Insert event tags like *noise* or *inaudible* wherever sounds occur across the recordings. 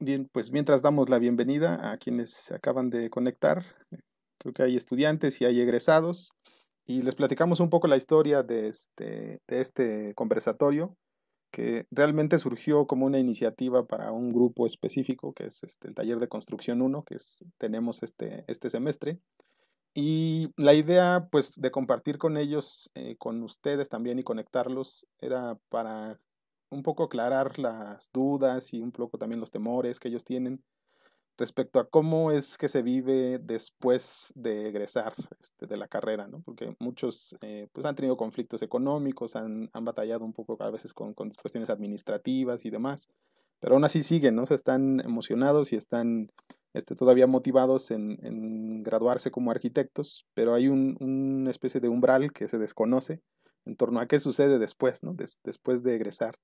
Bien, pues mientras damos la bienvenida a quienes se acaban de conectar, creo que hay estudiantes y hay egresados, y les platicamos un poco la historia de este, este conversatorio, que realmente surgió como una iniciativa para un grupo específico, que es este, el taller de construcción 1, que tenemos este, este semestre. Y la idea, pues, de compartir con ellos, eh, con ustedes también y conectarlos, era para un poco aclarar las dudas y un poco también los temores que ellos tienen respecto a cómo es que se vive después de egresar este, de la carrera, ¿no? Porque muchos eh, pues han tenido conflictos económicos, han, batallado un poco a veces con, cuestiones administrativas y demás, pero aún así siguen, ¿no? están emocionados y están este, todavía motivados en, graduarse como arquitectos, pero hay un, una especie de umbral que se desconoce en torno a qué sucede después, ¿no? después de egresar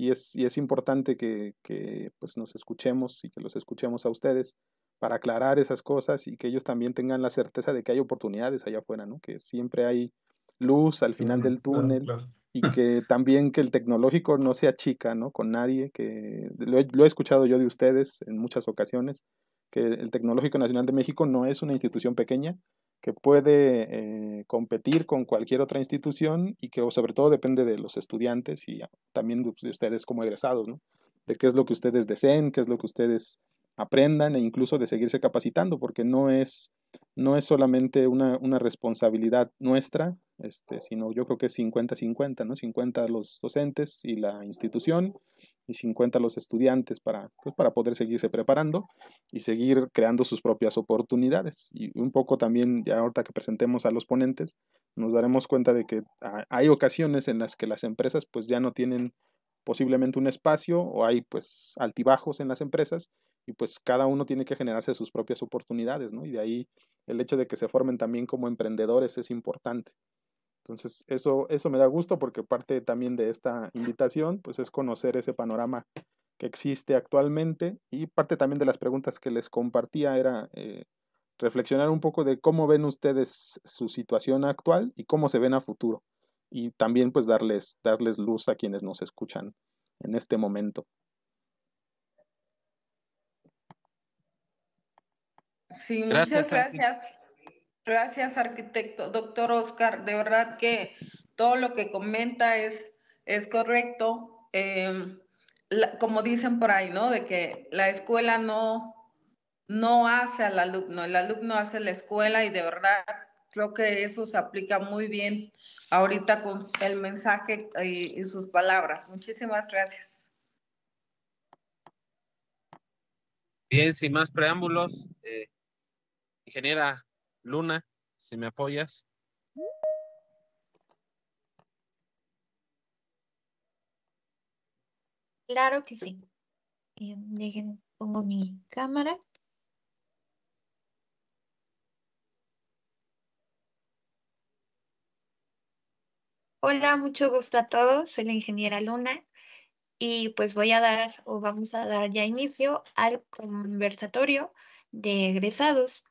y es, importante que, pues, nos escuchemos y que los escuchemos a ustedes para aclarar esas cosas y que ellos también tengan la certeza de que hay oportunidades allá afuera, ¿no? que siempre hay luz al final del túnel y que también que el tecnológico no sea chica ¿no? con nadie, que lo he escuchado yo de ustedes en muchas ocasiones, que el Tecnológico Nacional de México no es una institución pequeña, que puede eh, competir con cualquier otra institución y que sobre todo depende de los estudiantes y también pues, de ustedes como egresados, ¿no? De qué es lo que ustedes deseen, qué es lo que ustedes aprendan e incluso de seguirse capacitando, porque no es, no es solamente una, responsabilidad nuestra, este, sino yo creo que es 50-50, ¿no? 50 los docentes y la institución y 50 los estudiantes para, pues, para poder seguirse preparando y seguir creando sus propias oportunidades. Y un poco también, ya ahorita que presentemos a los ponentes, nos daremos cuenta de que hay ocasiones en las que las empresas pues ya no tienen posiblemente un espacio o hay pues altibajos en las empresas y pues cada uno tiene que generarse sus propias oportunidades, ¿no? Y de ahí el hecho de que se formen también como emprendedores es importante. Entonces, eso, eso me da gusto porque parte también de esta invitación, pues es conocer ese panorama que existe actualmente y parte también de las preguntas que les compartía era eh, reflexionar un poco de cómo ven ustedes su situación actual y cómo se ven a futuro y también pues darles, darles luz a quienes nos escuchan en este momento. Sí, muchas gracias. Gracias, arquitecto. Doctor Oscar, de verdad que todo lo que comenta es, es correcto. Eh, como dicen por ahí, ¿no? De que la escuela no, no hace al alumno, el alumno hace la escuela y de verdad creo que eso se aplica muy bien ahorita con el mensaje y, sus palabras. Muchísimas gracias. Bien, sin más preámbulos, eh, Ingeniera Luna, si me apoyas. Claro que sí. Eh, pongo mi cámara. Hola, mucho gusto a todos. Soy la ingeniera Luna y pues voy a dar o vamos a dar ya inicio al conversatorio de egresados.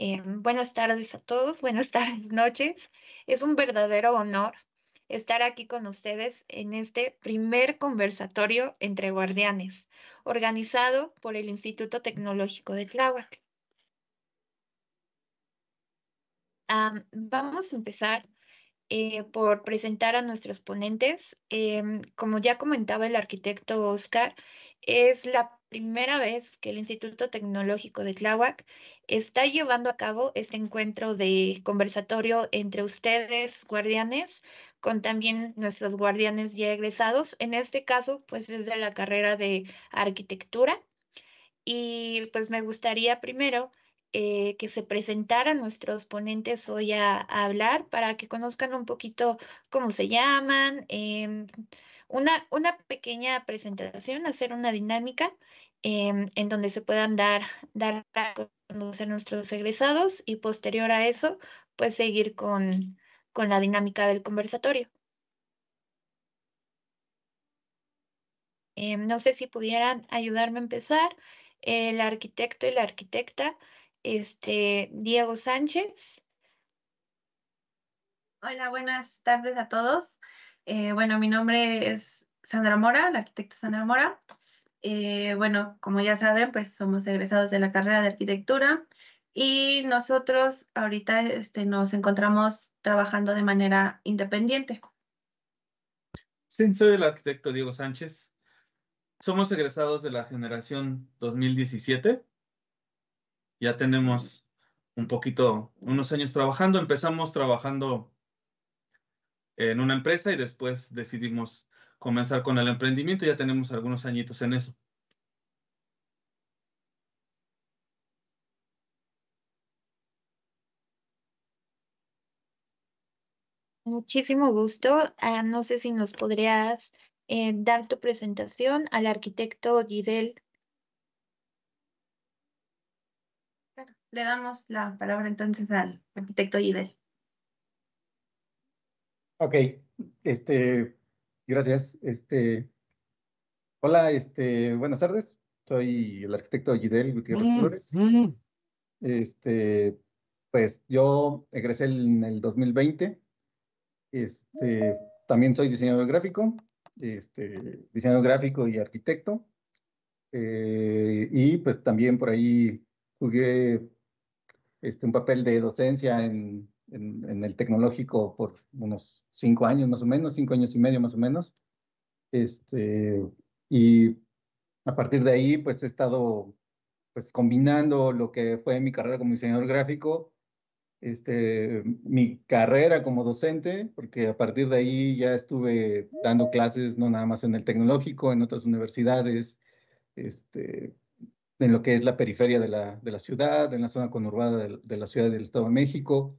Eh, buenas tardes a todos, *laughs* buenas tardes, noches. Es un verdadero honor estar aquí con ustedes en este primer conversatorio entre guardianes, organizado por el Instituto Tecnológico de Tláhuac. vamos a empezar eh, por presentar a nuestros ponentes. Em, como ya comentaba el arquitecto Oscar, es la primera vez que el Instituto Tecnológico de Tláhuac está llevando a cabo este encuentro de conversatorio entre ustedes, guardianes, con también nuestros guardianes ya egresados. En este caso, pues desde la carrera de arquitectura. Y pues me gustaría primero eh, que se presentaran nuestros ponentes hoy a, hablar para que conozcan un poquito cómo se llaman. Eh, una, pequeña presentación, hacer una dinámica em, en donde se puedan dar, dar a conocer nuestros egresados y posterior a eso, pues seguir con, con la dinámica del conversatorio. Em, no sé si pudieran ayudarme a empezar. El arquitecto y la arquitecta, este, Diego Sánchez. Hola, buenas tardes a todos. Eh, bueno, mi nombre es Sandra Mora, la arquitecta Sandra Mora. Eh, bueno, como ya saben, pues somos egresados de la carrera de arquitectura y nosotros ahorita este, nos encontramos trabajando de manera independiente. Sí, soy el arquitecto Diego Sánchez. Somos egresados de la generación 2017. Ya tenemos un poquito, unos años trabajando. Empezamos trabajando en una empresa y después decidimos comenzar con el emprendimiento. Ya tenemos algunos añitos en eso. Muchísimo gusto. Ah, no sé si nos podrías eh, dar tu presentación al arquitecto Gidel. Le damos la palabra entonces al arquitecto Gidel. Ok, este, gracias. Este, hola, este, buenas tardes. Soy el arquitecto Gidel Gutiérrez mm, Flores. Mm. Este, pues yo egresé en el 2020. Este, también soy diseñador gráfico, este, diseñador gráfico y arquitecto. Eh, y pues también por ahí jugué este, un papel de docencia en en, el tecnológico por unos cinco años más o menos, cinco años y medio más o menos. Este, y a partir de ahí, pues he estado pues, combinando lo que fue mi carrera como diseñador gráfico, este, mi carrera como docente, porque a partir de ahí ya estuve dando clases, no nada más en el tecnológico, en otras universidades, este, en lo que es la periferia de la, de la ciudad, en la zona conurbada de la Ciudad del Estado de México.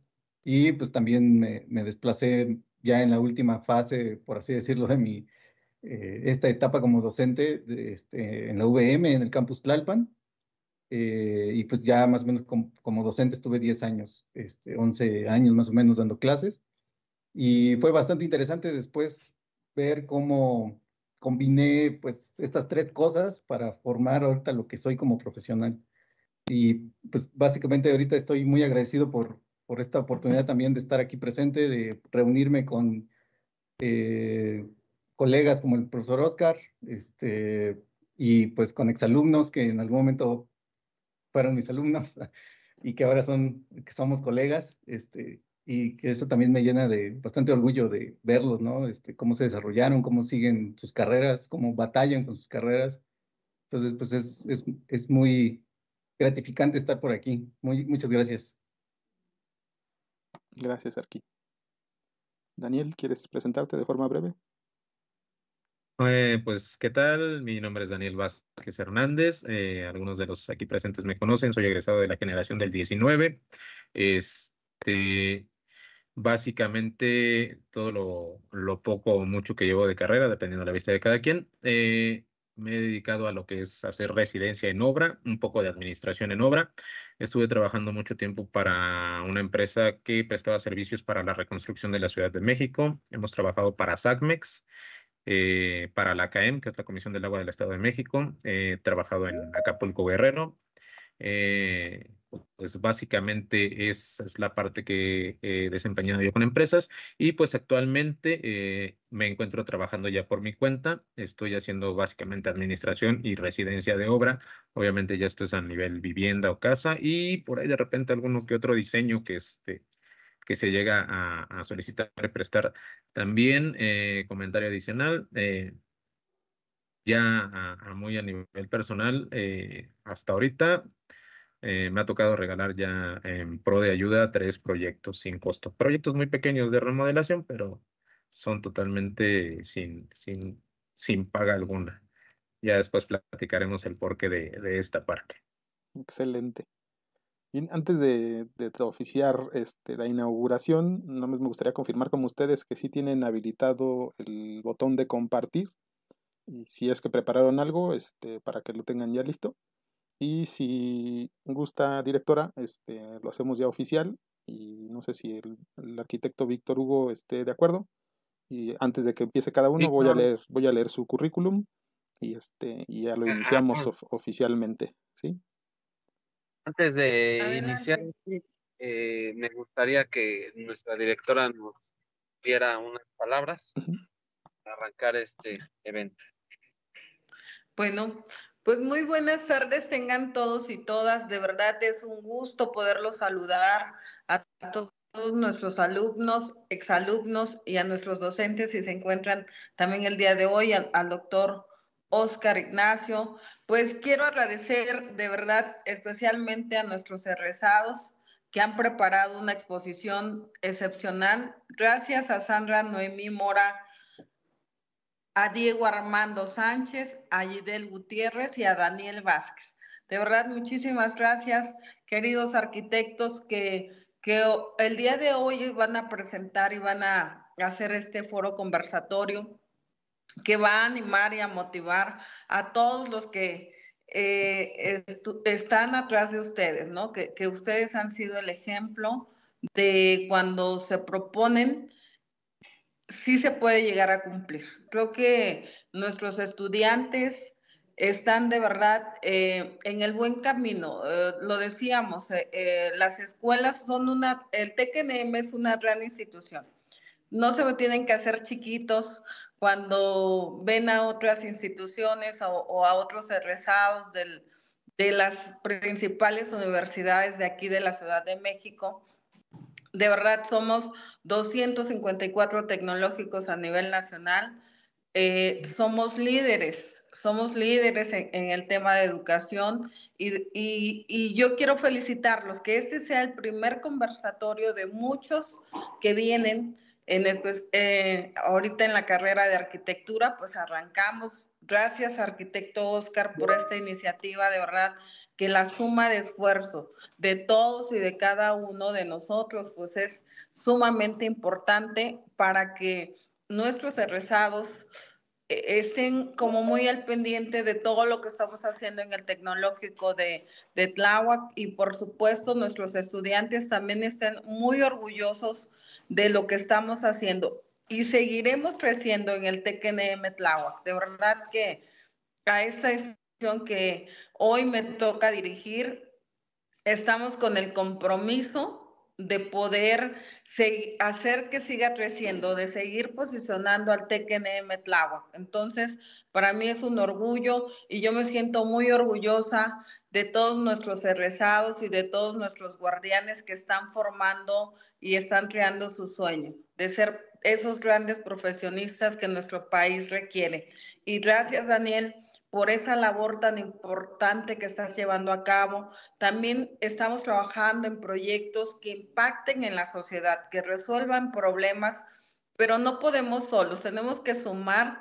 Y pues también me, desplacé ya en la última fase, por así decirlo, de mi, eh, esta etapa como docente este, en la VM, en el campus Tlalpan. Eh, y pues ya más o menos como, docente estuve 10 años, este, 11 años más o menos dando clases. Y fue bastante interesante después ver cómo combiné pues estas tres cosas para formar ahorita lo que soy como profesional. Y pues básicamente ahorita estoy muy agradecido por, por esta oportunidad también de estar aquí presente, de reunirme con eh, colegas como el profesor Oscar, este, y pues con exalumnos que en algún momento fueron mis alumnos *laughs* y que ahora son, que somos colegas, este, y que eso también me llena de bastante orgullo de verlos, ¿no? Este, cómo se desarrollaron, cómo siguen sus carreras, cómo batallan con sus carreras. Entonces, pues es, es, es muy gratificante estar por aquí. Muy, muchas gracias. Gracias, Arqui. Daniel, ¿quieres presentarte de forma breve? Eh, pues, ¿qué tal? Mi nombre es Daniel Vázquez Hernández. Eh, algunos de los aquí presentes me conocen. Soy egresado de la generación del 19. Este, básicamente, todo lo, poco o mucho que llevo de carrera, dependiendo de la vista de cada quien. Eh, me he dedicado a lo que es hacer residencia en obra, un poco de administración en obra. Estuve trabajando mucho tiempo para una empresa que prestaba servicios para la reconstrucción de la Ciudad de México. Hemos trabajado para SACMEX, eh, para la CAEM, que es la Comisión del Agua del Estado de México. He trabajado en Acapulco Guerrero. Eh, pues básicamente es, la parte que he eh, desempeñado yo con empresas y pues actualmente eh, me encuentro trabajando ya por mi cuenta, estoy haciendo básicamente administración y residencia de obra, obviamente ya esto es a nivel vivienda o casa y por ahí de repente alguno que otro diseño que este, que se llega a, solicitar y prestar. También comentario adicional, ya muy a nivel personal, hasta ahorita eh, me ha tocado regalar ya en pro de ayuda tres proyectos sin costo. Proyectos muy pequeños de remodelación, pero son totalmente sin, sin, sin paga alguna. Ya después platicaremos el porqué de, esta parte. Excelente. Bien, antes de, oficiar este, la inauguración, no me gustaría confirmar con ustedes que sí tienen habilitado el botón de compartir. Y si es que prepararon algo, este, para que lo tengan ya listo. Y si gusta, directora, este, lo hacemos ya oficial y no sé si el, arquitecto Víctor Hugo esté de acuerdo. Y antes de que empiece cada uno, voy a leer, voy a leer su currículum y este, y ya lo iniciamos oficialmente, ¿sí? Antes de iniciar, eh, me gustaría que nuestra directora nos diera unas palabras para arrancar este evento. Bueno, pues muy buenas tardes tengan todos y todas. De verdad es un gusto poderlos saludar a todos nuestros alumnos, exalumnos y a nuestros docentes si se encuentran también el día de hoy al, doctor Oscar Ignacio. Pues quiero agradecer de verdad especialmente a nuestros rezados que han preparado una exposición excepcional. Gracias a Sandra Noemí Mora a Diego Armando Sánchez, a Yidel Gutiérrez y a Daniel Vázquez. De verdad, muchísimas gracias, queridos arquitectos que, el día de hoy van a presentar y van a hacer este foro conversatorio que va a animar y a motivar a todos los que eh, están atrás de ustedes, ¿no? Que, que, ustedes han sido el ejemplo de cuando se proponen sí se puede llegar a cumplir. Creo que nuestros estudiantes están de verdad eh, en el buen camino. Eh, lo decíamos, eh, las escuelas son una, el TecNM es una gran institución. No se tienen que hacer chiquitos cuando ven a otras instituciones o, a otros egresados de las principales universidades de aquí de la Ciudad de México de verdad, somos 254 tecnológicos a nivel nacional. Eh, somos líderes, somos líderes en, el tema de educación y, yo quiero felicitarlos, que este sea el primer conversatorio de muchos que vienen. En eh, ahorita en la carrera de arquitectura, pues arrancamos. Gracias, arquitecto Oscar, por esta iniciativa, de verdad que la suma de esfuerzo de todos y de cada uno de nosotros, pues es sumamente importante para que nuestros egresados eh, estén como muy al pendiente de todo lo que estamos haciendo en el tecnológico de, de Tláhuac y por supuesto nuestros estudiantes también estén muy orgullosos de lo que estamos haciendo y seguiremos creciendo en el TKNM Tláhuac. De verdad que a esa que hoy me toca dirigir, estamos con el compromiso de poder hacer que siga creciendo, de seguir posicionando al TKNM Tláhuac. Entonces, para mí es un orgullo y yo me siento muy orgullosa de todos nuestros egresados y de todos nuestros guardianes que están formando y están creando su sueño, de ser esos grandes profesionistas que nuestro país requiere. Y gracias, Daniel por esa labor tan importante que estás llevando a cabo. También estamos trabajando en proyectos que impacten en la sociedad, que resuelvan problemas, pero no podemos solos, tenemos que sumar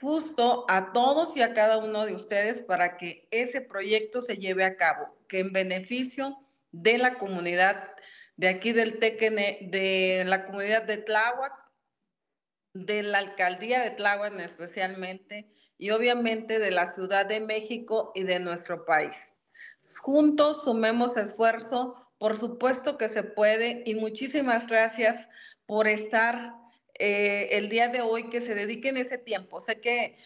justo a todos y a cada uno de ustedes para que ese proyecto se lleve a cabo, que en beneficio de la comunidad de aquí del Tecne, de la comunidad de Tláhuac, de la alcaldía de Tláhuac especialmente, y obviamente de la Ciudad de México y de nuestro país. Juntos sumemos esfuerzo, por supuesto que se puede y muchísimas gracias por estar eh, el día de hoy, que se dediquen ese tiempo. Sé que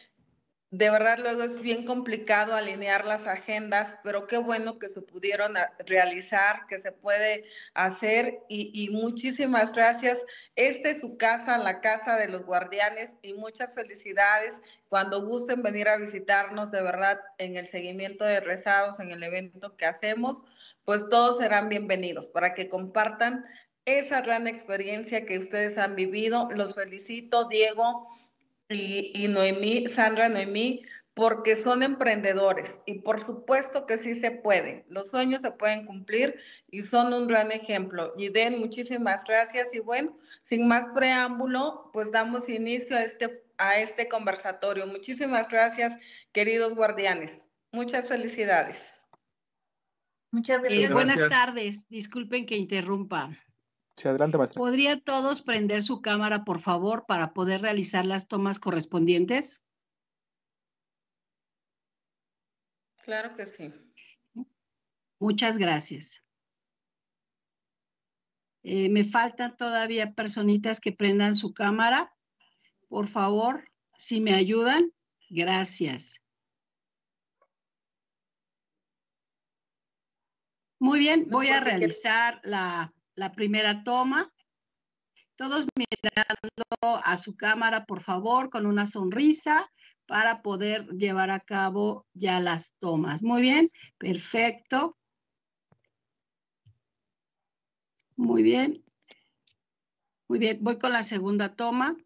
de verdad luego es bien complicado alinear las agendas, pero qué bueno que se pudieron realizar, que se puede hacer y, muchísimas gracias. Esta es su casa, la casa de los guardianes y muchas felicidades cuando gusten venir a visitarnos de verdad en el seguimiento de rezados, en el evento que hacemos, pues todos serán bienvenidos para que compartan esa gran experiencia que ustedes han vivido. Los felicito, Diego y, Noemí, Sandra Noemí, porque son emprendedores y por supuesto que sí se puede. Los sueños se pueden cumplir y son un gran ejemplo. Y den muchísimas gracias y bueno, sin más preámbulo, pues damos inicio a este, a este conversatorio. Muchísimas gracias, queridos guardianes. Muchas felicidades. Muchas gracias. buenas tardes. Disculpen que interrumpa. ¿Podría todos prender su cámara, por favor, para poder realizar las tomas correspondientes? Claro que sí. Muchas gracias. Eh, me faltan todavía personitas que prendan su cámara. Por favor, si me ayudan, gracias. Muy bien, voy a realizar la la primera toma. Todos mirando a su cámara, por favor, con una sonrisa para poder llevar a cabo ya las tomas. Muy bien, perfecto. Muy bien. Muy bien, voy con la segunda toma.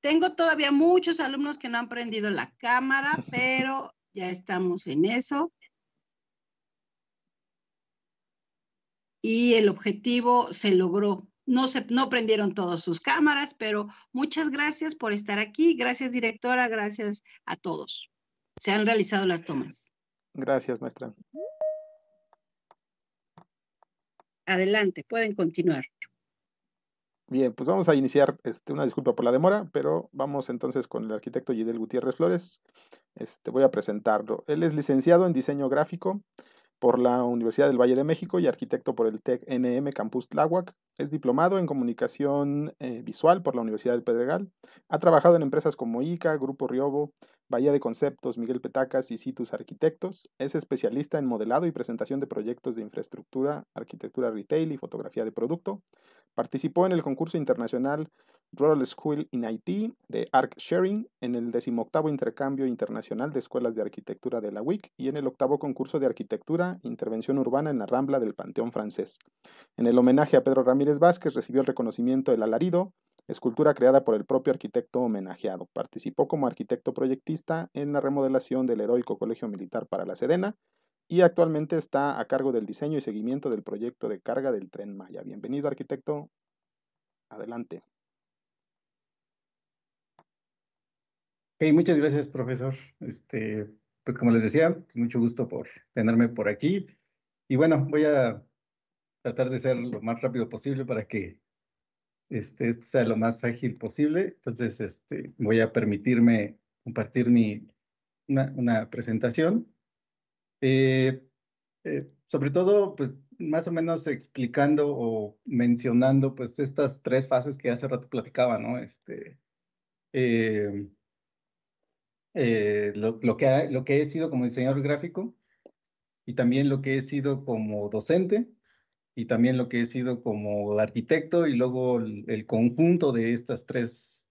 Tengo todavía muchos alumnos que no han prendido la cámara, *laughs* pero ya estamos en eso. y el objetivo se logró. No, se, no prendieron todas sus cámaras, pero muchas gracias por estar aquí. Gracias, directora. Gracias a todos. Se han realizado las tomas. Gracias, maestra. Adelante, pueden continuar. Bien, pues vamos a iniciar, este, una disculpa por la demora, pero vamos entonces con el arquitecto Gidel Gutiérrez Flores. Este, voy a presentarlo. Él es licenciado en diseño gráfico, por la Universidad del Valle de México y arquitecto por el TEC NM Campus Tláhuac. Es diplomado en comunicación eh, visual por la Universidad del Pedregal. Ha trabajado en empresas como ICA, Grupo Riobo, Bahía de Conceptos, Miguel Petacas y Situs Arquitectos. Es especialista en modelado y presentación de proyectos de infraestructura, arquitectura retail y fotografía de producto. Participó en el concurso internacional Rural School in IT de Arc Sharing, en el 18 Intercambio Internacional de Escuelas de Arquitectura de la WIC y en el octavo concurso de Arquitectura Intervención Urbana en la Rambla del Panteón Francés. En el homenaje a Pedro Ramírez Vázquez recibió el reconocimiento del Alarido, escultura creada por el propio arquitecto homenajeado. Participó como arquitecto proyectista en la remodelación del heroico Colegio Militar para la Sedena y actualmente está a cargo del diseño y seguimiento del proyecto de carga del tren Maya. Bienvenido arquitecto. Adelante. muchas gracias, profesor. Este, pues como les decía, mucho gusto por tenerme por aquí. Y bueno, voy a tratar de ser lo más rápido posible para que este, este sea lo más ágil posible. Entonces, este, voy a permitirme compartir mi, una, presentación. Eh, eh, sobre todo, pues, más o menos explicando o mencionando, pues, estas tres fases que hace rato platicaba, ¿no? Este, eh, lo, lo, que ha, lo que he sido como diseñador gráfico y también lo que he sido como docente y también lo que he sido como arquitecto y luego el, conjunto de estas tres,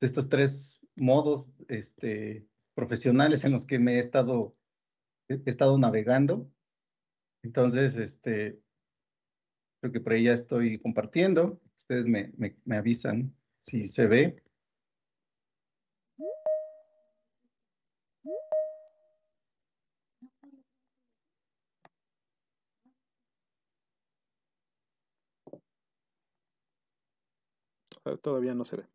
de estos tres modos este, profesionales en los que me he estado, estado navegando. Entonces, este, creo que por ahí ya estoy compartiendo. Ustedes me avisan si se ve. todavía no se ve.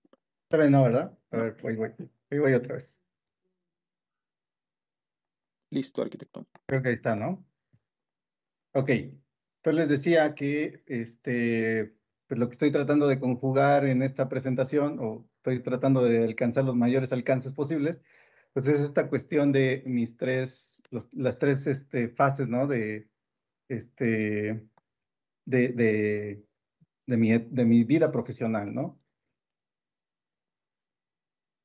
Todavía no, ¿verdad? A ver, voy, voy. Ahí voy otra vez. Listo, arquitecto. Creo que ahí está, ¿no? Ok. Entonces les decía que este, pues lo que estoy tratando de conjugar en esta presentación, o estoy tratando de alcanzar los mayores alcances posibles, pues es esta cuestión de mis tres, las tres este, fases, ¿no? De, este, de, de mi, vida profesional, ¿no?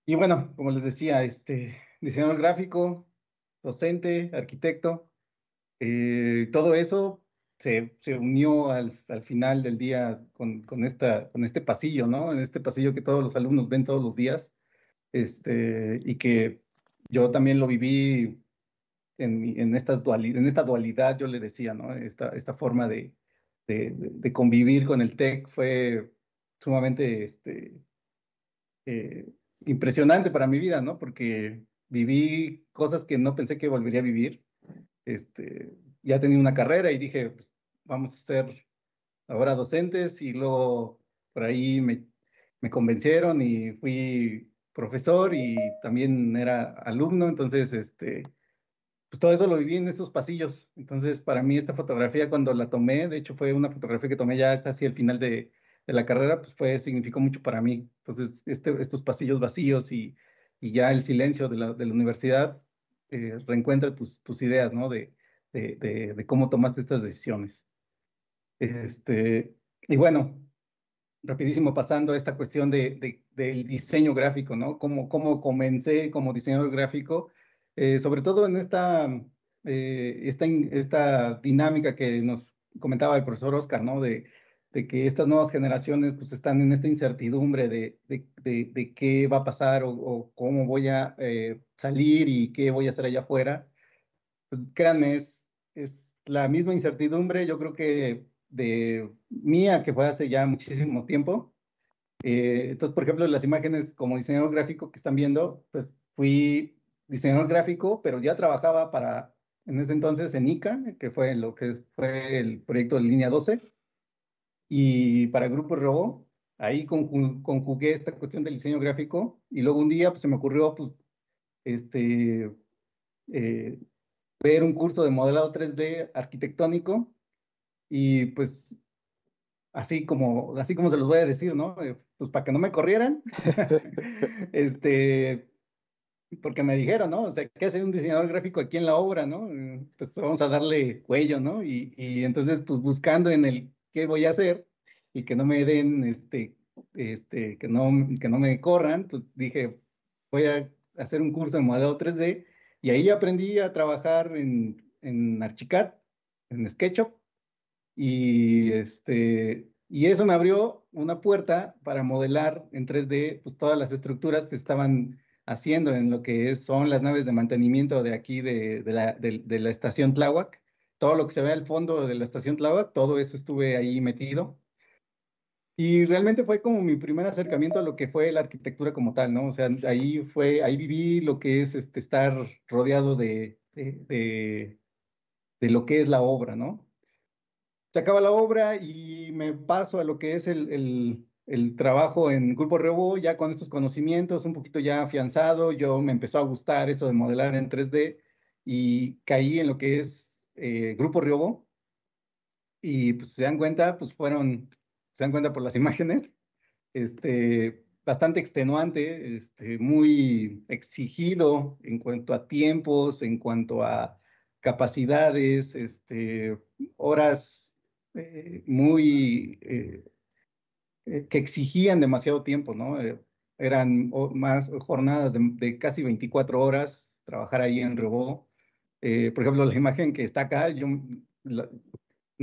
Y bueno, como les decía, este, diseñador gráfico, docente, arquitecto, eh, todo eso se, unió al, final del día con, esta, con este pasillo, ¿no? En este pasillo que todos los alumnos ven todos los días, este, y que yo también lo viví en, estas en esta dualidad, yo le decía, ¿no? Esta, esta forma de, de, convivir con el TEC fue sumamente este, eh, impresionante para mi vida, ¿no? Porque viví cosas que no pensé que volvería a vivir. Este, ya tenía una carrera y dije, pues, vamos a ser ahora docentes y luego por ahí me, me convencieron y fui profesor y también era alumno, entonces este, pues, todo eso lo viví en estos pasillos. Entonces, para mí esta fotografía cuando la tomé, de hecho fue una fotografía que tomé ya casi al final de, la carrera, pues fue, significó mucho para mí. Entonces, este, estos pasillos vacíos y, ya el silencio de la, universidad, eh, reencuentra tus, ideas, ¿no? De, cómo tomaste estas decisiones. Este, y bueno, rapidísimo pasando a esta cuestión del diseño gráfico, ¿no? cómo comencé como diseñador gráfico eh, sobre todo en esta, eh, esta, esta, dinámica que nos comentaba el profesor Oscar, ¿no? De, de que estas nuevas generaciones pues están en esta incertidumbre de, de, de qué va a pasar o, cómo voy a eh, salir y qué voy a hacer allá afuera. Pues créanme, es, es la misma incertidumbre, yo creo que de mía, que fue hace ya muchísimo tiempo. entonces, por ejemplo, las imágenes como diseñador gráfico que están viendo, pues fui diseñador gráfico, pero ya trabajaba para, en ese entonces, en ICA, que fue lo que fue el proyecto de Línea 12, y para Grupo Robo. Ahí conjugué esta cuestión del diseño gráfico y luego un día pues, se me ocurrió pues, este, eh, ver un curso de modelado 3D arquitectónico y pues así como, así como se los voy a decir, ¿no? Eh, pues para que no me corrieran, *laughs* *laughs* este, porque me dijeron, ¿no? O sea, ¿qué hace un diseñador gráfico aquí en la obra, ¿no? Pues vamos a darle cuello, ¿no? Y, y entonces, pues buscando en el qué voy a hacer y que no me den, este, este, que no, que no me corran, pues dije, voy a hacer un curso de modelado 3D y ahí aprendí a trabajar en, en Archicad, en SketchUp y este, y eso me abrió una puerta para modelar en 3D pues, todas las estructuras que estaban haciendo en lo que son las naves de mantenimiento de aquí de, la, estación Tláhuac. Todo lo que se ve al fondo de la estación Tláhuac, todo eso estuve ahí metido. Y realmente fue como mi primer acercamiento a lo que fue la arquitectura como tal, ¿no? O sea, ahí fue, ahí viví lo que es este, estar rodeado de, de, lo que es la obra, ¿no? Se acaba la obra y me paso a lo que es el el trabajo en Grupo Rebo, ya con estos conocimientos un poquito ya afianzado, yo me empezó a gustar esto de modelar en 3D y caí en lo que es eh, Grupo Riobo. Y pues se dan cuenta, pues fueron, se dan cuenta por las *laughs* imágenes, este, bastante extenuante, este, muy exigido en cuanto a tiempos, en cuanto a capacidades, este, horas eh, muy eh, eh, que exigían demasiado tiempo, ¿no? Eh, eran más jornadas de, casi 24 horas trabajar ahí en Rebó. Eh, por ejemplo, la imagen que está acá, yo no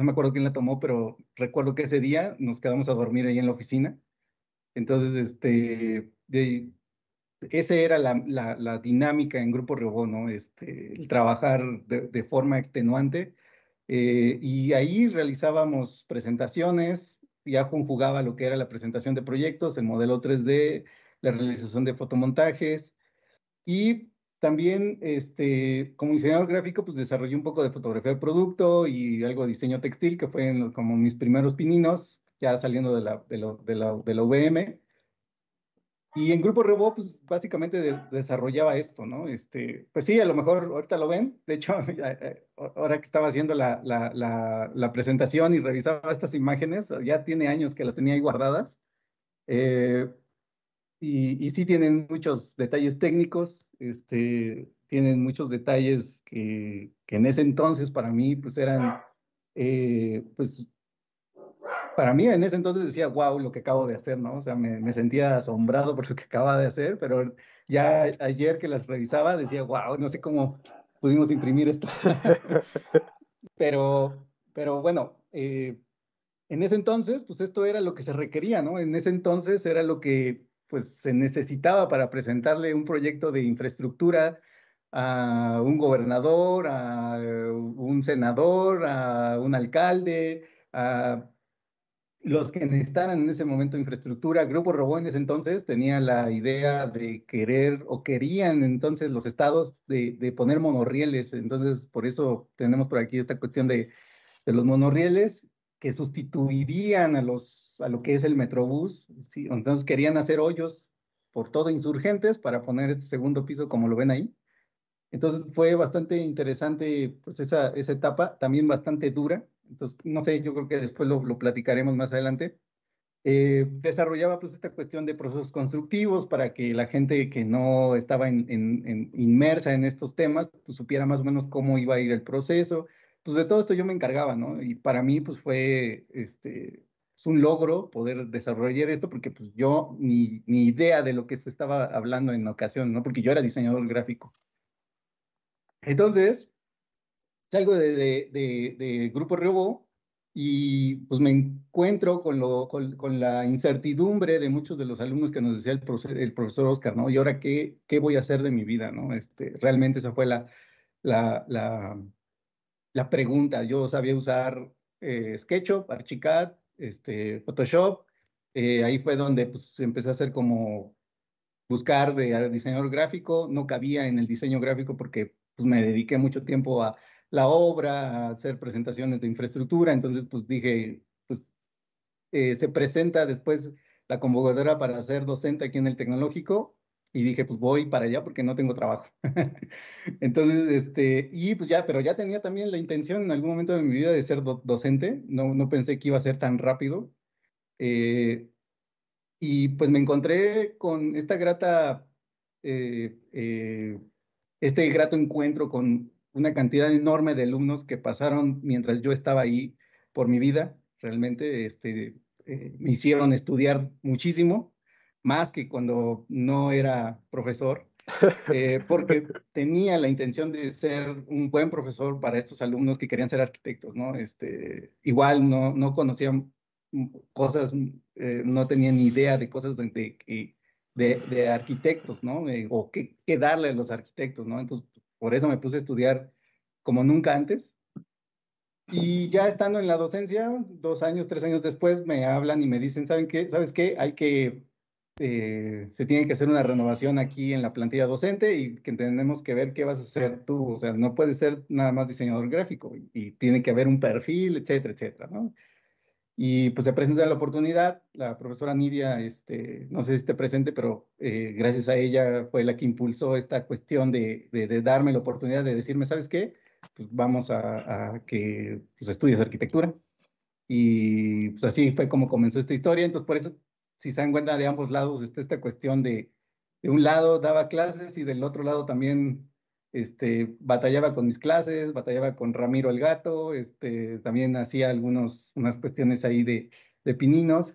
me acuerdo quién la tomó, pero recuerdo que ese día nos quedamos a dormir ahí en la oficina. Entonces, este, ese era la, dinámica en Grupo Rebó, ¿no? Este, el trabajar de, forma extenuante. y ahí realizábamos presentaciones, ya conjugaba lo que era la presentación de proyectos, el modelo 3D, la realización de fotomontajes y también este, como diseñador gráfico pues desarrollé un poco de fotografía de producto y algo de diseño textil que fue como mis primeros pininos ya saliendo de la, de, de la y en Grupo Rebo, pues básicamente desarrollaba esto, ¿no? Este, pues sí, a lo mejor ahorita lo ven. De hecho, *laughs* ahora que estaba haciendo la, la, la, presentación y revisaba estas imágenes, ya tiene años que las tenía ahí guardadas. Eh, y, y, sí tienen muchos detalles técnicos, este, tienen muchos detalles que, que en ese entonces para mí pues eran eh, pues para mí en ese entonces decía, wow, lo que acabo de hacer, ¿no? O sea, me, sentía asombrado por lo que acababa de hacer, pero ya ayer que las revisaba decía, wow, no sé cómo pudimos imprimir esto. *laughs* pero, pero bueno, eh, en ese entonces, pues esto era lo que se requería, ¿no? En ese entonces era lo que pues se necesitaba para presentarle un proyecto de infraestructura a un gobernador, a un senador, a un alcalde, a los que necesitaran en ese momento infraestructura. Grupo Robó en ese entonces tenía la idea de querer o querían entonces los estados de, poner monorrieles. Entonces, por eso tenemos por aquí esta cuestión de, los monorrieles que sustituirían a, los, a lo que es el Metrobús. Entonces querían hacer hoyos por todo insurgentes para poner este segundo piso como lo ven ahí. Entonces fue bastante interesante pues esa, esa etapa, también bastante dura, entonces, no sé, yo creo que después lo, platicaremos más adelante. Eh, desarrollaba pues esta cuestión de procesos constructivos para que la gente que no estaba en, inmersa en estos temas pues, supiera más o menos cómo iba a ir el proceso. Pues de todo esto yo me encargaba, ¿no? Y para mí pues fue este, es pues, un logro poder desarrollar esto porque pues yo ni, ni idea de lo que se estaba hablando en ocasión, ¿no? Porque yo era diseñador gráfico. Entonces, salgo de, de, de, Grupo Robo y pues me encuentro con, lo, con, la incertidumbre de muchos de los alumnos que nos decía el profesor, el profesor Oscar, ¿no? Y ahora, qué, ¿qué voy a hacer de mi vida, no? Este, realmente esa fue la, la, la, la pregunta. Yo sabía usar eh, SketchUp, Archicad, este, Photoshop. Eh, ahí fue donde pues, empecé a hacer como buscar de diseñador gráfico. No cabía en el diseño gráfico porque pues, me dediqué mucho tiempo a, la obra, hacer presentaciones de infraestructura. Entonces, pues dije, pues eh, se presenta después la convocadora para ser docente aquí en el tecnológico y dije, pues voy para allá porque no tengo trabajo. *laughs* Entonces, este, y pues ya, pero ya tenía también la intención en algún momento de mi vida de ser docente, no, no pensé que iba a ser tan rápido. Eh, y pues me encontré con esta grata, eh, este grato encuentro con una cantidad enorme de alumnos que pasaron mientras yo estaba ahí por mi vida, realmente este, eh, me hicieron estudiar muchísimo, más que cuando no era profesor, eh, porque *laughs* tenía la intención de ser un buen profesor para estos alumnos que querían ser arquitectos, ¿no? Este, igual no, no conocían cosas, eh, no tenían idea de cosas de, de, de arquitectos, ¿no? o qué, qué darle a los arquitectos, ¿no? Entonces por eso me puse a estudiar como nunca antes. Y ya estando en la docencia, dos años, tres años después, me hablan y me dicen, ¿saben qué? ¿Sabes qué? Hay que, eh, se tiene que hacer una renovación aquí en la plantilla docente y que tenemos que ver qué vas a hacer tú. O sea, no puedes ser nada más diseñador gráfico y, y tiene que haber un perfil, etcétera, etcétera, ¿no? Y pues se presenta la oportunidad, la profesora Nidia, este, no sé si esté presente, pero eh, gracias a ella fue la que impulsó esta cuestión de, de, darme la oportunidad de decirme, ¿sabes qué? Pues vamos a, que pues, estudies arquitectura. Y pues así fue como comenzó esta historia. Entonces, por eso, si se dan cuenta de ambos lados, está esta cuestión de, de un lado daba clases y del otro lado también este, batallaba con mis clases, batallaba con Ramiro el gato, este, también hacía algunos, unas cuestiones ahí de, pininos,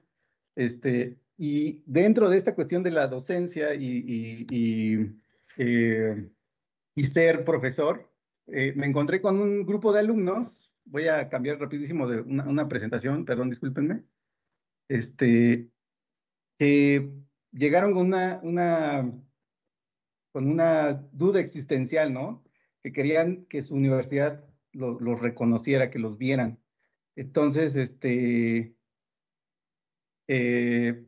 este, y dentro de esta cuestión de la docencia y, y, eh, ser profesor, eh, me encontré con un grupo de alumnos, voy a cambiar rapidísimo de una, presentación, perdón, discúlpenme, este, que llegaron con una, una con una duda existencial, ¿no? Que querían que su universidad los reconociera, que los vieran. Entonces, este, eh,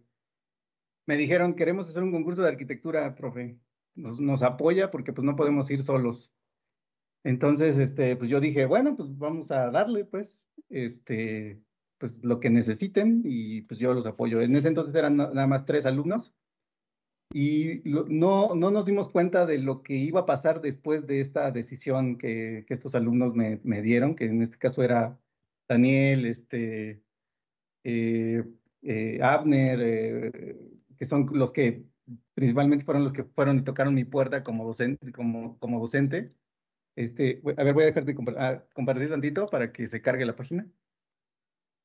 me dijeron, queremos hacer un concurso de arquitectura, profe. Nos, nos, apoya porque pues no podemos ir solos. Entonces, este, pues yo dije, bueno, pues vamos a darle, pues, este, pues lo que necesiten y pues yo los apoyo. En ese entonces eran nada más tres alumnos y no, no, nos dimos cuenta de lo que iba a pasar después de esta decisión que, que estos alumnos me, me, dieron, que en este caso era Daniel, este, eh, eh, Abner, eh, que son los que principalmente fueron los que fueron y tocaron mi puerta como docente. Como, como docente. Este, a ver, voy a dejar de ah, compartir tantito para que se cargue la página.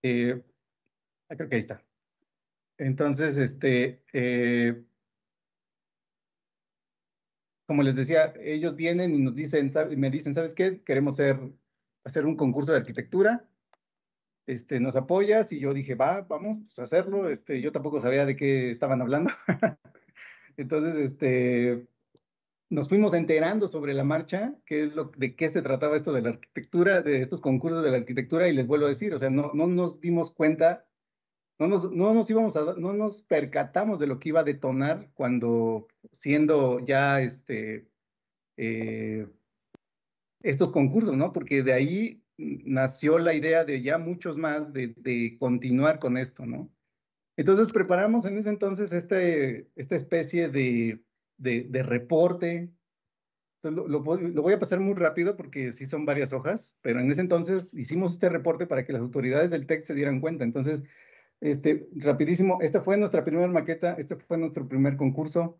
Ah, creo que ahí está. Entonces, este, como les decía, ellos vienen y nos dicen, me dicen, ¿sabes qué? Queremos hacer, hacer un concurso de arquitectura, este, ¿nos apoyas? Y yo dije, va, vamos pues, a hacerlo. Este, yo tampoco sabía de qué estaban hablando. *laughs* Entonces, este, nos fuimos enterando sobre la marcha, qué es lo, de qué se trataba esto de la arquitectura, de estos concursos de la arquitectura, y les vuelvo a decir, o sea, no, no nos dimos cuenta no nos, no nos íbamos a, no nos percatamos de lo que iba a detonar cuando siendo ya este, eh, estos concursos, ¿no? Porque de ahí nació la idea de ya muchos más de, de continuar con esto, ¿no? Entonces preparamos en ese entonces este, esta especie de, de, reporte. lo, lo, voy a pasar muy rápido porque sí son varias hojas, pero en ese entonces hicimos este reporte para que las autoridades del TEC se dieran cuenta. Entonces, este, rapidísimo, esta fue nuestra primera maqueta, este fue nuestro primer concurso.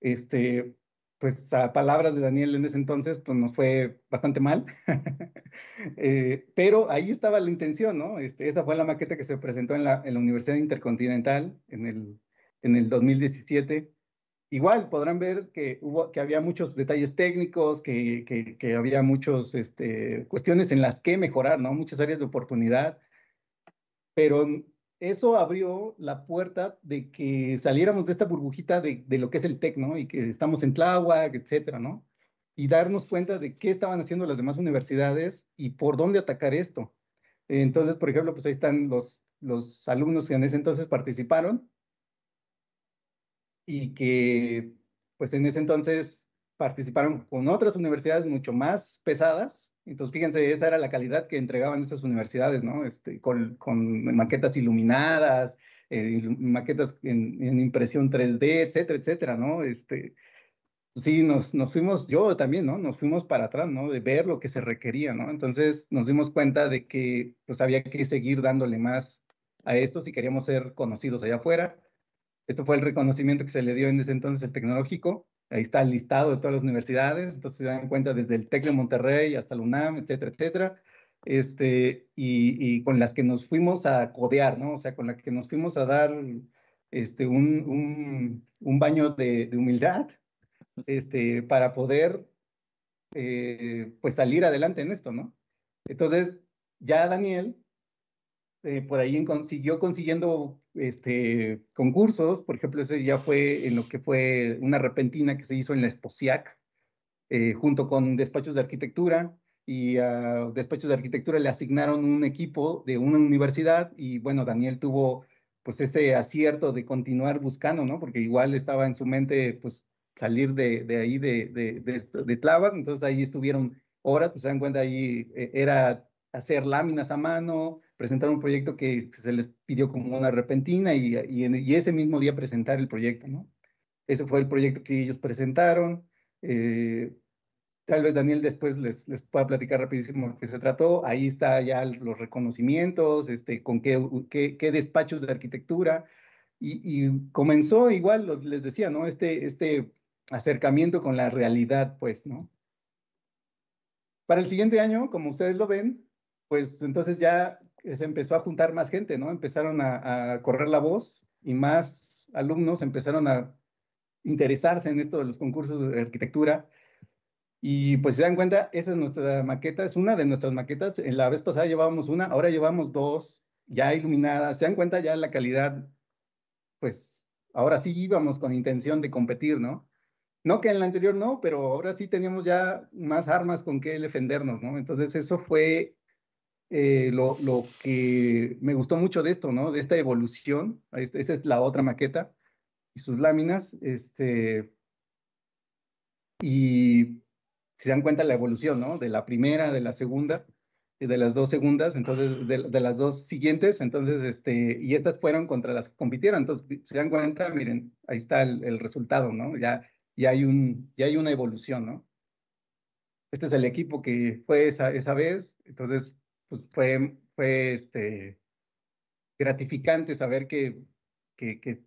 Este, pues a palabras de Daniel en ese entonces, pues nos fue bastante mal. *laughs* Eh, pero ahí estaba la intención, ¿no? Este, esta fue la maqueta que se presentó en la, en la Universidad Intercontinental en el, en el 2017 igual podrán ver que, hubo, que había muchos detalles técnicos, que, que, había muchas este, cuestiones en las que mejorar, ¿no? Muchas áreas de oportunidad, pero eso abrió la puerta de que saliéramos de esta burbujita de, lo que es el TEC, ¿no? Y que estamos en Tláhuac, etcétera, ¿no? Y darnos cuenta de qué estaban haciendo las demás universidades y por dónde atacar esto. Entonces, por ejemplo, pues ahí están los, los alumnos que en ese entonces participaron y que, pues en ese entonces participaron con otras universidades mucho más pesadas. Entonces, fíjense, esta era la calidad que entregaban estas universidades, ¿no? Este, con, maquetas iluminadas, eh, maquetas en, impresión 3D, etcétera, etcétera, ¿no? Este, sí, nos, fuimos, yo también, ¿no? Nos fuimos para atrás, ¿no? De ver lo que se requería, ¿no? Entonces nos dimos cuenta de que pues había que seguir dándole más a esto si queríamos ser conocidos allá afuera. Esto fue el reconocimiento que se le dio en ese entonces el tecnológico Ahí está el listado de todas las universidades, entonces se dan cuenta desde el TEC de Monterrey hasta el UNAM, etcétera, etcétera. Este, y, con las que nos fuimos a codear, ¿no? O sea, con las que nos fuimos a dar este, un, un, baño de, humildad este, para poder eh, pues salir adelante en esto, ¿no? Entonces, ya Daniel eh, por ahí consiguió consiguiendo este, concursos, por ejemplo, ese ya fue en lo que fue una repentina que se hizo en la Esposiac, eh, junto con despachos de arquitectura, y a despachos de arquitectura le asignaron un equipo de una universidad, y bueno, Daniel tuvo pues ese acierto de continuar buscando, ¿no? Porque igual estaba en su mente, pues, salir de, de ahí, de, de, de, entonces ahí estuvieron horas, pues se dan cuenta, ahí eh, era hacer láminas a mano, presentar un proyecto que se les pidió como una repentina y, ese mismo día presentar el proyecto, ¿no? Ese fue el proyecto que ellos presentaron. Eh, tal vez Daniel después les, les pueda platicar rapidísimo de qué se trató. Ahí está ya los reconocimientos, este, con qué, despachos de arquitectura. Y, comenzó igual, les decía, ¿no? Este, este acercamiento con la realidad, pues, ¿no? Para el siguiente año, como ustedes lo ven, pues entonces ya se empezó a juntar más gente, ¿no? Empezaron a, correr la voz y más alumnos empezaron a interesarse en esto de los concursos de arquitectura. Y pues se dan cuenta, esa es nuestra maqueta, es una de nuestras maquetas. En La vez pasada llevábamos una, ahora llevamos dos, ya iluminadas. Se dan cuenta ya la calidad, pues ahora sí íbamos con intención de competir, ¿no? No que en la anterior no, pero ahora sí teníamos ya más armas con que defendernos, ¿no? Entonces eso fue eh, lo, que me gustó mucho de esto, ¿no? De esta evolución. Este, esta, es la otra maqueta y sus láminas. Este, y se dan cuenta la evolución, ¿no? De la primera, de la segunda, de las dos segundas, entonces, de, las dos siguientes, entonces, este, y estas fueron contra las que compitieron. Entonces, se dan cuenta, miren, ahí está el, resultado, ¿no? Ya, ya, hay un, ya hay una evolución, ¿no? Este es el equipo que fue esa, esa vez, entonces pues fue, este, gratificante saber que,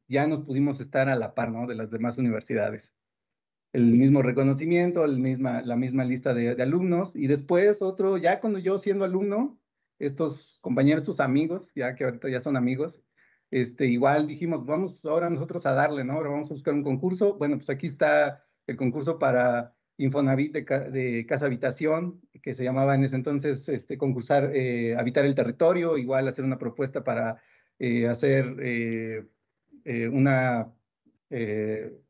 ya nos pudimos estar a la par ¿no? de las demás universidades. El mismo reconocimiento, el misma, la misma lista de, alumnos y después otro, ya cuando yo siendo alumno, estos compañeros, sus amigos, ya que ahorita ya son amigos, este, igual dijimos, vamos ahora nosotros a darle, ¿no? Ahora vamos a buscar un concurso. Bueno, pues aquí está el concurso para Infonavit de, Casa Habitación, que se llamaba en ese entonces este, concursar, eh, habitar el territorio, igual hacer una propuesta para eh, hacer eh, una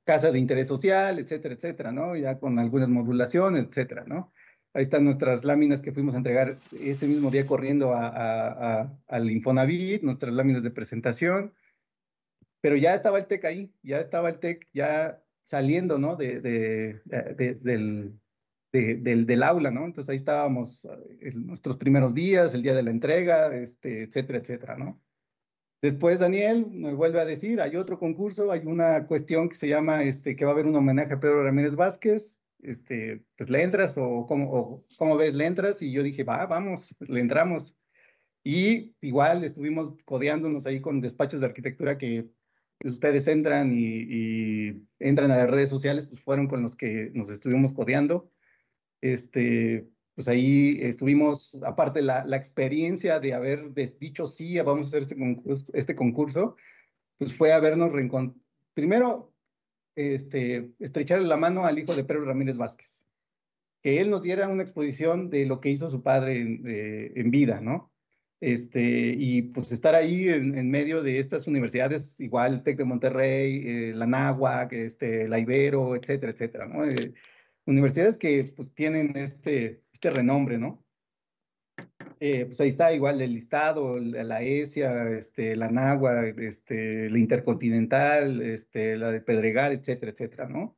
casa de interés social, etcétera, etcétera, ¿no? Ya con algunas modulaciones, etcétera, ¿no? Ahí están nuestras láminas que fuimos a entregar ese mismo día corriendo al Infonavit, nuestras láminas de presentación, pero ya estaba el TEC ahí, ya estaba el TEC, ya saliendo, ¿no? De, eh, del, aula, ¿no? Entonces ahí estábamos en eh, nuestros primeros días, el día de la entrega, este, etcétera, etcétera, ¿no? Después Daniel me vuelve a decir, hay otro concurso, hay una cuestión que se llama, este, que va a haber un homenaje a Pedro Ramírez Vázquez, este, pues le entras o cómo, o, ¿cómo ves, le entras y yo dije, va, vamos, *laughs* le entramos. Y igual estuvimos codeándonos ahí con despachos de arquitectura que ustedes entran y, entran a las redes sociales, pues fueron con los que nos estuvimos codeando. Este, pues ahí estuvimos, aparte la, experiencia de haber dicho sí, vamos a hacer este concurso, este pues fue habernos reencontrado. Primero, este, estrecharle la mano al hijo de Pedro Ramírez Vázquez, que él nos diera una exposición de lo que hizo su padre en vida, ¿no? Este, y pues estar ahí en, medio de estas universidades, igual TEC de Monterrey, eh, la NAHUAC, este, la Ibero, etcétera, etcétera, ¿no? Eh, universidades que pues tienen este, este renombre, ¿no? Eh, pues ahí está igual el listado, la ESIA, este, la Nagua, este, la Intercontinental, este, la de Pedregal, etcétera, etcétera, ¿no?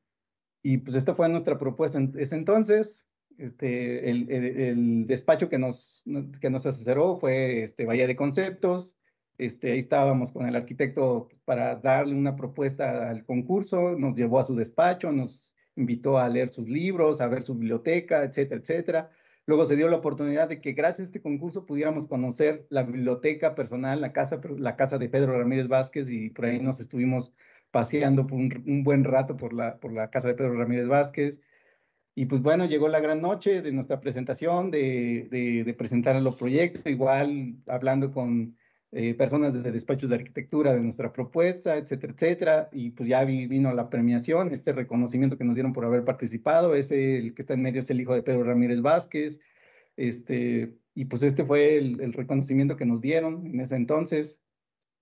Y pues esta fue nuestra propuesta en ese entonces. Este, el, despacho que nos, que nos asesoró fue este, Bahía de Conceptos. Este, ahí estábamos con el arquitecto para darle una propuesta al concurso, nos llevó a su despacho, nos invitó a leer sus libros, a ver su biblioteca, etcétera, etcétera. Luego se dio la oportunidad de que gracias a este concurso pudiéramos conocer la biblioteca personal, la casa, la casa de Pedro Ramírez Vázquez y por ahí nos estuvimos paseando por un, un buen rato por la, por la casa de Pedro Ramírez Vázquez. Y pues bueno, llegó la gran noche de nuestra presentación, de, presentar los proyectos, igual hablando con eh, personas desde despachos de arquitectura de nuestra propuesta, etcétera, etcétera. Y pues ya vino la premiación, este reconocimiento que nos dieron por haber participado, es el que está en medio, es el hijo de Pedro Ramírez Vázquez. Este, y pues este fue el reconocimiento que nos dieron en ese entonces.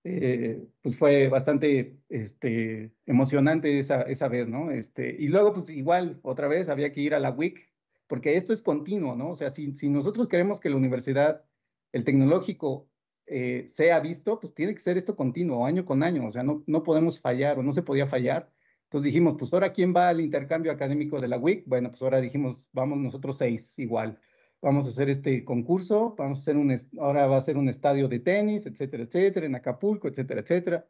Eh, pues fue bastante este, emocionante esa, vez, ¿no? Este, y luego, pues igual, otra vez había que ir a la WIC, porque esto es continuo, ¿no? O sea, si, nosotros queremos que la universidad, el tecnológico, eh, sea visto, pues tiene que ser esto continuo, año con año, o sea, no, no podemos fallar o no se podía fallar. Entonces dijimos, pues ahora quién va al intercambio académico de la WIC? Bueno, pues ahora dijimos, vamos nosotros seis igual vamos a hacer este concurso, vamos a hacer un, ahora va a ser un estadio de tenis, etcétera, etcétera, en Acapulco, etcétera, etcétera.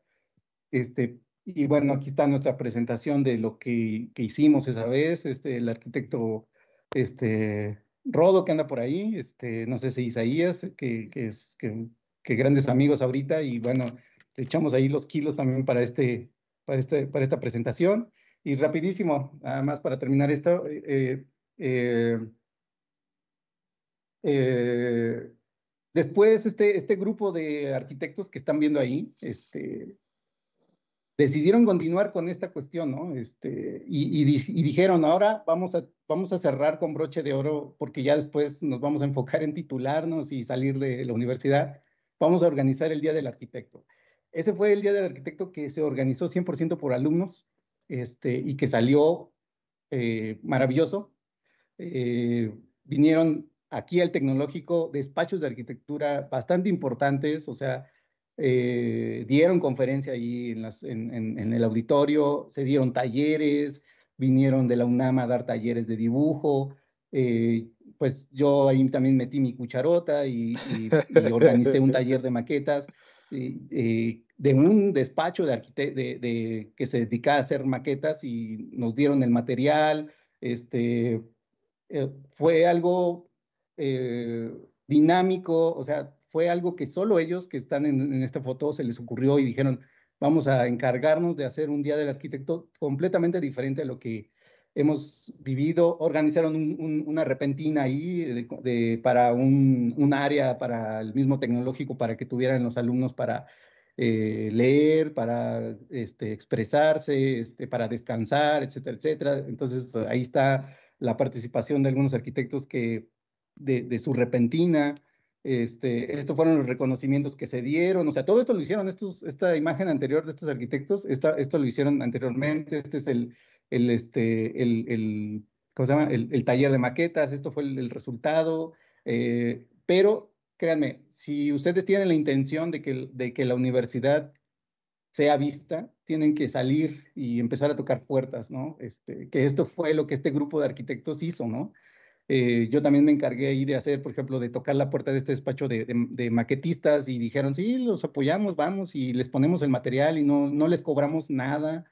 Este, y bueno, aquí está nuestra presentación de lo que, hicimos esa vez, este, el arquitecto este, Rodo que anda por ahí, este, no sé si Isaías, que, que es que, grandes amigos ahorita, y bueno, echamos ahí los kilos también para, este, para, este, para esta presentación. Y rapidísimo, nada más para terminar esto, eh, eh, eh eh, después, este, este grupo de arquitectos que están viendo ahí, este, decidieron continuar con esta cuestión, este, y, dijeron, ahora vamos a, vamos a cerrar con broche de oro porque ya después nos vamos a enfocar en titularnos y salir de la universidad. Vamos a organizar el Día del Arquitecto. Ese fue el Día del Arquitecto que se organizó 100% por alumnos este, y que salió eh, maravilloso. Eh, vinieron aquí al tecnológico despachos de arquitectura bastante importantes, o sea, eh, dieron conferencia ahí en, el auditorio, se dieron talleres, vinieron de la UNAM a dar talleres de dibujo, eh, pues yo ahí también metí mi cucharota y, y, organicé un *laughs* taller de maquetas eh, de un despacho de, que se dedicaba a hacer maquetas y nos dieron el material, este, fue algo eh, dinámico, o sea, fue algo que solo ellos que están en, esta foto se les ocurrió y dijeron, vamos a encargarnos de hacer un Día del Arquitecto completamente diferente a lo que hemos vivido. Organizaron una repentina ahí para un, área, para el mismo tecnológico, para que tuvieran los alumnos para eh, leer, para este, expresarse, este, para descansar, etcétera, etcétera. Entonces ahí está la participación de algunos arquitectos que de, su repentina. Este, estos fueron los reconocimientos que se dieron, o sea, todo esto lo hicieron, estos, esta imagen anterior de estos arquitectos, esto lo hicieron anteriormente, este es el, este, el, el, taller de maquetas, esto fue el, resultado, eh, pero créanme, si ustedes tienen la intención de que, de que la universidad sea vista, tienen que salir y empezar a tocar puertas, ¿no? Este, que esto fue lo que este grupo de arquitectos hizo, ¿no? Eh, yo también me encargué ahí de hacer, por ejemplo, de tocar la puerta de este despacho de, maquetistas y dijeron, sí, los apoyamos, vamos y les ponemos el material y no, no les cobramos nada.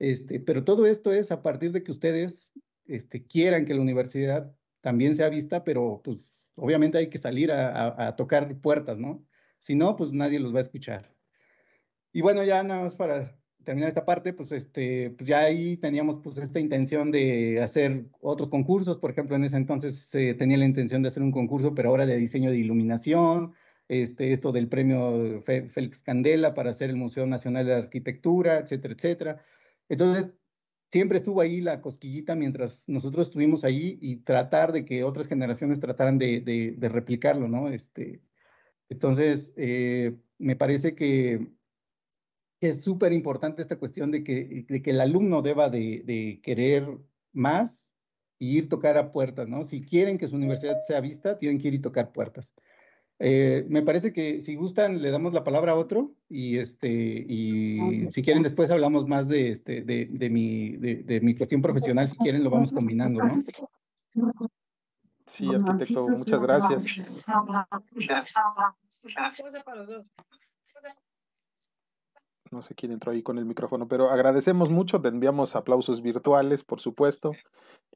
Este, pero todo esto es a partir de que ustedes este, quieran que la universidad también sea vista, pero pues obviamente hay que salir a tocar puertas, ¿no? Si no, pues nadie los va a escuchar. Y bueno, ya nada más para terminar esta parte, pues, este, pues ya ahí teníamos pues esta intención de hacer otros concursos, por ejemplo, en ese entonces se tenía la intención de hacer un concurso, pero ahora de diseño de iluminación, este, esto del premio Félix Candela para hacer el Museo Nacional de Arquitectura, etcétera, etcétera. Entonces, siempre estuvo ahí la cosquillita mientras nosotros estuvimos ahí y tratar de que otras generaciones trataran de, de, replicarlo, ¿no? Este, entonces, eh, me parece que es súper importante esta cuestión de que, de que, el alumno deba de, querer más y ir tocar a puertas, ¿no? Si quieren que su universidad sea vista, tienen que ir y tocar puertas. Eh, me parece que si gustan, le damos la palabra a otro y, este, y si quieren después hablamos más de, este, de, de, mi, de, mi cuestión profesional, si quieren lo vamos combinando, ¿no? Sí, arquitecto, muchas gracias no sé quién entró ahí con el micrófono, pero agradecemos mucho, te enviamos aplausos virtuales, por supuesto,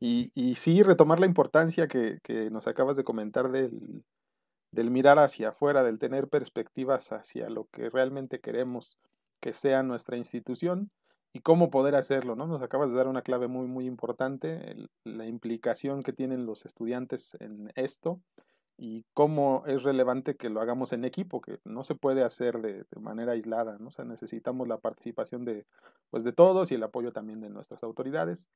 y, sí retomar la importancia que, nos acabas de comentar del, mirar hacia afuera, del tener perspectivas hacia lo que realmente queremos que sea nuestra institución y cómo poder hacerlo, ¿no? Nos acabas de dar una clave muy, muy importante, la implicación que tienen los estudiantes en esto y cómo es relevante que lo hagamos en equipo, que no se puede hacer de, manera aislada, ¿no? necesitamos la participación de, pues, de todos y el apoyo también de nuestras autoridades.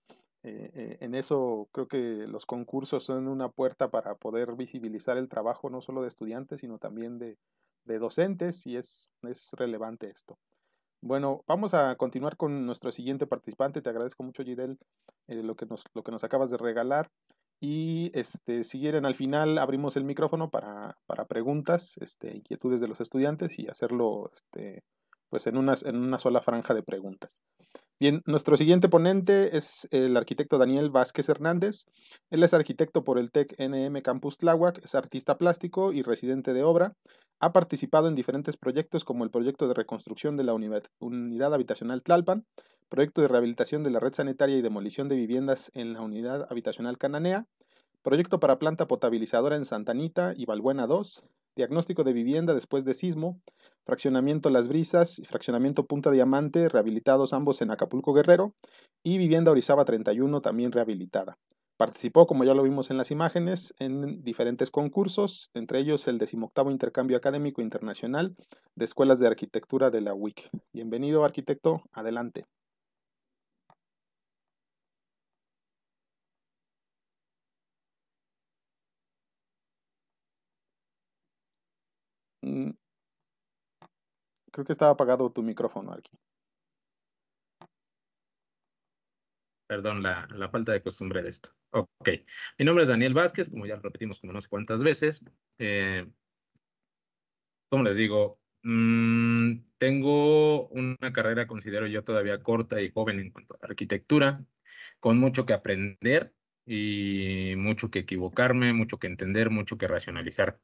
Eh, eh, en eso creo que los concursos son una puerta para poder visibilizar el trabajo no solo de estudiantes, sino también de, docentes, y es, es relevante esto. Bueno, vamos a continuar con nuestro siguiente participante. Te agradezco mucho, Gidel, eh, lo, que lo que nos acabas de regalar. Y este, si quieren, al final abrimos el micrófono para, preguntas, este, inquietudes de los estudiantes y hacerlo este, pues en, una, sola franja de preguntas. Bien, nuestro siguiente ponente es el arquitecto Daniel Vázquez Hernández. Él es arquitecto por el TEC NM Campus Tláhuac, es artista plástico y residente de obra. Ha participado en diferentes proyectos como el proyecto de reconstrucción de la unidad Habitacional Tlalpan, proyecto de rehabilitación de la red sanitaria y demolición de viviendas en la unidad habitacional cananea, proyecto para planta potabilizadora en Santanita y Balbuena 2, diagnóstico de vivienda después de sismo, fraccionamiento Las Brisas y fraccionamiento Punta Diamante, rehabilitados ambos en Acapulco Guerrero, y vivienda Orizaba 31 también rehabilitada. Participó, como ya lo vimos en las imágenes, en diferentes concursos, entre ellos el decimoctavo Intercambio Académico Internacional de Escuelas de Arquitectura de la UIC. Bienvenido, arquitecto, adelante. Creo que estaba apagado tu micrófono aquí. Perdón la, falta de costumbre de esto. Ok. Mi nombre es Daniel Vázquez, como ya lo repetimos como no sé cuántas veces. Eh, como les digo? Mm, tengo una carrera, considero yo, todavía corta y joven en cuanto a arquitectura, con mucho que aprender y mucho que equivocarme, mucho que entender, mucho que racionalizar.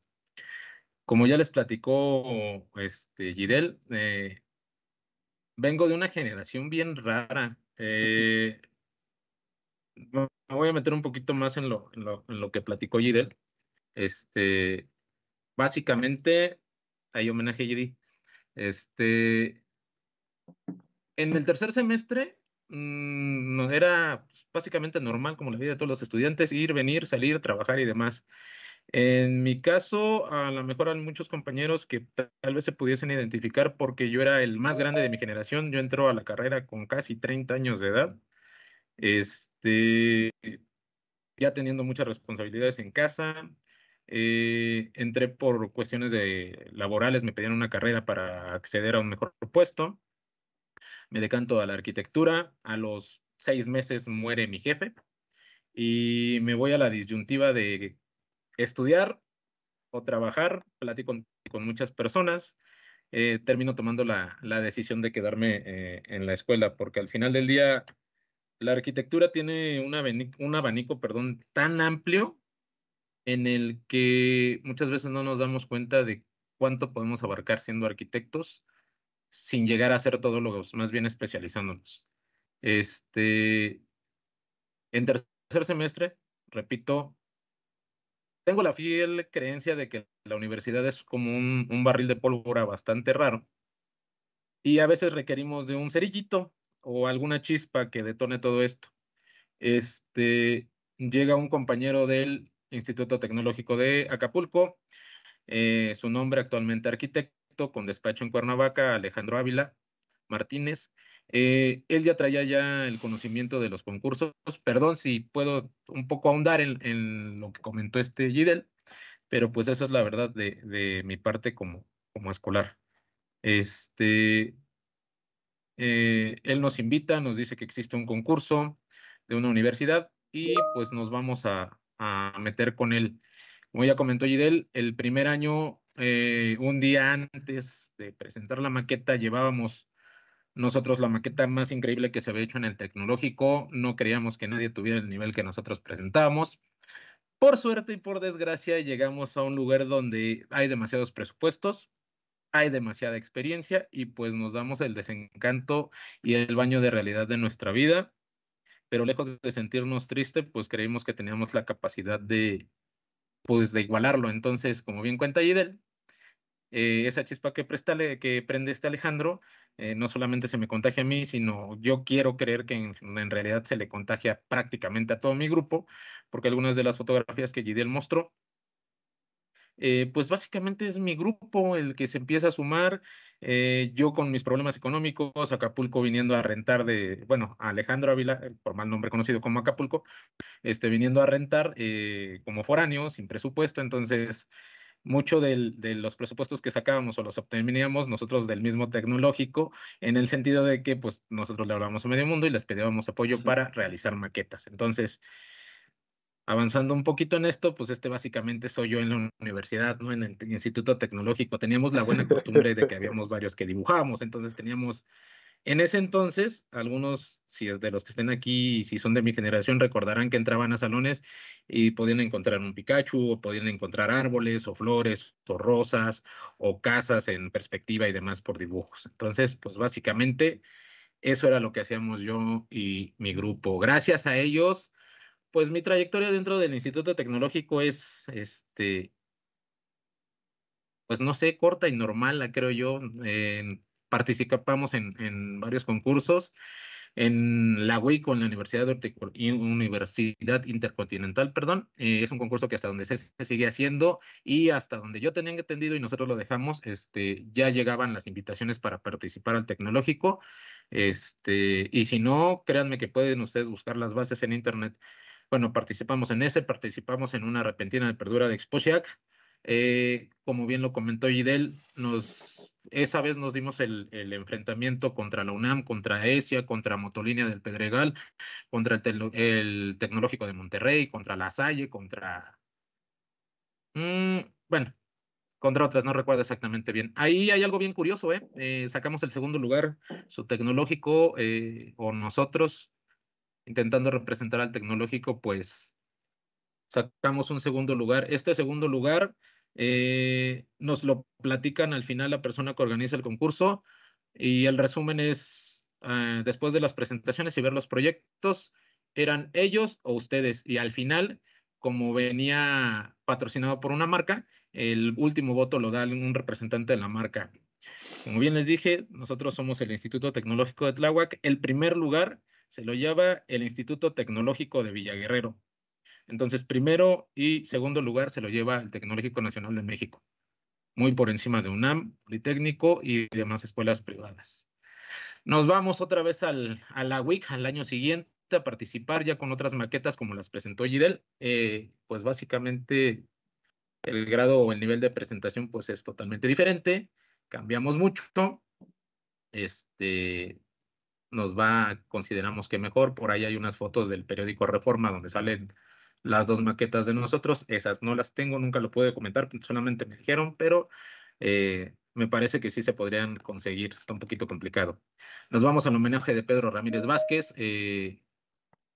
Como ya les platicó este, Gidel, eh, vengo de una generación bien rara. Eh, me voy a meter un poquito más en lo, que platicó Gidel. Este, básicamente, hay homenaje a Gidel. Este, en el tercer semestre mm, era pues, básicamente normal, como la vida de todos los estudiantes, ir, venir, salir, trabajar y demás. En mi caso, a lo mejor hay muchos compañeros que tal vez se pudiesen identificar porque yo era el más grande de mi generación, yo entro a la carrera con casi 30 años de edad, este, ya teniendo muchas responsabilidades en casa, eh, entré por cuestiones de laborales, me pedían una carrera para acceder a un mejor puesto, me decanto a la arquitectura, a los seis meses muere mi jefe y me voy a la disyuntiva de estudiar o trabajar, platico con, muchas personas, eh, termino tomando la, decisión de quedarme eh, en la escuela, porque al final del día la arquitectura tiene un abanico, un abanico perdón, tan amplio en el que muchas veces no nos damos cuenta de cuánto podemos abarcar siendo arquitectos sin llegar a ser todólogos, más bien especializándonos. Este, en tercer semestre, repito, tengo la fiel creencia de que la universidad es como un, barril de pólvora bastante raro y a veces requerimos de un cerillito o alguna chispa que detone todo esto. Este, llega un compañero del Instituto Tecnológico de Acapulco, eh, su nombre actualmente arquitecto, con despacho en Cuernavaca, Alejandro Ávila Martínez, eh, él ya traía ya el conocimiento de los concursos. Perdón si puedo un poco ahondar en, lo que comentó este Gidel, pero pues esa es la verdad de, mi parte como, como escolar. Este, eh, él nos invita, nos dice que existe un concurso de una universidad y pues nos vamos a, meter con él. Como ya comentó Gidel, el primer año, eh, un día antes de presentar la maqueta, llevábamos nosotros la maqueta más increíble que se había hecho en el tecnológico, no creíamos que nadie tuviera el nivel que nosotros presentamos. Por suerte y por desgracia llegamos a un lugar donde hay demasiados presupuestos, hay demasiada experiencia y pues nos damos el desencanto y el baño de realidad de nuestra vida. Pero lejos de sentirnos triste pues creímos que teníamos la capacidad de, pues, de igualarlo. Entonces, como bien cuenta Yidel, eh, esa chispa que, presta, que prende este Alejandro eh, no solamente se me contagia a mí, sino yo quiero creer que en, realidad se le contagia prácticamente a todo mi grupo, porque algunas de las fotografías que Gidel mostró, eh, pues básicamente es mi grupo el que se empieza a sumar, eh, yo con mis problemas económicos, Acapulco viniendo a rentar de, bueno, Alejandro Ávila, por mal nombre conocido como Acapulco, este, viniendo a rentar como foráneo, sin presupuesto, entonces mucho de los presupuestos que sacábamos o los obteníamos nosotros del mismo tecnológico, en el sentido de que pues nosotros le hablábamos a medio mundo y les pedíamos apoyo para realizar maquetas. Entonces, avanzando un poquito en esto, pues este básicamente soy yo en la universidad, ¿no? En el Instituto Tecnológico teníamos la buena costumbre de que habíamos varios que dibujábamos, entonces teníamos en ese entonces, algunos si es de los que estén aquí, si son de mi generación, recordarán que entraban a salones y podían encontrar un Pikachu, o podían encontrar árboles, o flores, o rosas, o casas en perspectiva y demás por dibujos. Entonces, pues básicamente eso era lo que hacíamos yo y mi grupo. Gracias a ellos, pues mi trayectoria dentro del Instituto Tecnológico es, este, pues no sé, corta y normal, la creo yo participamos en, varios concursos en la UI con la Universidad, Intercontinental, perdón, eh, es un concurso que hasta donde se, sigue haciendo y hasta donde yo tenía entendido y nosotros lo dejamos, este, ya llegaban las invitaciones para participar al tecnológico, este, y si no, créanme que pueden ustedes buscar las bases en internet. Bueno, participamos en ese, participamos en una repentina de perdura de Exposiac, eh, como bien lo comentó Gidel, esa vez nos dimos el, enfrentamiento contra la UNAM, contra ESIA, contra Motolínea del Pedregal, contra el, Tecnológico de Monterrey, contra La Salle, contra... Mm, bueno, contra otras, no recuerdo exactamente bien. Ahí hay algo bien curioso, ¿eh? eh sacamos el segundo lugar, su tecnológico, eh, o nosotros, intentando representar al tecnológico, pues sacamos un segundo lugar. Este segundo lugar eh, nos lo platican al final la persona que organiza el concurso y el resumen es, eh, después de las presentaciones y ver los proyectos, eran ellos o ustedes. Y al final, como venía patrocinado por una marca, el último voto lo da un representante de la marca. Como bien les dije, nosotros somos el Instituto Tecnológico de Tláhuac. El primer lugar se lo lleva el Instituto Tecnológico de Villaguerrero. Entonces, primero y segundo lugar se lo lleva el Tecnológico Nacional de México, muy por encima de UNAM, Politécnico y demás escuelas privadas. Nos vamos otra vez a la WIC al año siguiente a participar ya con otras maquetas como las presentó Gidel. Eh, pues básicamente el grado o el nivel de presentación pues es totalmente diferente, cambiamos mucho, este, nos va, consideramos que mejor, por ahí hay unas fotos del periódico Reforma donde salen las dos maquetas de nosotros. Esas no las tengo, nunca lo pude comentar, solamente me dijeron, pero eh, me parece que sí se podrían conseguir. Está un poquito complicado. Nos vamos al homenaje de Pedro Ramírez Vázquez. Eh,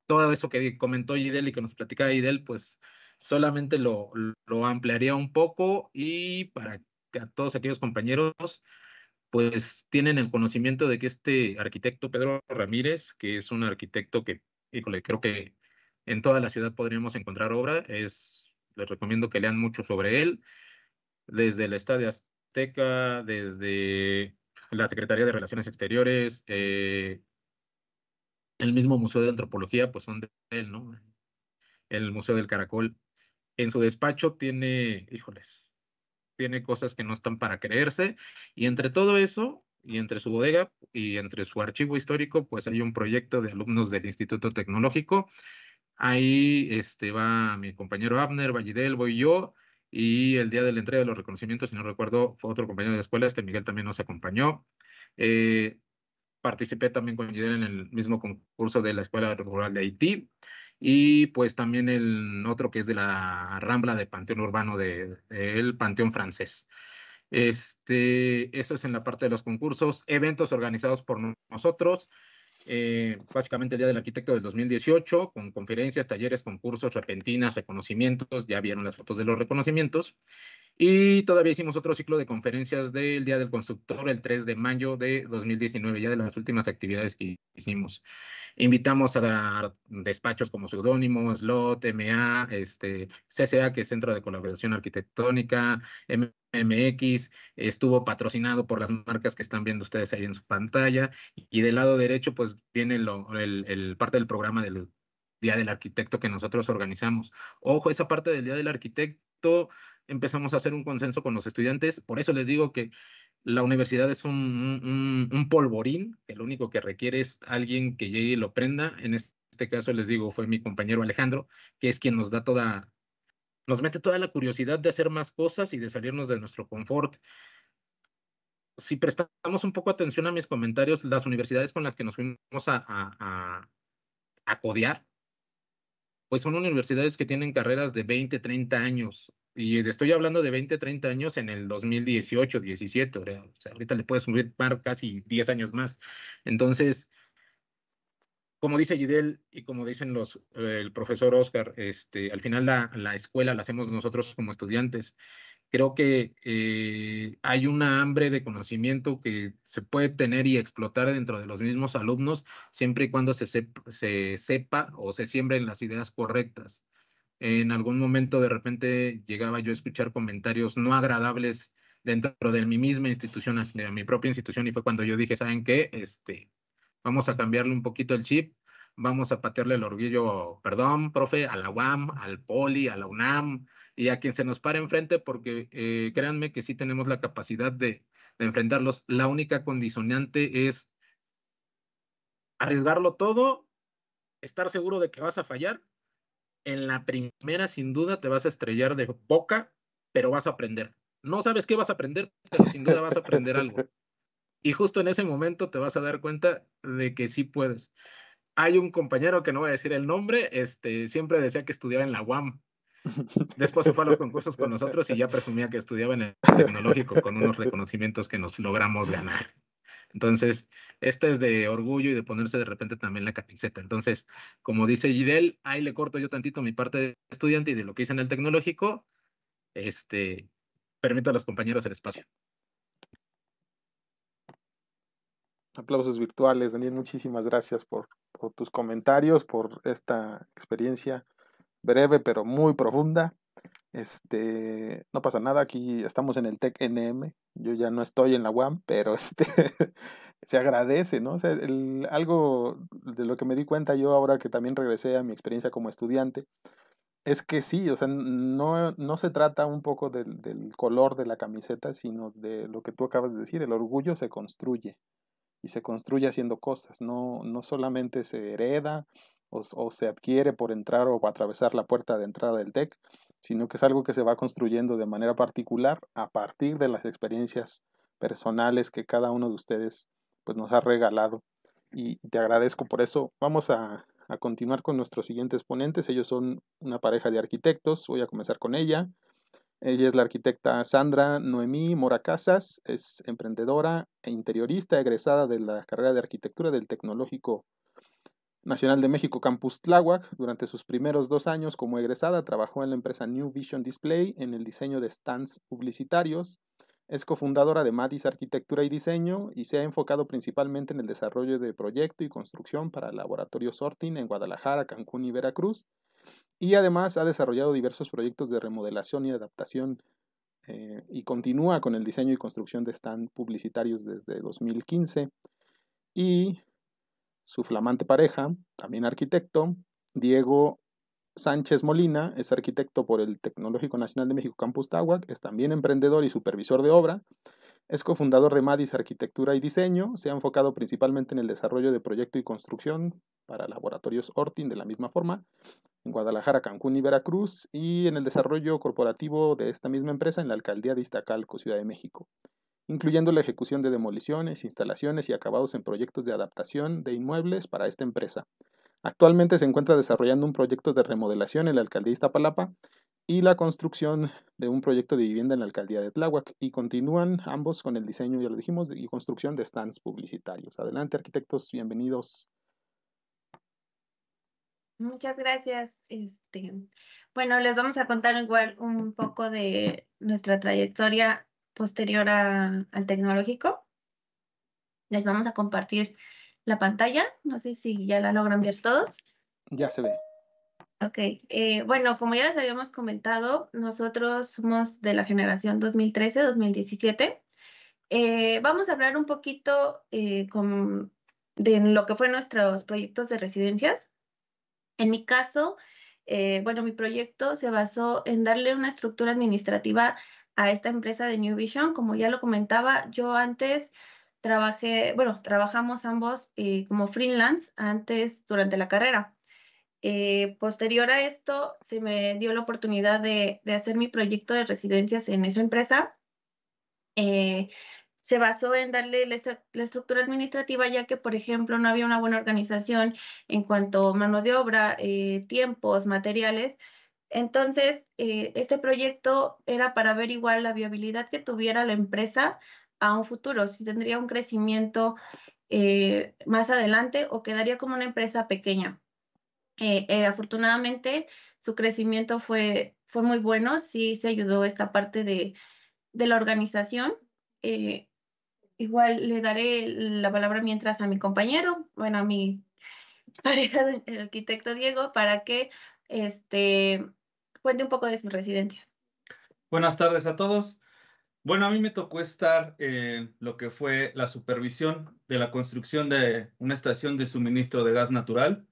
todo eso que comentó Idel y que nos platicaba Idel, pues solamente lo, lo ampliaría un poco y para que a todos aquellos compañeros pues tienen el conocimiento de que este arquitecto Pedro Ramírez, que es un arquitecto que, híjole, creo que en toda la ciudad podríamos encontrar obra. Es, les recomiendo que lean mucho sobre él. Desde el de Azteca, desde la Secretaría de Relaciones Exteriores, eh, el mismo Museo de Antropología, pues son de él, ¿no? El Museo del Caracol. En su despacho tiene, híjoles, tiene cosas que no están para creerse. Y entre todo eso, y entre su bodega y entre su archivo histórico, pues hay un proyecto de alumnos del Instituto Tecnológico Ahí este, va mi compañero Abner, Vallidel, voy yo. Y el día de la entrega de los reconocimientos, si no recuerdo, fue otro compañero de la escuela, este Miguel también nos acompañó. Eh, participé también con Yidel en el mismo concurso de la Escuela Rural de Haití y pues también el otro que es de la Rambla de Panteón Urbano del Panteón Francés. Este, eso es en la parte de los concursos, eventos organizados por nosotros. Eh, básicamente el Día del Arquitecto del 2018, con conferencias, talleres, concursos, repentinas, reconocimientos, ya vieron las fotos de los reconocimientos, y todavía hicimos otro ciclo de conferencias del Día del Constructor, el 3 de mayo de 2019, ya de las últimas actividades que hicimos. Invitamos a dar despachos como Pseudónimo, Slot, MA, este, CCA, que es Centro de Colaboración Arquitectónica, MX, estuvo patrocinado por las marcas que están viendo ustedes ahí en su pantalla, y del lado derecho pues viene lo, el, parte del programa del Día del Arquitecto que nosotros organizamos. Ojo, esa parte del Día del Arquitecto empezamos a hacer un consenso con los estudiantes, por eso les digo que la universidad es un, un polvorín, que lo único que requiere es alguien que llegue y lo prenda. En este caso les digo, fue mi compañero Alejandro, que es quien nos da toda nos mete toda la curiosidad de hacer más cosas y de salirnos de nuestro confort. Si prestamos un poco atención a mis comentarios, las universidades con las que nos fuimos a, a, a, a codear, pues son universidades que tienen carreras de 20, 30 años. Y estoy hablando de 20, 30 años en el 2018, 17, ahorita le puedes subir par casi 10 años más. Entonces, como dice Gidel y como dicen los, eh, el profesor Oscar, este, al final la, escuela la hacemos nosotros como estudiantes. Creo que eh, hay una hambre de conocimiento que se puede tener y explotar dentro de los mismos alumnos, siempre y cuando se, sepa o se siembren las ideas correctas. En algún momento de repente llegaba yo a escuchar comentarios no agradables dentro de mi misma institución, a mi propia institución, y fue cuando yo dije, ¿saben qué? Este, Vamos a cambiarle un poquito el chip, vamos a patearle el orgullo, perdón, profe, a la UAM, al POLI, a la UNAM y a quien se nos pare enfrente, porque eh, créanme que sí tenemos la capacidad de, de enfrentarlos. La única condicionante es arriesgarlo todo, estar seguro de que vas a fallar. En la primera, sin duda, te vas a estrellar de boca, pero vas a aprender. No sabes qué vas a aprender, pero sin duda vas a aprender algo. *laughs* Y justo en ese momento te vas a dar cuenta de que sí puedes. Hay un compañero que no voy a decir el nombre, este, siempre decía que estudiaba en la UAM. *laughs* Después se fue a los concursos con nosotros y ya presumía que estudiaba en el tecnológico con unos reconocimientos que nos logramos ganar. Entonces, este es de orgullo y de ponerse de repente también la camiseta. Entonces, como dice Gidel, ahí le corto yo tantito mi parte de estudiante y de lo que hice en el tecnológico, este, permito a los compañeros el espacio. aplausos virtuales. Daniel, muchísimas gracias por, tus comentarios, por esta experiencia breve pero muy profunda. Este, no pasa nada, aquí estamos en el Tec NM. Yo ya no estoy en la UAM, pero *laughs* este se agradece, ¿no? O sea, algo de lo que me di cuenta yo ahora que también regresé a mi experiencia como estudiante es que sí, o sea, no, no se trata un poco del color de la camiseta, sino de lo que tú acabas de decir, el orgullo se construye y se construye haciendo cosas, no, solamente se hereda o, se adquiere por entrar o atravesar la puerta de entrada del TEC, sino que es algo que se va construyendo de manera particular a partir de las experiencias personales que cada uno de ustedes pues, nos ha regalado. Y te agradezco por eso. Vamos a, a continuar con nuestros siguientes ponentes. Ellos son una pareja de arquitectos. Voy a comenzar con ella. Ella es la arquitecta Sandra Noemí Casas, es emprendedora e interiorista egresada de la carrera de arquitectura del Tecnológico Nacional de México Campus Tláhuac. Durante sus primeros dos años como egresada trabajó en la empresa New Vision Display en el diseño de stands publicitarios. Es cofundadora de Madis Arquitectura y Diseño y se ha enfocado principalmente en el desarrollo de proyecto y construcción para laboratorios Sorting en Guadalajara, Cancún y Veracruz y además ha desarrollado diversos proyectos de remodelación y adaptación eh, y continúa con el diseño y construcción de stand publicitarios desde 2015. Y su flamante pareja, también arquitecto, Diego Sánchez Molina, es arquitecto por el Tecnológico Nacional de México Campus Tahuac, es también emprendedor y supervisor de obra. Es cofundador de Madis Arquitectura y Diseño. Se ha enfocado principalmente en el desarrollo de proyecto y construcción para laboratorios Ortin de la misma forma, en Guadalajara, Cancún y Veracruz, y en el desarrollo corporativo de esta misma empresa en la alcaldía de Iztacalco, Ciudad de México, incluyendo la ejecución de demoliciones, instalaciones y acabados en proyectos de adaptación de inmuebles para esta empresa, Actualmente se encuentra desarrollando un proyecto de remodelación en la alcaldía de Iztapalapa y la construcción de un proyecto de vivienda en la alcaldía de Tláhuac y continúan ambos con el diseño, ya lo dijimos, y construcción de stands publicitarios. Adelante, arquitectos, bienvenidos. Muchas gracias. Este, bueno, les vamos a contar igual un poco de nuestra trayectoria posterior a, al tecnológico. Les vamos a compartir la pantalla. No sé si ya la logran ver todos. Ya se ve. Ok, eh, bueno, como ya les habíamos comentado, nosotros somos de la generación 2013-2017. Eh, vamos a hablar un poquito eh, de lo que fueron nuestros proyectos de residencias. En mi caso, bueno, mi proyecto se basó en darle una estructura administrativa a esta empresa de New Vision. Como ya lo comentaba, yo antes trabajé, bueno, trabajamos ambos eh, como freelance antes, durante la carrera. Eh, posterior a esto, se me dio la oportunidad de, de hacer mi proyecto de residencias en esa empresa. Eh, se basó en darle la, la, estructura administrativa, ya que, por ejemplo, no había una buena organización en cuanto a mano de obra, tiempos, materiales. Entonces, este proyecto era para ver igual la viabilidad que tuviera la empresa a un futuro, si tendría un crecimiento eh, más adelante o quedaría como una empresa pequeña. Eh, eh, afortunadamente, su crecimiento fue, fue muy bueno, sí se ayudó esta parte de, la organización. igual le daré la palabra mientras a mi compañero, bueno, a mi *laughs* pareja, el arquitecto Diego, para que este, cuente un poco de sus residencias. Buenas tardes a todos. Bueno, a mí me tocó estar en lo que fue la supervisión de la construcción de una estación de suministro de gas natural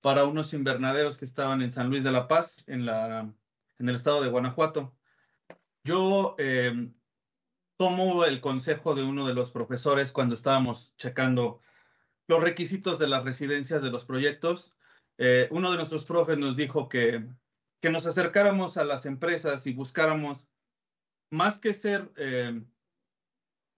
para unos invernaderos que estaban en San Luis de la Paz, en, la, en el estado de Guanajuato. Yo em, tomo el consejo de uno de los profesores cuando estábamos checando los requisitos de las residencias de los proyectos. Eh, uno de nuestros profes nos dijo que, que nos acercáramos a las empresas y buscáramos más que ser, eh,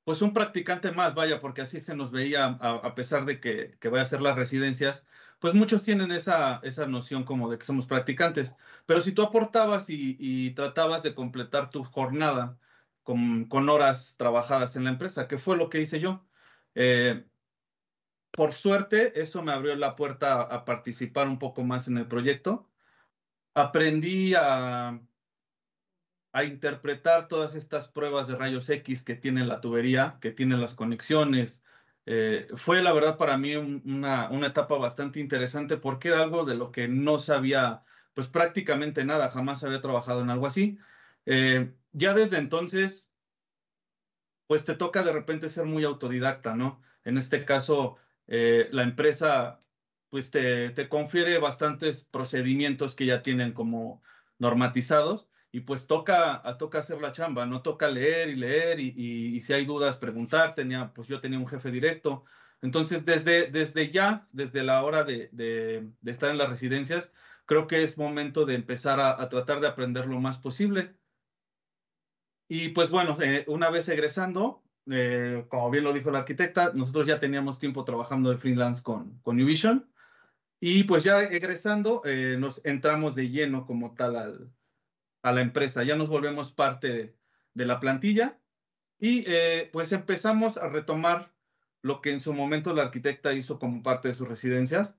pues un practicante más, vaya, porque así se nos veía, a, pesar de que, que, vaya a hacer las residencias, pues muchos tienen esa, esa noción como de que somos practicantes. Pero si tú aportabas y, tratabas de completar tu jornada con, horas trabajadas en la empresa, que fue lo que hice yo. Eh, por suerte, eso me abrió la puerta a participar un poco más en el proyecto. Aprendí a, a interpretar todas estas pruebas de rayos X que tiene la tubería, que tiene las conexiones. Eh, fue la verdad para mí una, etapa bastante interesante porque era algo de lo que no sabía, pues prácticamente nada, jamás había trabajado en algo así. Eh, ya desde entonces, pues te toca de repente ser muy autodidacta, ¿no? En este caso, eh, la empresa pues te, te confiere bastantes procedimientos que ya tienen como normatizados y pues toca, toca hacer la chamba, no toca leer y leer y, si hay dudas preguntar, tenía, pues yo tenía un jefe directo. Entonces, desde, desde ya, desde la hora de, estar en las residencias, creo que es momento de empezar a, tratar de aprender lo más posible. Y pues bueno, eh, una vez egresando, eh, como bien lo dijo la arquitecta, nosotros ya teníamos tiempo trabajando de freelance con, con New Vision. Y pues ya egresando, eh, nos entramos de lleno como tal al, a la empresa, ya nos volvemos parte de, la plantilla y eh, pues empezamos a retomar lo que en su momento la arquitecta hizo como parte de sus residencias.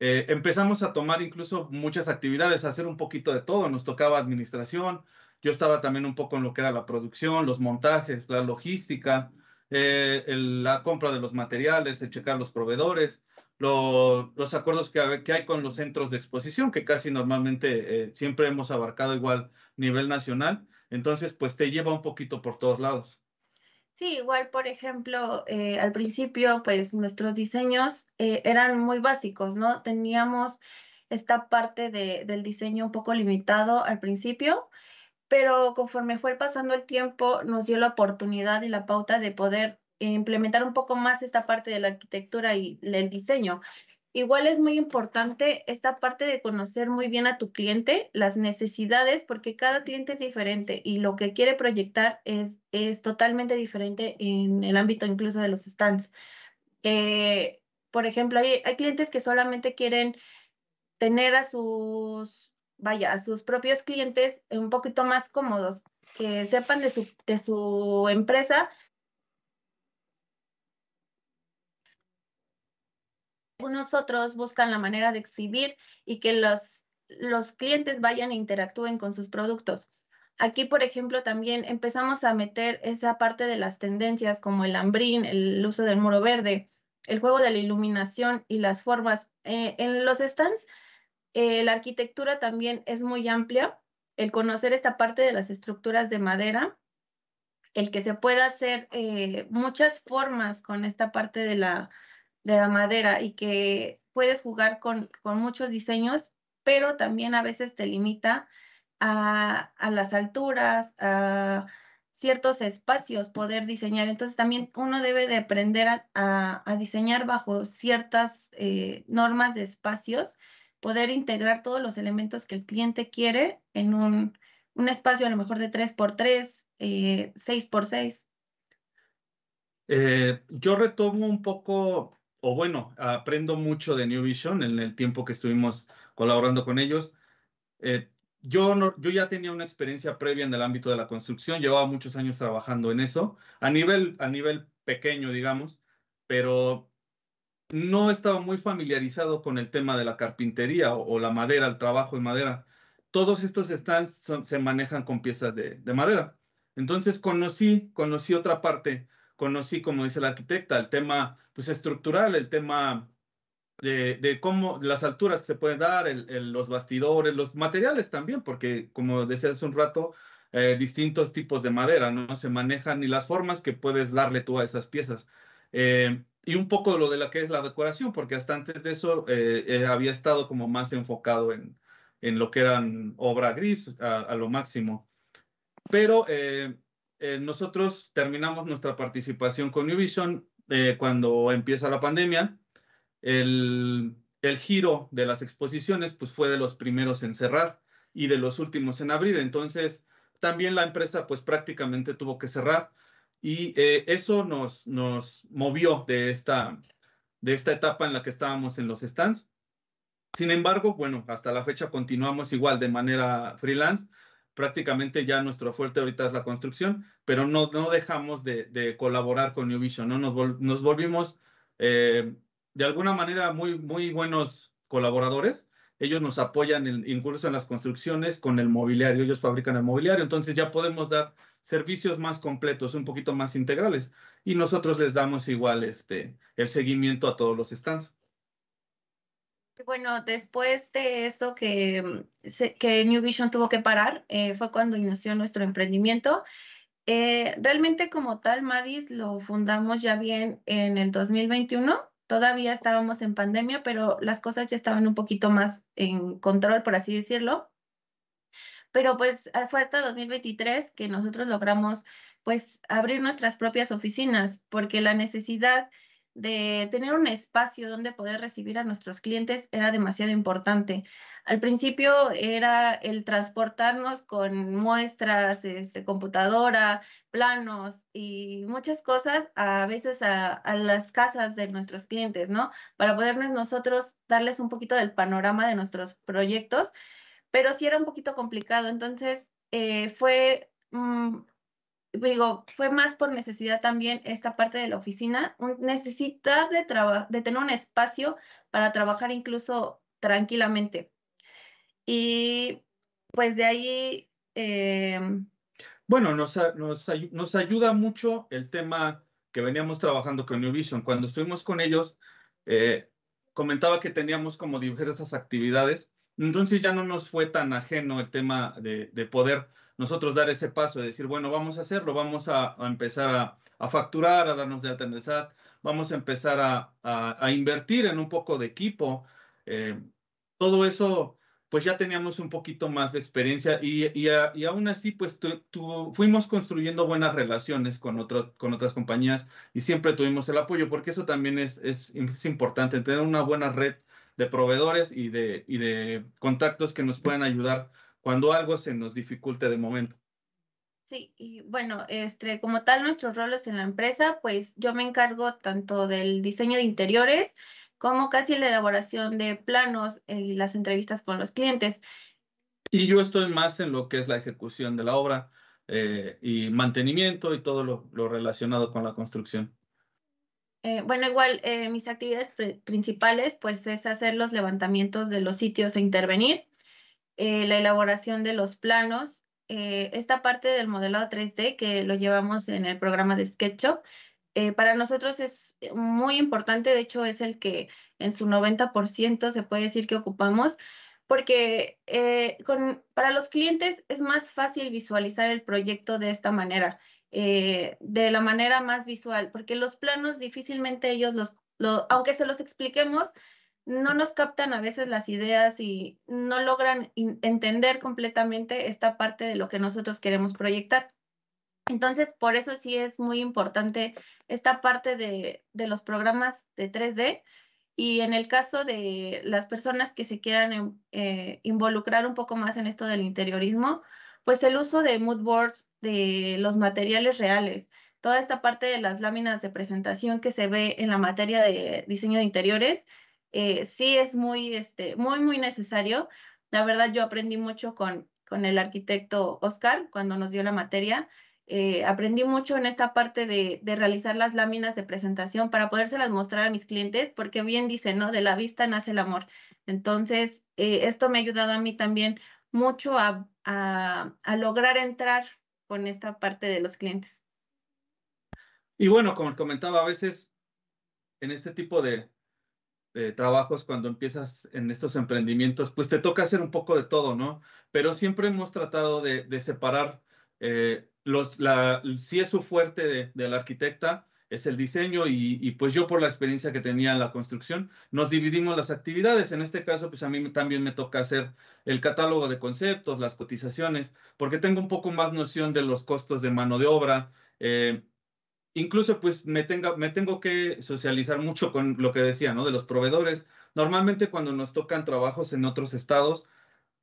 Eh, empezamos a tomar incluso muchas actividades, hacer un poquito de todo. Nos tocaba administración, yo estaba también un poco en lo que era la producción, los montajes, la logística, eh, la compra de los materiales, el checar los proveedores los acuerdos que, que, hay con los centros de exposición, que casi normalmente eh, siempre hemos abarcado igual nivel nacional. Entonces, pues te lleva un poquito por todos lados. Sí, igual, por ejemplo, eh, al principio, pues nuestros diseños eh, eran muy básicos, ¿no? Teníamos esta parte del diseño un poco limitado al principio, pero conforme fue pasando el tiempo, nos dio la oportunidad y la pauta de poder implementar un poco más esta parte de la arquitectura y el diseño. Igual es muy importante esta parte de conocer muy bien a tu cliente, las necesidades, porque cada cliente es diferente y lo que quiere proyectar es, totalmente diferente en el ámbito incluso de los stands. Eh, por ejemplo, hay, hay clientes que solamente quieren tener a sus, vaya, a sus propios clientes un poquito más cómodos, que sepan de su empresa, Nosotros otros buscan la manera de exhibir y que los, los clientes vayan e interactúen con sus productos. Aquí, por ejemplo, también empezamos a meter esa parte de las tendencias como el lambrín, el uso del muro verde, el juego de la iluminación y las formas. Eh, en los stands, eh, la arquitectura también es muy amplia. El conocer esta parte de las estructuras de madera, el que se pueda hacer eh, muchas formas con esta parte de la, de la madera y que puedes jugar con, muchos diseños, pero también a veces te limita a, las alturas, a ciertos espacios poder diseñar. Entonces también uno debe de aprender a, diseñar bajo ciertas eh, normas de espacios, poder integrar todos los elementos que el cliente quiere en un, espacio a lo mejor de 3x3, 6x6. Eh, eh, yo retomo un poco o bueno, aprendo mucho de New Vision en el tiempo que estuvimos colaborando con ellos. Eh, yo, yo ya tenía una experiencia previa en el ámbito de la construcción, llevaba muchos años trabajando en eso, a nivel, a nivel pequeño, digamos, pero no estaba muy familiarizado con el tema de la carpintería o, la madera, el trabajo en madera. Todos estos stands se manejan con piezas de, de madera. Entonces conocí, conocí otra parte conocí, como dice la arquitecta, el tema pues, estructural, el tema de, cómo las alturas que se pueden dar, los bastidores, los materiales también, porque como decía hace un rato, eh, distintos tipos de madera, ¿no? Se manejan y las formas que puedes darle tú a esas piezas. Eh, y un poco lo de la que es la decoración, porque hasta antes de eso eh, había estado como más enfocado en, en lo que eran obra gris a, a lo máximo. Pero eh, nosotros terminamos nuestra participación con New Vision eh, cuando empieza la pandemia. El, giro de las exposiciones pues, fue de los primeros en cerrar y de los últimos en abrir. Entonces, también la empresa pues prácticamente tuvo que cerrar y eh, eso nos, movió de de esta etapa en la que estábamos en los stands. Sin embargo, bueno, hasta la fecha continuamos igual de manera freelance prácticamente ya nuestro fuerte ahorita es la construcción, pero no, no dejamos de, colaborar con New Vision, ¿no? Nos, volvimos eh, de alguna manera muy, muy buenos colaboradores. Ellos nos apoyan en, incluso en las construcciones con el mobiliario, ellos fabrican el mobiliario, entonces ya podemos dar servicios más completos, un poquito más integrales. Y nosotros les damos igual este, el seguimiento a todos los stands. Bueno, después de eso mm, que, New Vision tuvo que parar, eh, fue cuando inició nuestro emprendimiento. Eh, realmente como tal, Madis lo fundamos ya bien en el 2021. Todavía estábamos en pandemia, pero las cosas ya estaban un poquito más en control, por así decirlo. Pero pues ah, fue hasta 2023 que nosotros logramos pues abrir nuestras propias oficinas, porque la necesidad de tener un espacio donde poder recibir a nuestros clientes era demasiado importante. Al principio era el transportarnos con muestras, este, computadora, planos y muchas cosas a veces a, las casas de nuestros clientes, ¿no? Para podernos nosotros darles un poquito del panorama de nuestros proyectos, pero sí era un poquito complicado. Entonces eh, fue mm, digo, fue más por necesidad también esta parte de la oficina, necesidad de, tener un espacio para trabajar incluso tranquilamente. Y pues de ahí... Em, bueno, nos, nos, ayuda mucho el tema que veníamos trabajando con New Vision. Cuando estuvimos con ellos, eh, comentaba que teníamos como diversas actividades, entonces ya no nos fue tan ajeno el tema de, de poder nosotros dar ese paso de decir, bueno, vamos a hacerlo, vamos a, empezar a, facturar, a darnos de alta vamos a empezar a, invertir en un poco de equipo. Eh, todo eso, pues ya teníamos un poquito más de experiencia y, y, aún así, pues fuimos construyendo buenas relaciones con, con otras compañías y siempre tuvimos el apoyo, porque eso también es, es, importante, tener una buena red de proveedores y de, y de contactos que nos puedan ayudar cuando algo se nos dificulte de momento. Sí, y bueno, este, como tal, nuestros roles en la empresa, pues yo me encargo tanto del diseño de interiores como casi la elaboración de planos eh, y las entrevistas con los clientes. Y yo estoy más en lo que es la ejecución de la obra eh, y mantenimiento y todo lo, relacionado con la construcción. Eh, bueno, igual mis actividades principales pues es hacer los levantamientos de los sitios e intervenir, eh, la elaboración de los planos, eh, esta parte del modelado 3D que lo llevamos en el programa de SketchUp. Eh, para nosotros es muy importante, de hecho es el que en su 90% se puede decir que ocupamos, porque para los clientes es más fácil visualizar el proyecto de esta manera, de la manera más visual, porque los planos difícilmente ellos los, aunque se los expliquemos, no nos captan a veces las ideas y no logran entender completamente esta parte de lo que nosotros queremos proyectar. Entonces, por eso sí es muy importante esta parte de, los programas de 3D y en el caso de las personas que se quieran em, eh, involucrar un poco más en esto del interiorismo, pues el uso de mood boards, de los materiales reales, toda esta parte de las láminas de presentación que se ve en la materia de diseño de interiores, eh, sí es muy, este, muy, muy necesario. La verdad, yo aprendí mucho con, con el arquitecto Oscar cuando nos dio la materia. Eh, aprendí mucho en esta parte de, de, realizar las láminas de presentación para podérselas mostrar a mis clientes, porque bien dice, ¿no? De la vista nace el amor. Entonces, eh, esto me ha ayudado a mí también mucho a, a, a, lograr entrar con esta parte de los clientes. Y bueno, como comentaba, a veces en este tipo de, eh, trabajos, cuando empiezas en estos emprendimientos, pues te toca hacer un poco de todo, ¿no? Pero siempre hemos tratado de, separar eh, los, si es su fuerte de, la arquitecta, es el diseño y, pues yo por la experiencia que tenía en la construcción, nos dividimos las actividades. En este caso, pues a mí también me toca hacer el catálogo de conceptos, las cotizaciones, porque tengo un poco más noción de los costos de mano de obra, eh, incluso pues me, tengo que socializar mucho con lo que decía, ¿no? De los proveedores. Normalmente cuando nos tocan trabajos en otros estados,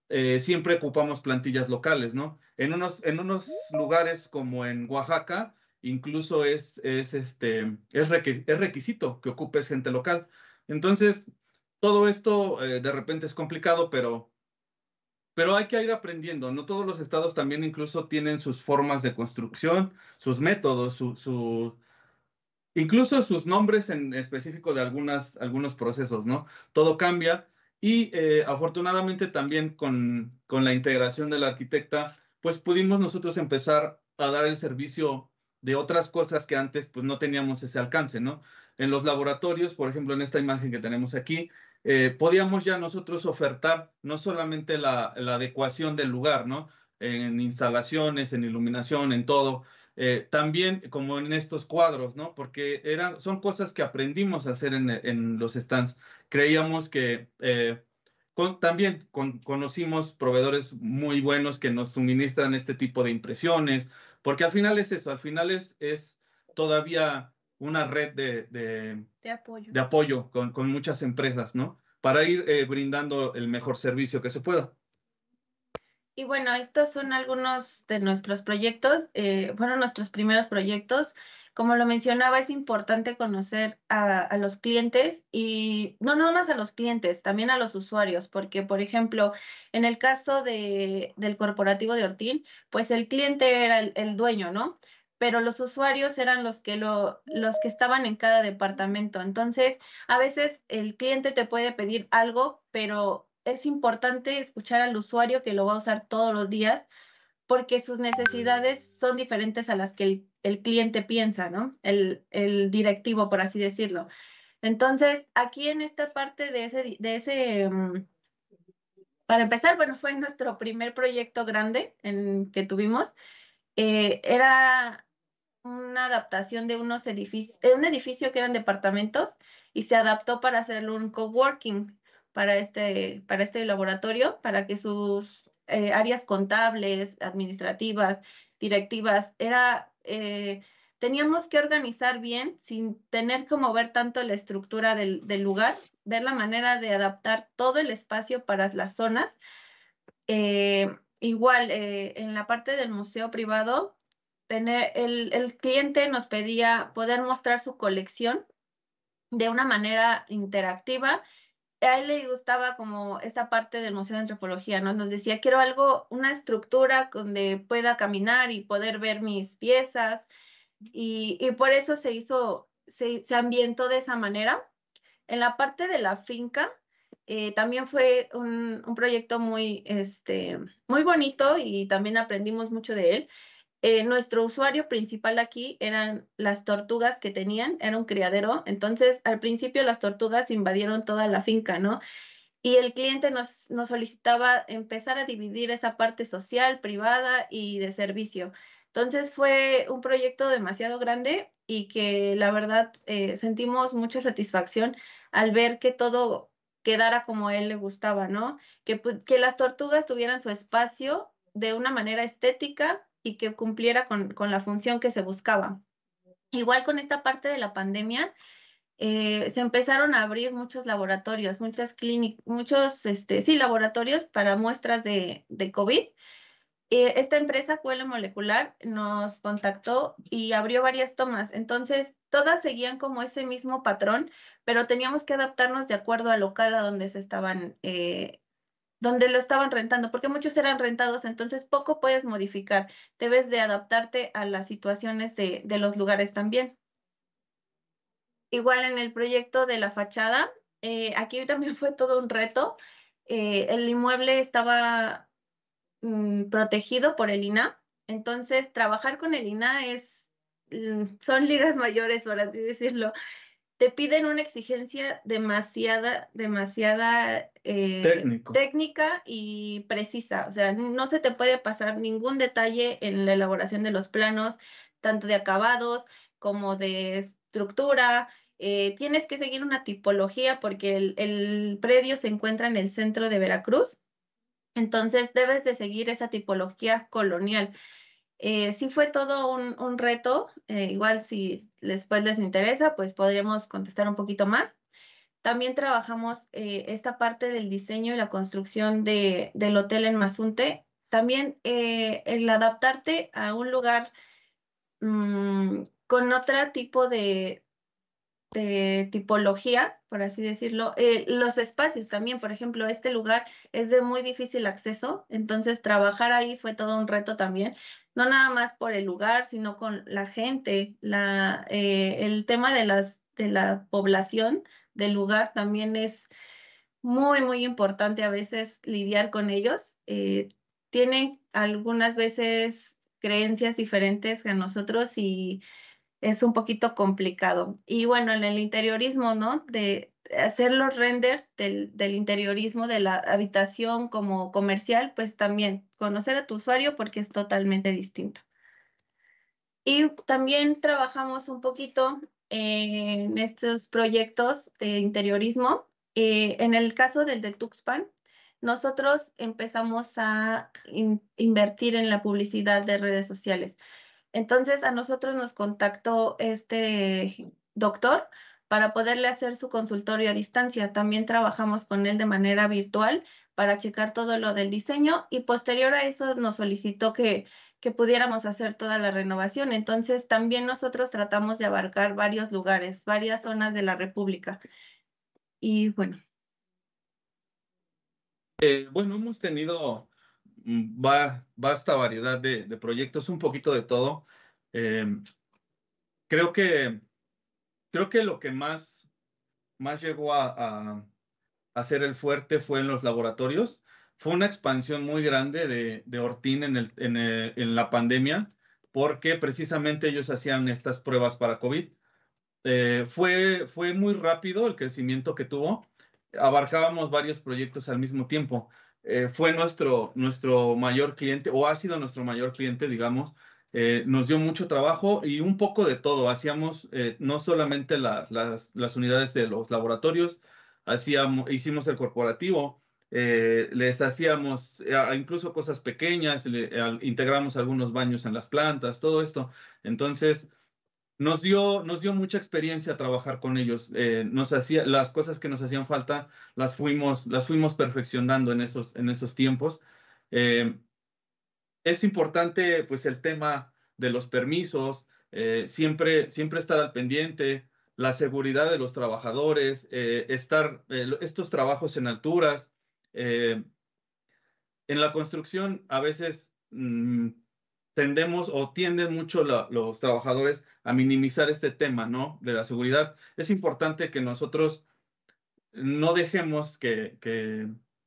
eh, siempre ocupamos plantillas locales, ¿no? En unos, lugares como en Oaxaca, incluso este, es, requisito que ocupes gente local. Entonces, todo esto eh, de repente es complicado, pero pero hay que ir aprendiendo. No todos los estados también incluso tienen sus formas de construcción, sus métodos, su, incluso sus nombres en específico de algunas, algunos procesos, ¿no? Todo cambia y eh, afortunadamente también con, la integración de la arquitecta, pues pudimos nosotros empezar a dar el servicio de otras cosas que antes pues no teníamos ese alcance, ¿no? En los laboratorios, por ejemplo, en esta imagen que tenemos aquí, eh, podíamos ya nosotros ofertar no solamente la, adecuación del lugar, ¿no? En instalaciones, en iluminación, en todo. Eh, también como en estos cuadros, ¿no? Porque eran, son cosas que aprendimos a hacer en, en los stands. Creíamos que eh, también conocimos proveedores muy buenos que nos suministran este tipo de impresiones, porque al final es eso, al final es, es todavía una red de, apoyo, con, muchas empresas, ¿no? Para ir eh, brindando el mejor servicio que se pueda. Y bueno, estos son algunos de nuestros proyectos, Bueno, eh, fueron nuestros primeros proyectos. Como lo mencionaba, es importante conocer a, los clientes y no nada más a los clientes, también a los usuarios, porque, por ejemplo, en el caso de, del corporativo de Ortín, pues el cliente era el dueño, ¿no? pero los usuarios eran los que, lo, los que estaban en cada departamento. Entonces, a veces el cliente te puede pedir algo, pero es importante escuchar al usuario que lo va a usar todos los días porque sus necesidades mm. son diferentes a las que el, cliente piensa, ¿no? El, directivo, por así decirlo. Entonces, aquí en esta parte de ese, de ese mm, para empezar, bueno, fue nuestro primer proyecto grande en que tuvimos. Eh, era una adaptación de unos edificios, eh, un edificio que eran departamentos y se adaptó para hacer un coworking para este, para este laboratorio, para que sus eh, áreas contables, administrativas, directivas, era, eh, teníamos que organizar bien sin tener como ver tanto la estructura del, lugar, ver la manera de adaptar todo el espacio para las zonas. igual, en la parte del museo privado, el, el cliente nos pedía poder mostrar su colección de una manera interactiva a él le gustaba como esa parte del Museo de Antropología, Nos decía, quiero algo, una estructura donde pueda caminar y poder ver mis piezas. Y, y por eso se hizo, se, se, ambientó de esa manera. En la parte de la finca, eh, también fue un, un, proyecto muy, este, muy bonito y también aprendimos mucho de él. Eh, nuestro usuario principal aquí eran las tortugas que tenían, era un criadero, entonces al principio las tortugas invadieron toda la finca, ¿no? Y el cliente nos, solicitaba empezar a dividir esa parte social, privada y de servicio. Entonces fue un proyecto demasiado grande y que la verdad eh, sentimos mucha satisfacción al ver que todo quedara como a él le gustaba, ¿no? Que, pues, que las tortugas tuvieran su espacio de una manera estética, y que cumpliera con, la función que se buscaba. Igual con esta parte de la pandemia, eh, se empezaron a abrir muchos laboratorios, muchas clínicas, muchos, este, sí, laboratorios para muestras de, de COVID. Eh, esta empresa, Cuello Molecular, nos contactó y abrió varias tomas. Entonces, todas seguían como ese mismo patrón, pero teníamos que adaptarnos de acuerdo al local a donde se estaban eh, donde lo estaban rentando, porque muchos eran rentados, entonces poco puedes modificar. Debes de adaptarte a las situaciones de, los lugares también. Igual en el proyecto de la fachada, eh, aquí también *laughs* fue todo un reto. Eh, el inmueble estaba mm, protegido por el INAH, entonces trabajar con el INAH es, mm, son ligas *laughs* mayores, por así decirlo te piden una exigencia demasiada, demasiada eh, técnica y precisa. O sea, no se te puede pasar ningún detalle en la elaboración de los planos, tanto de acabados como de estructura. Eh, tienes que seguir una tipología porque el, el predio se encuentra en el centro de Veracruz. Entonces debes de seguir esa tipología colonial. Eh, sí fue todo un, reto, eh, igual si después les interesa, pues podríamos contestar un poquito más. También trabajamos eh, esta parte del diseño y la construcción de, del hotel en Mazunte. También eh, el adaptarte a un lugar mm, con otro tipo de, de tipología, por así decirlo, los espacios también, por ejemplo, este lugar es de muy difícil acceso, entonces trabajar ahí fue todo un reto también no nada más por el lugar, sino con la gente, la, eh, el tema de, las, de la población del lugar también es muy, muy importante a veces lidiar con ellos. Eh, tienen algunas veces creencias diferentes a nosotros y es un poquito complicado. Y bueno, en el interiorismo, ¿no? De, hacer los renders del, interiorismo de la habitación como comercial, pues también conocer a tu usuario porque es totalmente distinto. Y también trabajamos un poquito en estos proyectos de interiorismo. Eh, en el caso del de Tuxpan, nosotros empezamos a invertir en la publicidad de redes sociales. Entonces a nosotros nos contactó este doctor para poderle hacer su consultorio a distancia. También trabajamos con él de manera virtual para checar todo lo del diseño y posterior a eso nos solicitó que, pudiéramos hacer toda la renovación. Entonces también nosotros tratamos de abarcar varios lugares, varias zonas de la República. Y bueno. Eh, bueno, hemos tenido mm, vasta variedad de, proyectos, un poquito de todo. Eh, creo que creo que lo que más, más llegó a, a, ser el fuerte fue en los laboratorios. Fue una expansión muy grande de, de Ortín en, el, en, en, la pandemia, porque precisamente ellos hacían estas pruebas para COVID. Eh, fue, fue muy rápido el crecimiento que tuvo. Abarcábamos varios proyectos al mismo tiempo. Eh, fue nuestro, nuestro mayor cliente, o ha sido nuestro mayor cliente, digamos, eh, nos dio mucho trabajo y un poco de todo. Hacíamos eh, no solamente las, unidades de los laboratorios, hacíamos, hicimos el corporativo, eh, les hacíamos incluso cosas pequeñas, integramos algunos baños en las plantas, todo esto. Entonces, nos dio, nos dio mucha experiencia trabajar con ellos. nos hacía, las cosas que nos hacían falta las fuimos, las fuimos perfeccionando en esos, en esos tiempos es importante pues el tema de los permisos, eh, siempre, siempre estar al pendiente, la seguridad de los trabajadores, eh, estar eh, estos trabajos en alturas. en la construcción a veces mm, tendemos o tienden mucho los trabajadores a minimizar este tema, De la seguridad. Es importante que nosotros no dejemos que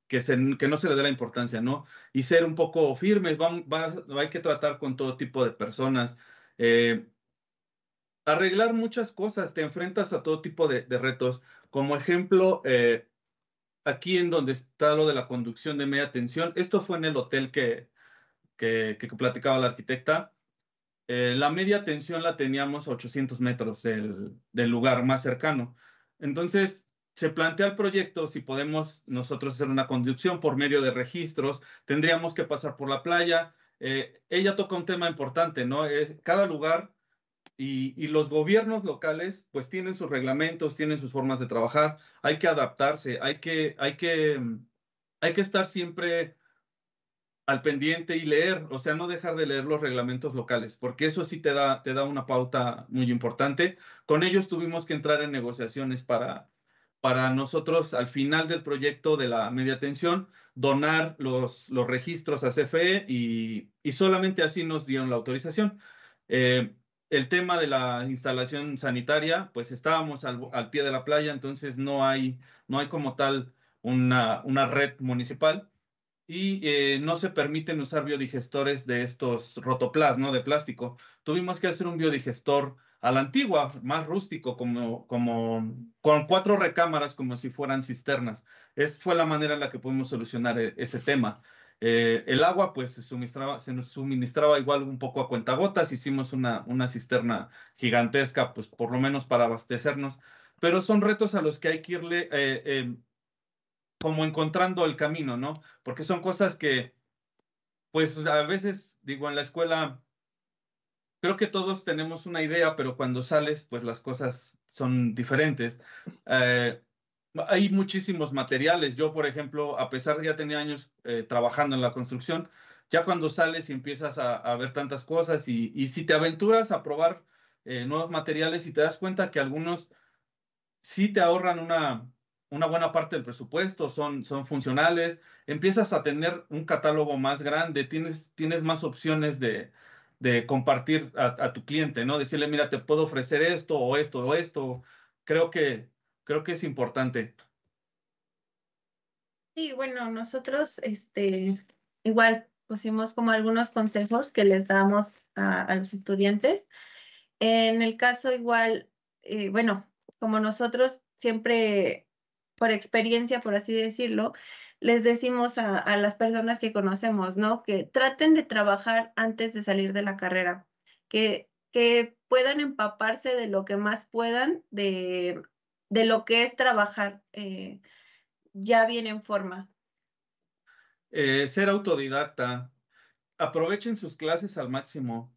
que, no se le dé la importancia, ¿no? Y ser un poco firmes, hay que tratar con todo tipo de personas. Eh, arreglar muchas cosas, te enfrentas a todo tipo de, retos. Como ejemplo, eh, aquí en donde está lo de la conducción de media tensión, esto fue en el hotel que, que, platicaba la arquitecta. Eh, la media tensión la teníamos a 800 metros del lugar más cercano. Entonces, se plantea el proyecto, si podemos nosotros hacer una conducción por medio de registros, tendríamos que pasar por la playa. Eh, ella toca un tema importante, ¿no? Es, cada lugar y, los gobiernos locales pues tienen sus reglamentos, tienen sus formas de trabajar, hay que adaptarse, hay que, hay que, hay que estar siempre al pendiente y leer, o sea, no dejar de leer los reglamentos locales, porque eso sí te da, te da una pauta muy importante. Con ellos tuvimos que entrar en negociaciones para para nosotros al final del proyecto de la media tensión donar los, los registros a CFE y, solamente así nos dieron la autorización. Eh, el tema de la instalación sanitaria, pues estábamos al, pie de la playa, entonces no hay, no hay como tal una, una red municipal y eh, no se permiten usar biodigestores de estos rotoplas, ¿no? De plástico. Tuvimos que hacer un biodigestor a la antigua, más rústico, como, como con cuatro recámaras como si fueran cisternas. Es, fue la manera en la que pudimos solucionar e, ese tema. Eh, el agua pues se suministraba, se nos suministraba igual un poco a cuentagotas, hicimos una, una cisterna gigantesca pues por lo menos para abastecernos, pero son retos a los que hay que irle eh, eh, como encontrando el camino, ¿no? Porque son cosas que pues a veces digo en la escuela creo que todos tenemos una idea, pero cuando sales, pues las cosas son diferentes. Eh, hay muchísimos materiales. Yo, por ejemplo, a pesar de que ya tenía años eh, trabajando en la construcción, ya cuando sales y empiezas a, ver tantas cosas y, si te aventuras a probar eh, nuevos materiales y te das cuenta que algunos sí te ahorran una, una buena parte del presupuesto, son, son funcionales, empiezas a tener un catálogo más grande, tienes, tienes más opciones de, de compartir a, tu cliente, ¿no? Decirle, mira, te puedo ofrecer esto o esto o esto. Creo que, creo que es importante. Sí, bueno, nosotros este, igual pusimos como algunos consejos que les damos a, los estudiantes. En el caso igual, eh, bueno, como nosotros siempre por experiencia, por así decirlo, les decimos a, las personas que conocemos, ¿no? Que traten de trabajar antes de salir de la carrera, que, que puedan empaparse de lo que más puedan, de, de lo que es trabajar eh, ya bien en forma. Eh, ser autodidacta. Aprovechen sus clases al máximo.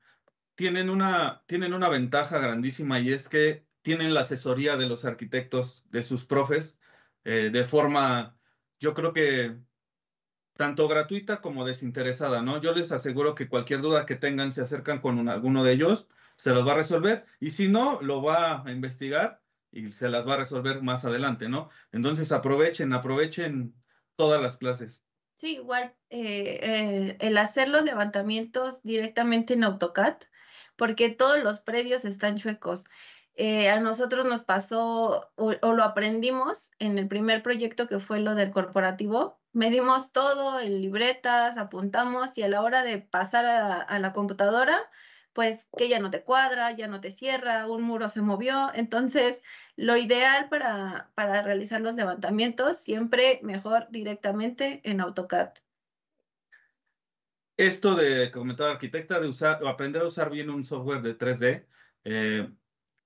Tienen una, tienen una ventaja grandísima y es que tienen la asesoría de los arquitectos, de sus profes, eh, de forma yo creo que tanto gratuita como desinteresada, ¿no? Yo les aseguro que cualquier duda que tengan, se acercan con alguno de ellos, se los va a resolver y si no, lo va a investigar y se las va a resolver más adelante, ¿no? Entonces aprovechen, aprovechen todas las clases. Sí, igual eh, eh, el hacer los levantamientos directamente en AutoCAD, porque todos los predios están chuecos. Eh, a nosotros nos pasó o, lo aprendimos en el primer proyecto que fue lo del corporativo. Medimos todo en libretas, apuntamos y a la hora de pasar a, la computadora, pues que ya no te cuadra, ya no te cierra, un muro se movió. Entonces, lo ideal para, para realizar los levantamientos siempre mejor directamente en AutoCAD. Esto de comentar arquitecta, de usar, o aprender a usar bien un software de 3D, eh,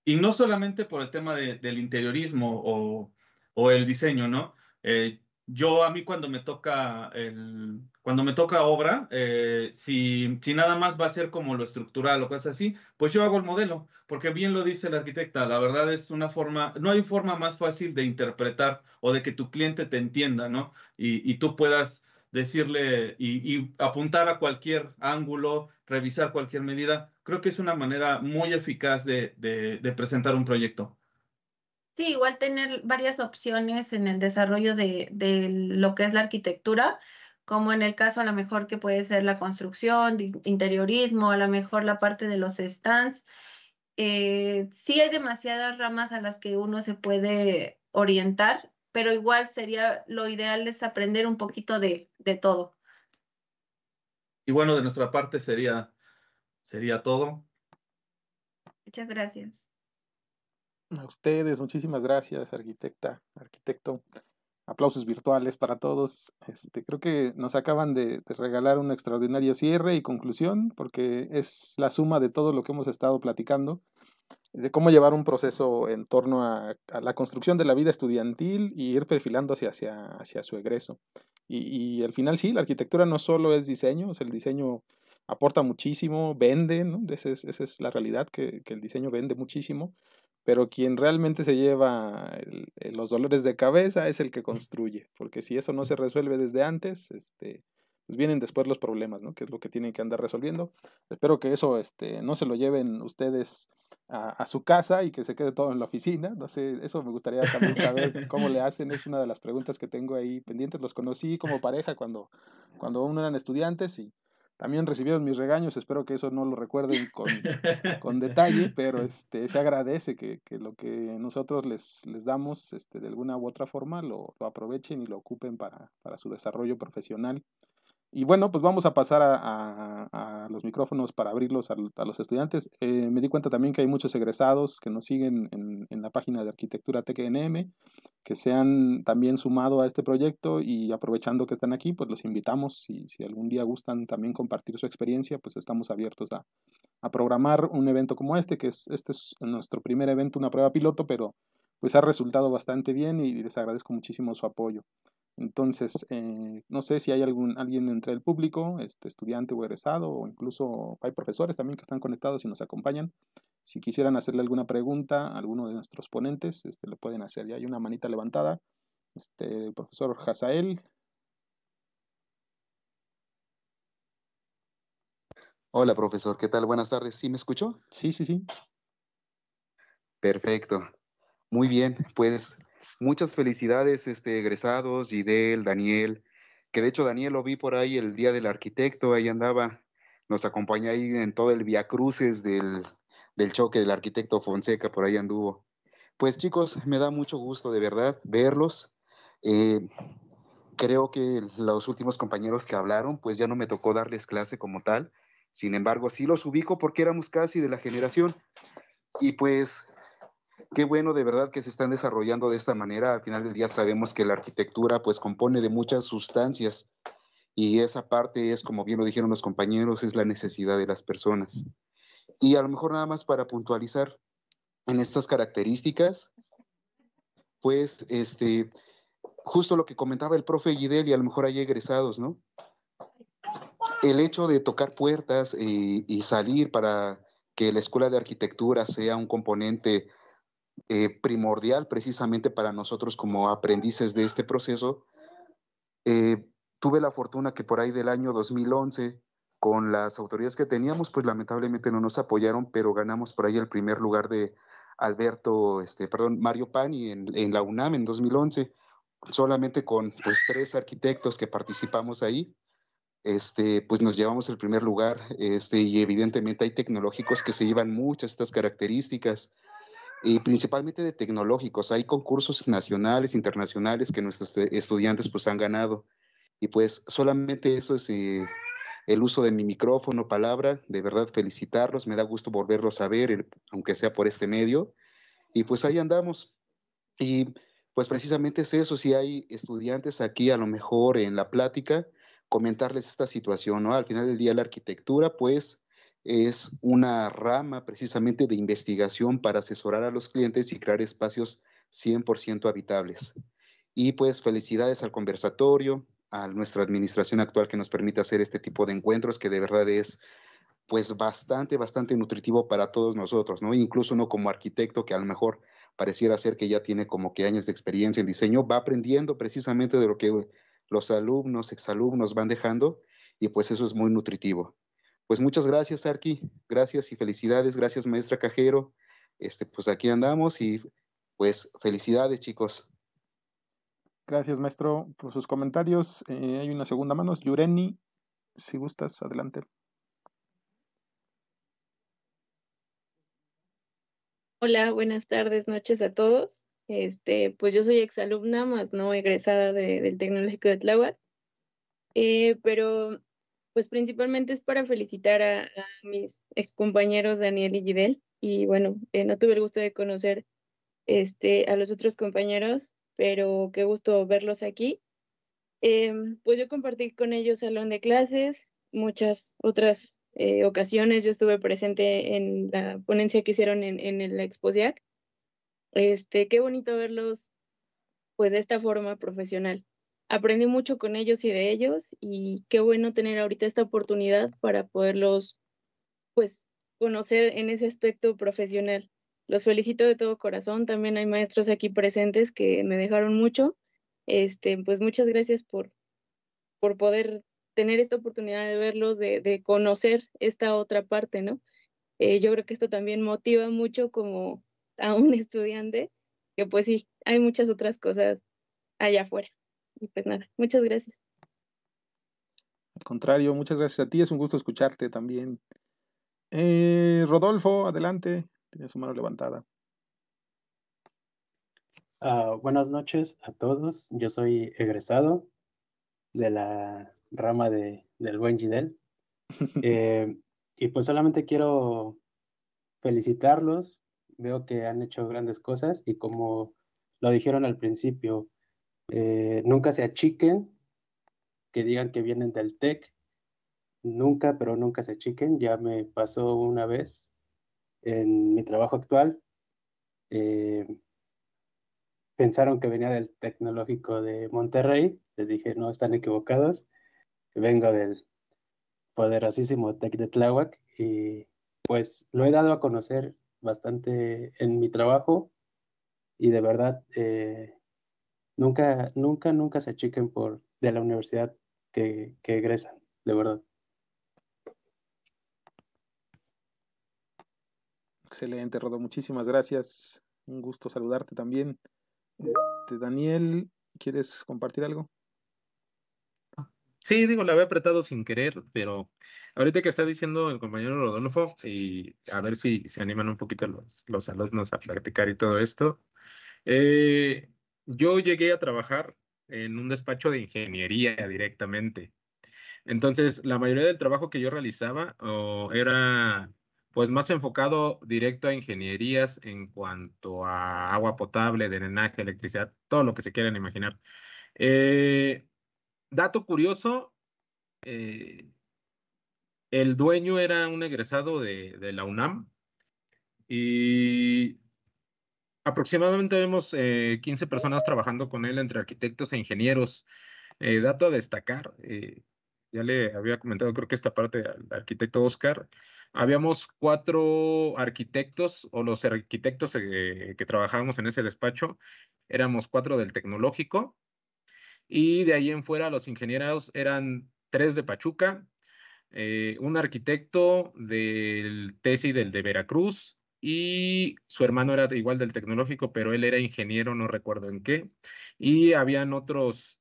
y no solamente por el tema de, del interiorismo o, o, el diseño, ¿no? Eh, yo a mí cuando me toca, el, cuando me toca obra, eh, si, si, nada más va a ser como lo estructural o cosas así, pues yo hago el modelo, porque bien lo dice la arquitecta, la verdad es una forma, no hay forma más fácil de interpretar o de que tu cliente te entienda, ¿no? Y, y tú puedas decirle y, y apuntar a cualquier ángulo, revisar cualquier medida, creo que es una manera muy eficaz de, presentar un proyecto. Sí, igual tener varias opciones en el desarrollo de, lo que es la arquitectura, como en el caso a lo mejor que puede ser la construcción, interiorismo, a lo mejor la parte de los stands. Eh, sí hay demasiadas ramas a las que uno se puede orientar, pero igual sería lo ideal es aprender un poquito de, de todo. Y bueno, de nuestra parte sería Sería todo. Muchas gracias. A ustedes, muchísimas gracias, arquitecta, arquitecto. Aplausos virtuales para todos. Este, creo que nos acaban de, regalar un extraordinario cierre y conclusión, porque es la suma de todo lo que hemos estado platicando de cómo llevar un proceso en torno a, la construcción de la vida estudiantil y ir perfilándose hacia, hacia su egreso. Y, al final sí, la arquitectura no solo es diseño, es el diseño aporta muchísimo, vende, ¿no? Esa es, esa es la realidad, que, que, el diseño vende muchísimo, pero quien realmente se lleva los dolores de cabeza es el que construye, porque si eso no se resuelve desde antes, este, pues vienen después los problemas, ¿no? Que es lo que tienen que andar resolviendo. Espero que eso este, no se lo lleven ustedes a, a, su casa y que se quede todo en la oficina. No sé, eso me gustaría también saber cómo le hacen. Es una de las preguntas que tengo ahí pendientes. Los conocí como pareja cuando, cuando aún eran estudiantes y también recibieron mis regaños, espero que eso no lo recuerden con, *laughs* detalle, pero este, se agradece que, lo que nosotros les, les damos este, de alguna u otra forma lo, lo aprovechen y lo ocupen para, para su desarrollo profesional y bueno, pues vamos a pasar a, los micrófonos para abrirlos a, los estudiantes. Eh, me di cuenta también que hay muchos egresados que nos siguen en, la página de Arquitectura TKNM, que se han también sumado a este proyecto y aprovechando que están aquí, pues los invitamos. Y, si, algún día gustan también compartir su experiencia, pues estamos abiertos a, programar un evento como este, que es, este es nuestro primer evento, una prueba piloto, pero pues ha resultado bastante bien y les agradezco muchísimo su apoyo. Entonces, eh, no sé si hay algún, alguien entre el público, este, estudiante o egresado, o incluso hay profesores también que están conectados y nos acompañan. Si quisieran hacerle alguna pregunta a alguno de nuestros ponentes, este, lo pueden hacer. Ya hay una manita levantada. Este, profesor Hazael. Hola, profesor. ¿Qué tal? Buenas tardes. ¿Sí me escuchó? Sí, sí, sí. Perfecto. Muy bien. Pues Muchas felicidades, este, egresados, Gidel, Daniel, que de hecho Daniel lo vi por ahí el día del arquitecto, ahí andaba, nos acompañó ahí en todo el Via Cruces del, choque del arquitecto Fonseca, por ahí anduvo. Pues chicos, me da mucho gusto de verdad verlos. Eh, creo que los últimos compañeros que hablaron, pues ya no me tocó darles clase como tal. Sin embargo, sí los ubico porque éramos casi de la generación. Y pues qué bueno de verdad que se están desarrollando de esta manera. Al final del día sabemos que la arquitectura pues compone de muchas sustancias y esa parte es, como bien lo dijeron los compañeros, es la necesidad de las personas. Y a lo mejor nada más para puntualizar en estas características, pues este, justo lo que comentaba el profe Gidel y a lo mejor hay egresados, ¿no? El hecho de tocar puertas eh, y salir para que la escuela de arquitectura sea un componente eh, primordial precisamente para nosotros como aprendices de este proceso. Eh, tuve la fortuna que por ahí del año 2011, con las autoridades que teníamos, pues lamentablemente no nos apoyaron, pero ganamos por ahí el primer lugar de Alberto, este, perdón, Mario Pani en, la UNAM en 2011, solamente con pues tres arquitectos que participamos ahí. Este, pues nos llevamos el primer lugar, este, y evidentemente hay tecnológicos que se llevan muchas estas características y principalmente de tecnológicos. Hay concursos nacionales, internacionales que nuestros e, estudiantes pues han ganado. Y pues solamente eso es eh, el uso de mi micrófono, palabra, de verdad felicitarlos, me da gusto volverlos a ver, aunque sea por este medio. Y pues ahí andamos. Y pues precisamente es eso, si hay estudiantes aquí a lo mejor en la plática, comentarles esta situación, ¿no? Al final del día la arquitectura pues es una rama precisamente de investigación para asesorar a los clientes y crear espacios 100% habitables. Y pues felicidades al conversatorio, a nuestra administración actual que nos permite hacer este tipo de encuentros que de verdad es pues bastante, bastante nutritivo para todos nosotros, ¿no? Incluso uno como arquitecto que a lo mejor pareciera ser que ya tiene como que años de experiencia en diseño, va aprendiendo precisamente de lo que los alumnos, exalumnos van dejando y pues eso es muy nutritivo. Pues muchas gracias, Arqui. Gracias y felicidades. Gracias, maestra Cajero. Este, pues aquí andamos y pues felicidades, chicos. Gracias, maestro, por sus comentarios. Eh, hay una segunda mano. Yureni, si gustas, adelante. Hola, buenas tardes, noches a todos. Este, pues yo soy exalumna, más no egresada del Tecnológico de Tláhuac. Eh, pero pues principalmente es para felicitar a, mis excompañeros Daniel y Gidel. Y bueno, eh, no tuve el gusto de conocer este, a los otros compañeros, pero qué gusto verlos aquí. Em, pues yo compartí con ellos salón de clases, muchas otras eh, ocasiones. Yo estuve presente en la ponencia que hicieron en, en el Exposiac. Este, qué bonito verlos pues de esta forma profesional aprendí mucho con ellos y de ellos y qué bueno tener ahorita esta oportunidad para poderlos pues conocer en ese aspecto profesional. Los felicito de todo corazón, también hay maestros aquí presentes que me dejaron mucho. Este, pues muchas gracias por, por poder tener esta oportunidad de verlos, de, conocer esta otra parte, ¿no? Eh, yo creo que esto también motiva mucho como a un *laughs* estudiante, que pues sí, hay muchas otras cosas allá afuera. Y pues nada, muchas gracias. Al contrario, muchas gracias a ti, es un gusto escucharte también. Eh, Rodolfo, adelante, tiene su mano levantada. Ah, buenas noches a todos, yo soy egresado de la rama de, del buen Gidel. *laughs* Eh, y pues solamente quiero felicitarlos, veo que han hecho grandes cosas y como lo dijeron al principio, eh, nunca se achiquen, que digan que vienen del TEC. Nunca, pero nunca se achiquen. Ya me pasó una vez en mi trabajo actual. Eh, pensaron que venía del Tecnológico de Monterrey. Les dije, no, están equivocados. Vengo del poderosísimo TEC de Tláhuac y pues lo he dado a conocer bastante en mi trabajo y de verdad eh, nunca, nunca, nunca se achiquen por de la universidad que, egresan, de verdad. Excelente, Rodolfo, Muchísimas gracias. Un gusto saludarte también. Este, Daniel, ¿quieres compartir algo? Sí, digo, la había apretado sin querer, pero ahorita que está diciendo el compañero Rodolfo, y a ver si se animan un poquito los, los alumnos a practicar y todo esto. Eh, yo llegué a trabajar en un despacho de ingeniería directamente. Entonces, la mayoría del trabajo que yo realizaba oh, era pues más enfocado directo a ingenierías en cuanto a agua potable, drenaje, electricidad, todo lo que se quieran imaginar. Eh, dato curioso, eh, el dueño era un egresado de la UNAM y aproximadamente vemos 15 eh, personas trabajando con él entre arquitectos e ingenieros. Eh, dato a destacar, eh, ya le había comentado creo que esta parte al arquitecto Oscar, habíamos cuatro arquitectos o los arquitectos que trabajábamos en ese despacho, éramos cuatro del tecnológico y de ahí en fuera los ingenieros eran tres de Pachuca, un arquitecto del TESI del de Veracruz, y su hermano era igual del tecnológico, pero él era ingeniero, no recuerdo en qué, y habían otros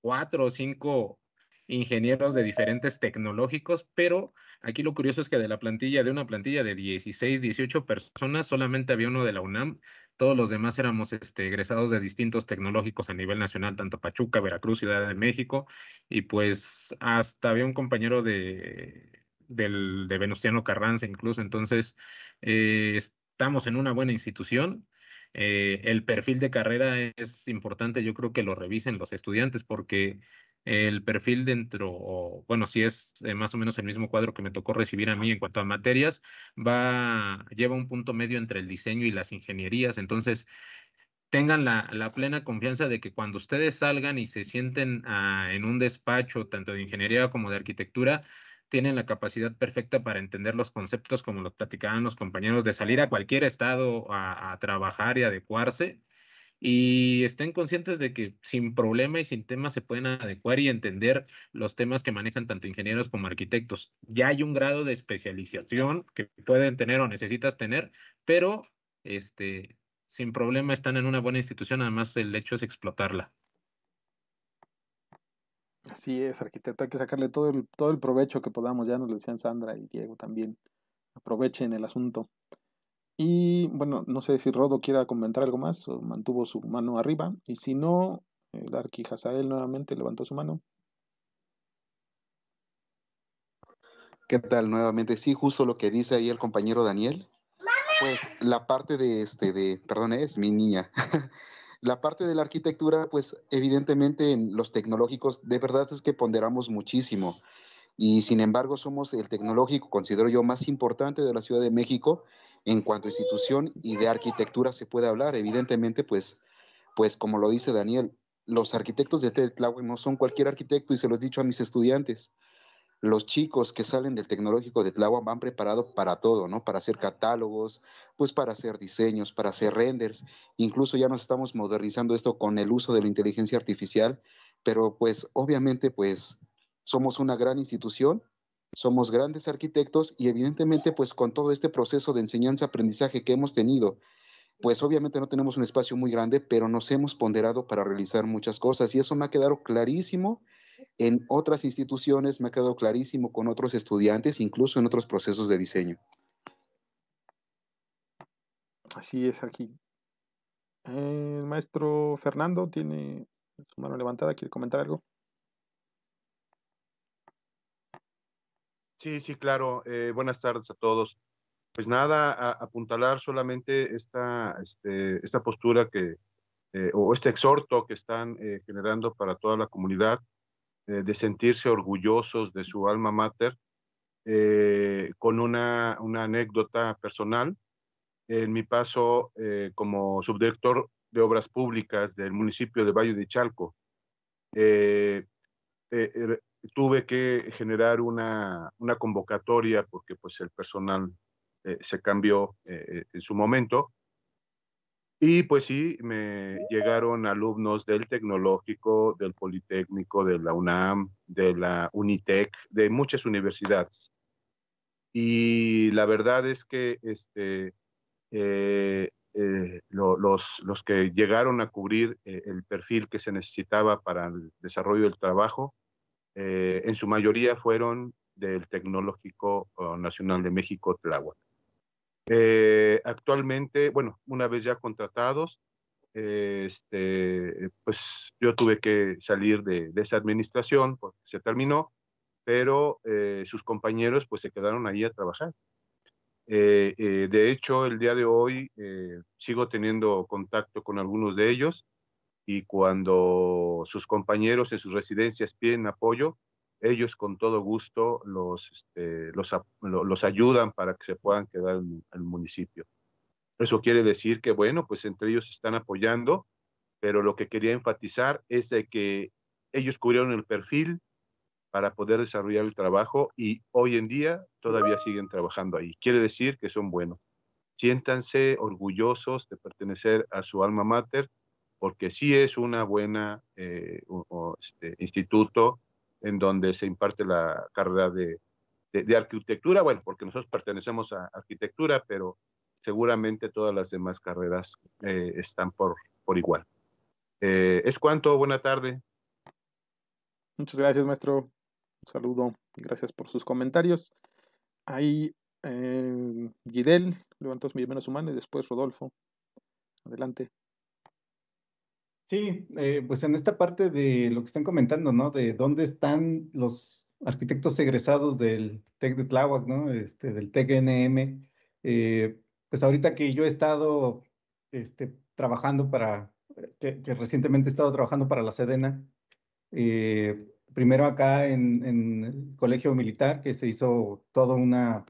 cuatro o cinco ingenieros de diferentes tecnológicos, pero aquí lo curioso es que de la plantilla, de una plantilla de 16, 18 personas, solamente había uno de la UNAM, todos los demás éramos este, egresados de distintos tecnológicos a nivel nacional, tanto Pachuca, Veracruz, Ciudad de México, y pues hasta había un compañero de del, de Venustiano Carranza incluso. Entonces, eh, estamos en una buena institución. Eh, el perfil de carrera es importante, yo creo que lo revisen los estudiantes porque el perfil dentro, o, bueno, si es eh, más o menos el mismo cuadro que me tocó recibir a mí en cuanto a materias, va, lleva un punto medio entre el diseño y las ingenierías. Entonces, tengan la, plena confianza de que cuando ustedes salgan y se sienten ah, en un despacho, tanto de ingeniería como de arquitectura, tienen la capacidad perfecta para entender los conceptos, como los platicaban los compañeros, de salir a cualquier estado a, trabajar y adecuarse, y estén conscientes de que sin problema y sin tema se pueden adecuar y entender los temas que manejan tanto ingenieros como arquitectos. Ya hay un grado de especialización que pueden tener o necesitas tener, pero este, sin problema están en una buena institución, además el hecho es explotarla. Así es, arquitecto, hay que sacarle todo el, todo el provecho que podamos, ya nos lo decían Sandra y Diego también, aprovechen el asunto. Y bueno, no sé si Rodo quiera comentar algo más, mantuvo su mano arriba, y si no, el arqui Hazael nuevamente levantó su mano. ¿Qué tal? Nuevamente, sí, justo lo que dice ahí el compañero Daniel. Pues la parte de este, de, perdón, es mi niña. *laughs* La parte de la arquitectura, pues evidentemente en los tecnológicos, de verdad es que ponderamos muchísimo. Y sin embargo, somos el tecnológico, considero yo, más importante de la Ciudad de México en cuanto a institución y de arquitectura se puede hablar. Evidentemente, pues, pues como lo dice Daniel, los arquitectos de Tlahuac no son cualquier arquitecto y se lo he dicho a mis estudiantes los chicos que salen del tecnológico de Tláhuac van preparados para todo, ¿no? Para hacer catálogos, pues para hacer diseños, para hacer renders. Incluso ya nos estamos modernizando esto con el uso de la inteligencia artificial, pero pues obviamente pues somos una gran institución, somos grandes arquitectos y evidentemente pues con todo este proceso de enseñanza-aprendizaje que hemos tenido, pues obviamente no tenemos un espacio muy grande, pero nos hemos ponderado para realizar muchas cosas y eso me ha quedado clarísimo en otras instituciones me ha quedado clarísimo con otros estudiantes, incluso en otros procesos de diseño. Así es aquí. El maestro Fernando tiene su mano levantada, quiere comentar algo. Sí, sí, claro. Eh, buenas tardes a todos. Pues nada, apuntalar solamente esta, este, esta postura que, eh, o este exhorto que están eh, generando para toda la comunidad eh, de sentirse orgullosos de su alma mater, eh, con una, anécdota personal. En mi paso eh, como subdirector de Obras Públicas del municipio de Valle de Chalco, er, tuve que generar una, convocatoria porque pues el personal se cambió en su momento y pues sí, me llegaron alumnos del Tecnológico, del Politécnico, de la UNAM, de la UNITEC, de muchas universidades. Y la verdad es que este, eh, eh, los, que llegaron a cubrir eh, el perfil que se necesitaba para el desarrollo del trabajo, en su mayoría fueron del Tecnológico oh, Nacional de México, Tláhuac. Eh, actualmente, bueno, una vez ya contratados, eh, este, pues yo tuve que salir de, esa administración porque se terminó, pero eh, sus compañeros pues se quedaron ahí a trabajar. de hecho, el día de hoy sigo teniendo contacto con algunos de ellos y cuando sus compañeros en sus residencias piden apoyo, ellos con todo gusto los, este, los, ayudan para que se puedan quedar en el municipio. Eso quiere decir que, bueno, pues entre ellos están apoyando, pero lo que quería enfatizar es de que ellos cubrieron el perfil para poder desarrollar el trabajo y hoy en día todavía siguen trabajando ahí. Quiere decir que son buenos. Siéntanse orgullosos de pertenecer a su alma mater, porque sí es una buena eh, este, instituto en donde se imparte la carrera de, arquitectura, bueno, porque nosotros pertenecemos a arquitectura, pero seguramente todas las demás carreras eh, están por, igual. Eh, es cuanto, buena tarde. Muchas gracias, maestro. Un saludo y gracias por sus comentarios. Ahí eh, Guidel levantó menos Humanos, y después Rodolfo. Adelante. Sí, eh, pues en esta parte de lo que están comentando, ¿no? De dónde están los arquitectos egresados del TEC de Tláhuac, ¿no? Este, del TEC-NM. Eh, pues ahorita que yo he estado este, trabajando para, eh, que, recientemente he estado trabajando para la Sedena, primero acá en, el Colegio Militar, que se hizo todo una...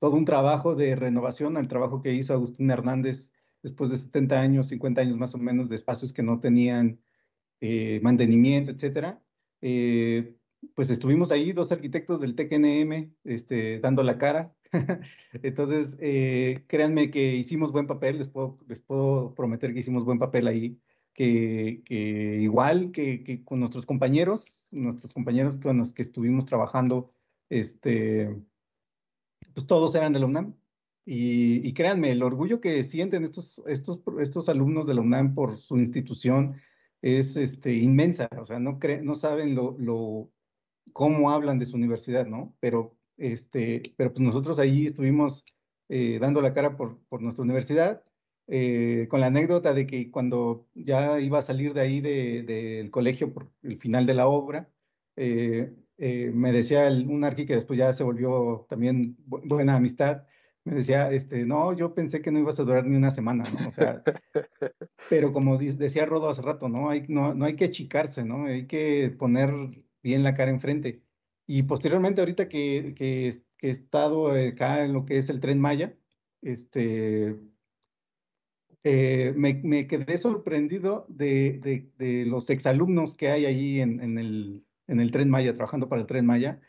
todo un trabajo de renovación el trabajo que hizo Agustín Hernández después de 70 años, 50 años más o menos, de espacios que no tenían eh, mantenimiento, etcétera. Eh, pues estuvimos ahí dos arquitectos del TKNM este, dando la cara. *laughs* Entonces, eh, créanme que hicimos buen papel, les puedo, les puedo prometer que hicimos buen papel ahí, que, igual que, con nuestros compañeros, nuestros compañeros con los que estuvimos trabajando, este, pues todos eran de la UNAM, y, créanme, el orgullo que sienten estos, estos, estos alumnos de la UNAM por su institución es este, inmensa. O sea, no, no saben lo, lo, cómo hablan de su universidad, ¿no? Pero, este, pero pues nosotros ahí estuvimos eh, dando la cara por, por nuestra universidad. Eh, con la anécdota de que cuando ya iba a salir de ahí del colegio por el final de la obra, eh, me decía un arqui que después ya se volvió también buena amistad, me decía, este, no, yo pensé que no ibas a durar ni una semana, ¿no? O sea, pero como decía Rodo hace rato, ¿no? Hay, no, no hay que achicarse, ¿no? Hay que poner bien la cara enfrente. Y posteriormente, ahorita que, que, he estado acá en lo que es el Tren Maya, este, eh, me, me, quedé sorprendido de, de, de, los exalumnos que hay allí en, en, el, en el Tren Maya, trabajando para el Tren Maya,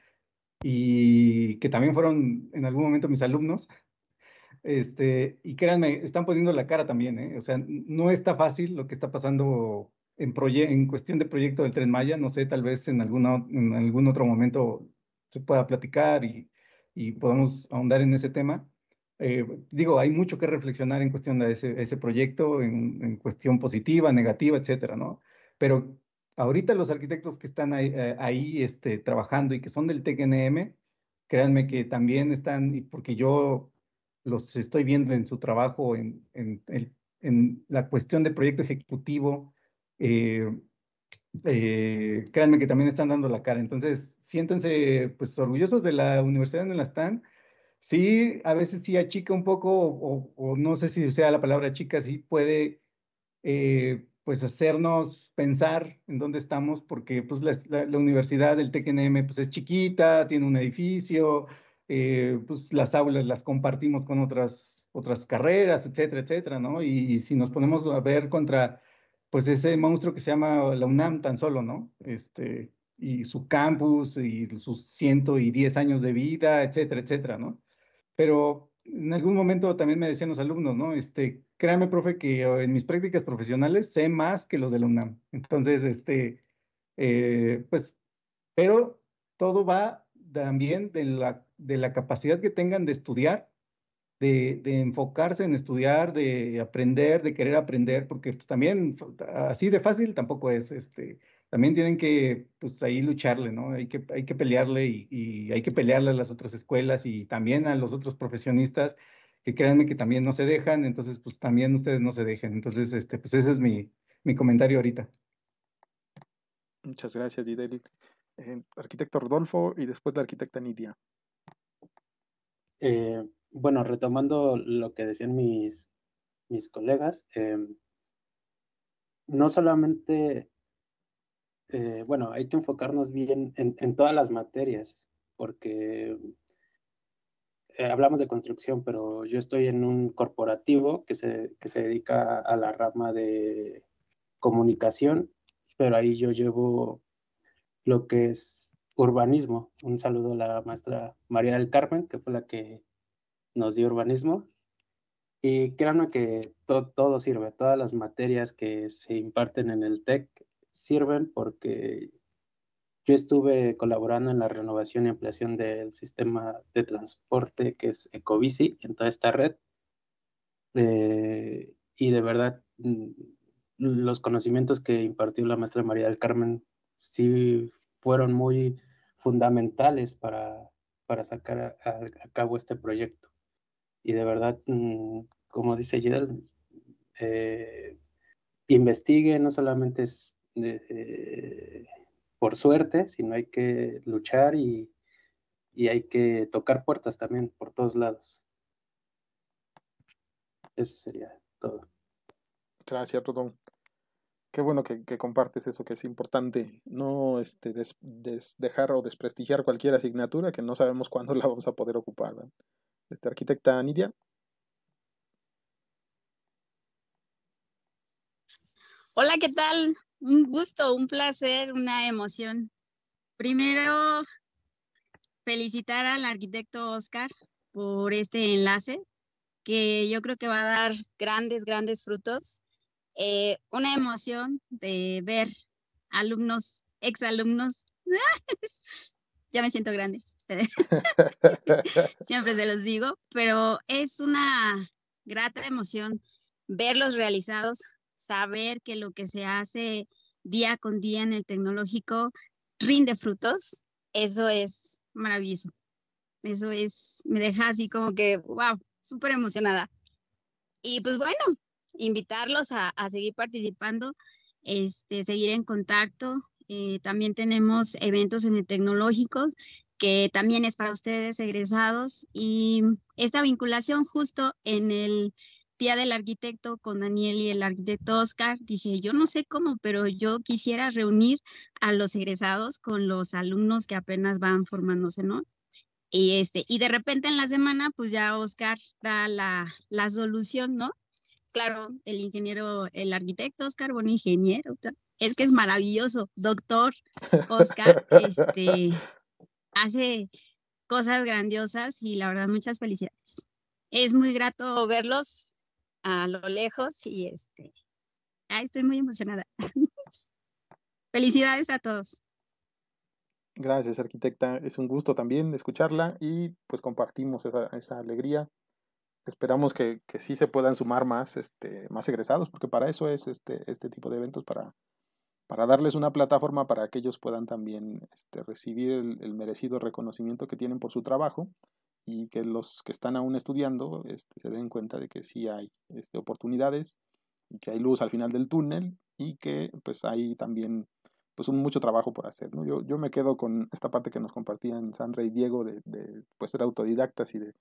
y que también fueron en algún momento mis alumnos. Este, y créanme, están poniendo la cara también, ¿eh? o sea, no está fácil lo que está pasando en, en cuestión de proyecto del Tren Maya, no sé, tal vez en, alguna, en algún otro momento se pueda platicar y, y podamos ahondar en ese tema. Eh, digo, hay mucho que reflexionar en cuestión de ese, ese proyecto, en, en, cuestión positiva, negativa, etcétera, ¿no? Pero ahorita los arquitectos que están ahí, eh, este, trabajando y que son del TGNM, créanme que también están, porque yo los estoy viendo en su trabajo, en, la cuestión de proyecto ejecutivo, eh, eh, créanme que también están dando la cara. Entonces, siéntense pues orgullosos de la universidad en la están. Sí, a veces sí achica un poco, o, no sé si sea la palabra chica, sí puede pues hacernos pensar en dónde estamos, porque pues, la, universidad del TKNM pues, es chiquita, tiene un edificio, eh, pues, las aulas las compartimos con otras, otras carreras, etcétera, etcétera, ¿no? Y, si nos ponemos a ver contra pues, ese monstruo que se llama la UNAM tan solo, ¿no? Este, y su campus y sus 110 años de vida, etcétera, etcétera, ¿no? Pero en algún momento también me decían los alumnos, ¿no? Este, créame, profe, que en mis prácticas profesionales sé más que los de la UNAM. Entonces, este, eh, pues, pero todo va también de la, de la capacidad que tengan de estudiar, de, enfocarse en estudiar, de aprender, de querer aprender, porque pues, también así de fácil tampoco es, este, también tienen que, pues ahí lucharle, ¿no? Hay que, hay que pelearle y, y hay que pelearle a las otras escuelas y también a los otros profesionistas que créanme que también no se dejan, entonces pues también ustedes no se dejen. Entonces, este, pues ese es mi, comentario ahorita. Muchas gracias, y eh, arquitecto Rodolfo y después la arquitecta Nidia. Eh, bueno, retomando lo que decían mis, mis colegas, eh, no solamente, bueno, hay que enfocarnos bien en, en todas las materias, porque eh, hablamos de construcción, pero yo estoy en un corporativo que se, que se dedica a la rama de comunicación, pero ahí yo llevo lo que es urbanismo. Un saludo a la maestra María del Carmen, que fue la que nos dio urbanismo. Y créanme que todo sirve, todas las materias que se imparten en el TEC sirven porque estuve colaborando en la renovación y ampliación del sistema de transporte que es Ecobici en toda esta red. Eh, y de verdad, mm, los conocimientos que impartió la maestra María del Carmen sí fueron muy fundamentales para, para sacar a, cabo este proyecto. Y de verdad, mm, como dice ella, eh, investigue, no solamente es, eh, por suerte, sino hay que luchar y, hay que tocar puertas también por todos lados. Eso sería todo. Gracias, Rodón. Qué bueno que, compartes eso, que es importante no este, dejar o desprestigiar cualquier asignatura que no sabemos cuándo *laughs* la vamos a poder ocupar. Este, arquitecta Nidia. Hola, ¿qué tal? Un gusto, un placer, una emoción. Primero, felicitar al arquitecto Oscar por este enlace, que yo creo que va a dar grandes, grandes frutos. Eh, una emoción de ver alumnos, exalumnos. *laughs* ya me siento grande. *laughs* Siempre se los digo, pero es una grata emoción verlos realizados, saber que lo que se hace día con día en el tecnológico rinde frutos, eso es maravilloso. Eso es, me deja así como que, wow, súper emocionada. Y pues bueno, invitarlos a, seguir participando, este, seguir en contacto. Eh, también tenemos eventos en el tecnológico que también es para ustedes egresados y esta vinculación justo en el del arquitecto, con Daniel y el arquitecto Oscar, dije, yo no sé cómo, pero yo quisiera reunir a los egresados con los alumnos que apenas van formándose, ¿no? Y, este, y de repente en la semana, pues ya Oscar da la, la solución, ¿no? Claro, el ingeniero, el arquitecto Oscar, bueno, ingeniero, es que es maravilloso, doctor Oscar, *laughs* este, hace cosas grandiosas y la verdad muchas felicidades. Es muy grato verlos a lo lejos y este, estoy muy emocionada. *laughs* Felicidades a todos. Gracias, arquitecta. Es un gusto también escucharla y pues compartimos esa, alegría. Esperamos que, que, sí se puedan sumar más, este, más egresados, porque para eso es este, este, tipo de eventos, para, para darles una plataforma para que ellos puedan también este, recibir el merecido reconocimiento que tienen por su trabajo y que los que están aún estudiando este, se den cuenta de que sí hay este, oportunidades y que hay luz al final del túnel y que pues hay también pues mucho trabajo por hacer. Yo, me quedo con esta parte que nos compartían Sandra y Diego de, pues, ser autodidactas y de,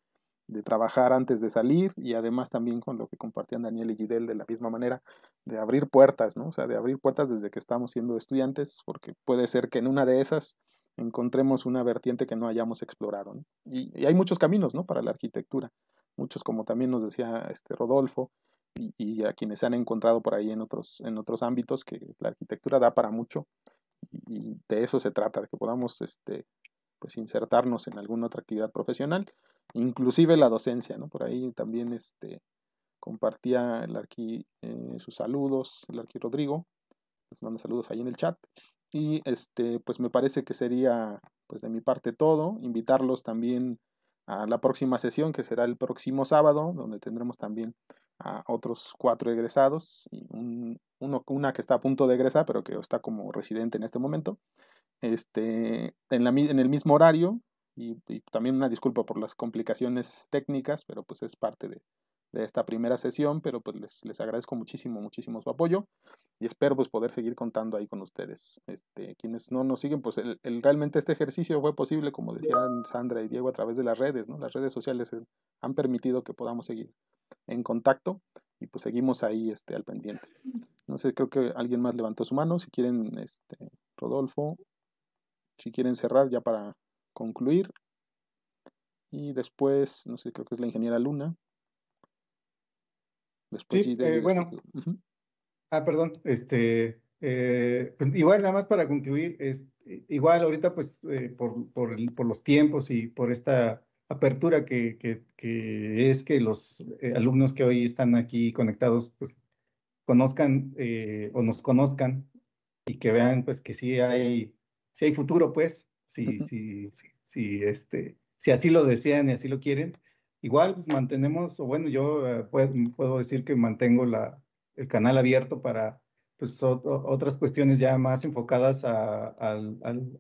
trabajar antes de salir y además también con lo que compartían Daniel y Gidel de la misma manera, de abrir puertas, ¿no? o sea, de abrir puertas desde que estamos siendo estudiantes, porque puede ser que en una de esas encontremos una vertiente que no hayamos explorado. Y, hay muchos caminos ¿no? para la arquitectura, muchos como también nos decía este Rodolfo y, a quienes se han encontrado por ahí en otros, en otros ámbitos, que la arquitectura da para mucho y, de eso se trata, de que podamos este, pues, insertarnos en alguna otra actividad profesional, inclusive la docencia, ¿no? por ahí también este, compartía el arqui eh, sus saludos, el arqui Rodrigo, les manda saludos ahí en el chat. Y este, pues me parece que sería pues de mi parte todo. Invitarlos también a la próxima sesión, que será el próximo sábado, donde tendremos también a otros cuatro egresados, y una que está a punto de egresar, pero que está como residente en este momento, este, en, la, en el mismo horario, y, y también una disculpa por las complicaciones técnicas, pero pues es parte de, de esta primera sesión, pero pues les, agradezco muchísimo, muchísimo su apoyo y espero pues poder seguir contando ahí con ustedes. Este, quienes no nos siguen, pues realmente este ejercicio fue posible, como decían Sandra y Diego, a través de las redes, ¿no? Las redes sociales han permitido que podamos seguir en contacto y pues seguimos ahí este, al pendiente. No sé, creo que alguien más levantó su mano, si quieren, este, Rodolfo, si quieren cerrar ya para concluir. Y después, no sé, creo que es la ingeniera Luna sí, eh, bueno. Ah, perdón. Este, eh, pues, igual, nada más para concluir, es, igual ahorita pues eh, por, por, los tiempos y por esta apertura que, es que los alumnos que hoy están aquí conectados pues conozcan o nos conozcan y que vean pues que sí hay, sí hay futuro pues, sí sí sí este, si así lo desean y así lo quieren Igual, pues mantenemos, o bueno, yo eh, puedo, decir que mantengo la, el canal abierto para pues, otras cuestiones ya más enfocadas al, al,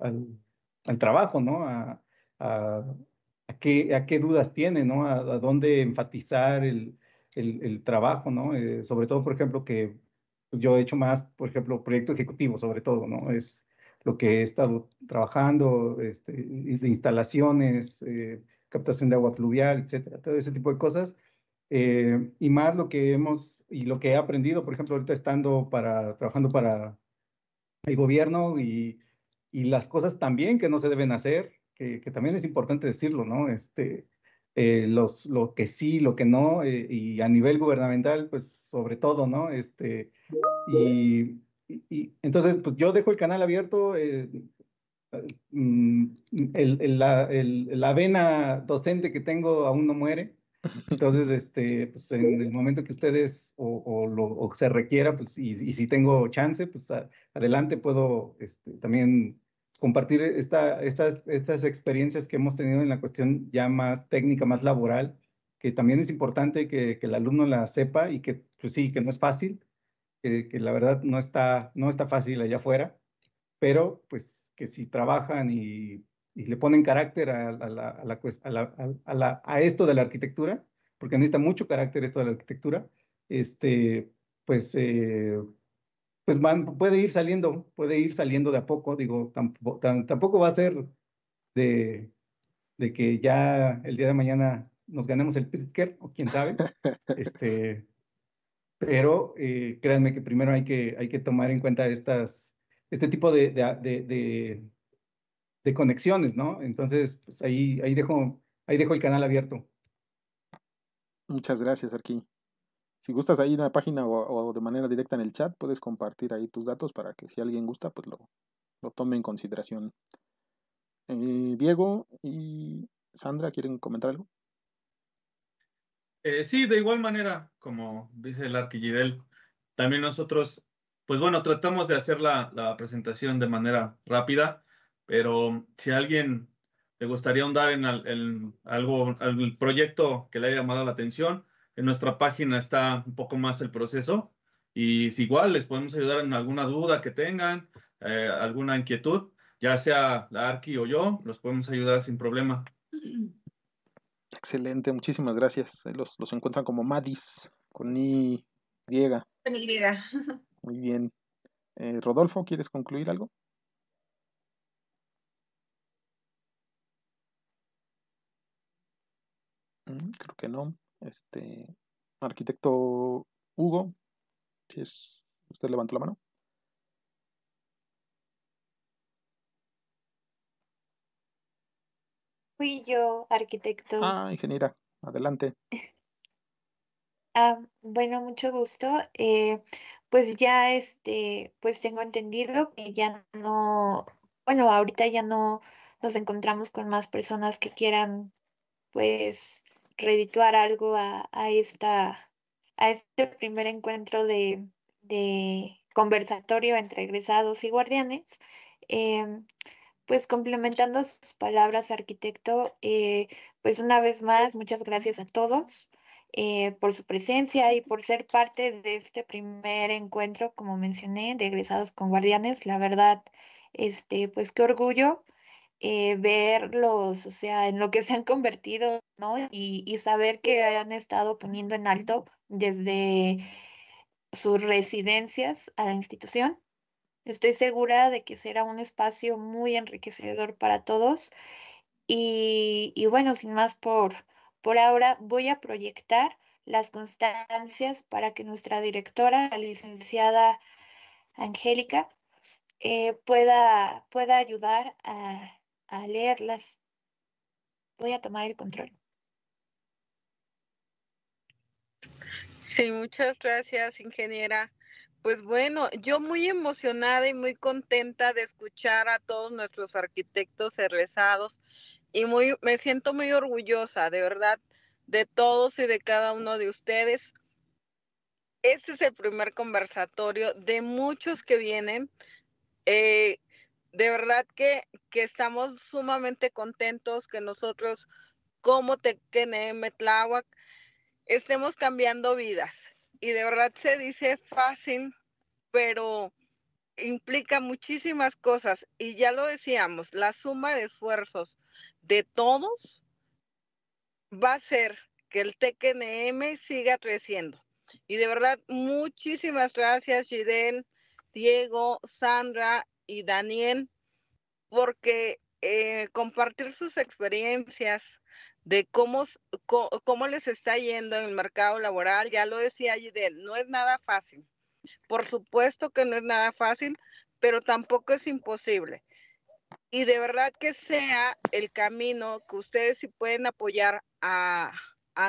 al, trabajo, ¿no? A, a, qué, a qué dudas tiene, ¿no? A, dónde enfatizar el, el, el trabajo, ¿no? Eh, sobre todo, por ejemplo, que yo he hecho más, por ejemplo, proyecto ejecutivo, sobre todo, ¿no? Es lo que he estado trabajando, este, instalaciones, eh, captación de agua fluvial, etcétera, todo ese tipo de cosas. Eh, y más lo que hemos y lo que he aprendido, por ejemplo, ahorita estando para, trabajando para el gobierno y, y las cosas también que no se deben hacer, que, también es importante decirlo, ¿no? Este, eh, los, lo que sí, lo que no, eh, y a nivel gubernamental, pues sobre todo, ¿no? Este, y, y, entonces, pues yo dejo el canal abierto, Mm, el, la, el, la, vena docente que tengo aún no muere. Entonces, este, pues en el momento que ustedes o, lo, se requiera, pues, y, si tengo chance, pues adelante puedo este, también compartir esta, estas, estas experiencias que hemos tenido en la cuestión ya más técnica, más laboral, que también es importante que, que el alumno la sepa y que, pues sí, que no es fácil, que, que la verdad no está, no está fácil allá afuera, pero pues que si trabajan y, le ponen carácter a, a, esto de la arquitectura, porque necesita mucho carácter esto de la arquitectura, este, pues, eh, pues puede ir saliendo, puede ir saliendo de a poco, digo, tampoco, tampoco va a ser de, que ya el día de mañana nos ganemos el Pritzker, o quién sabe, *laughs* este, pero eh, créanme que primero hay que, hay que tomar en cuenta estas, este tipo de, de, conexiones, ¿no? Entonces, pues ahí, ahí, dejo, ahí dejo el canal abierto. Muchas gracias, Arqui. Si gustas ahí en la página o, de manera directa en el chat, puedes compartir ahí tus datos para que si alguien gusta, pues lo, lo tome en consideración. Eh, Diego y Sandra, ¿quieren comentar algo? Eh, sí, de igual manera, como dice el Arquillidel, también nosotros pues bueno, tratamos de hacer la, presentación de manera rápida, pero si a alguien le gustaría ahondar en, el algo, el proyecto que le haya llamado la atención, en nuestra página está un poco más el proceso y si igual les podemos ayudar en alguna duda que tengan, eh, alguna inquietud, ya sea la Arqui o yo, los podemos ayudar sin problema. Excelente, muchísimas gracias. Los, los encuentran como Madis, con I griega. Con Y. *laughs* Muy bien. Eh, Rodolfo, ¿quieres concluir algo? Mm, creo que no. Este arquitecto Hugo, si es usted levantó la mano. Fui yo, arquitecto. Ah, ingeniera, adelante. *laughs* Ah, bueno, mucho gusto. Eh, pues ya este, pues tengo entendido que ya no, bueno, ahorita ya no nos encontramos con más personas que quieran pues redituar algo a, esta a este primer encuentro de, conversatorio entre egresados y guardianes. Em, pues complementando sus palabras, arquitecto, eh, pues una vez más, muchas gracias a todos. Eh, por su presencia y por ser parte de este primer encuentro, como mencioné, de egresados con guardianes. La verdad, este, pues qué orgullo eh, verlos, o sea, en lo que se han convertido, ¿no? Y, saber que han estado poniendo en alto desde sus residencias a la institución. Estoy segura de que será un espacio muy enriquecedor para todos. y bueno, sin más por, por ahora voy a proyectar las constancias para que nuestra directora, la licenciada Angélica, eh, pueda, pueda ayudar a, leerlas. Voy a tomar el control. Sí, muchas gracias, ingeniera. Pues bueno, yo muy emocionada y muy contenta de escuchar a todos nuestros arquitectos egresados y muy, me siento muy orgullosa, de verdad, de todos y de cada uno de ustedes. Este es el primer conversatorio de muchos que vienen. Eh, de verdad que, que, estamos sumamente contentos que nosotros, como TKNM Tláhuac, estemos cambiando vidas. Y de verdad se dice fácil, pero implica muchísimas cosas. Y ya lo decíamos, la suma de esfuerzos, de todos va a ser que el TKNM siga creciendo. Y de verdad, muchísimas gracias, Gidel, Diego, Sandra y Daniel, porque eh, compartir sus experiencias de cómo, cómo les está yendo en el mercado laboral, ya lo decía Gidel, no es nada fácil. Por supuesto que no es nada fácil, pero tampoco es imposible y de verdad que sea el camino que ustedes sí pueden apoyar a,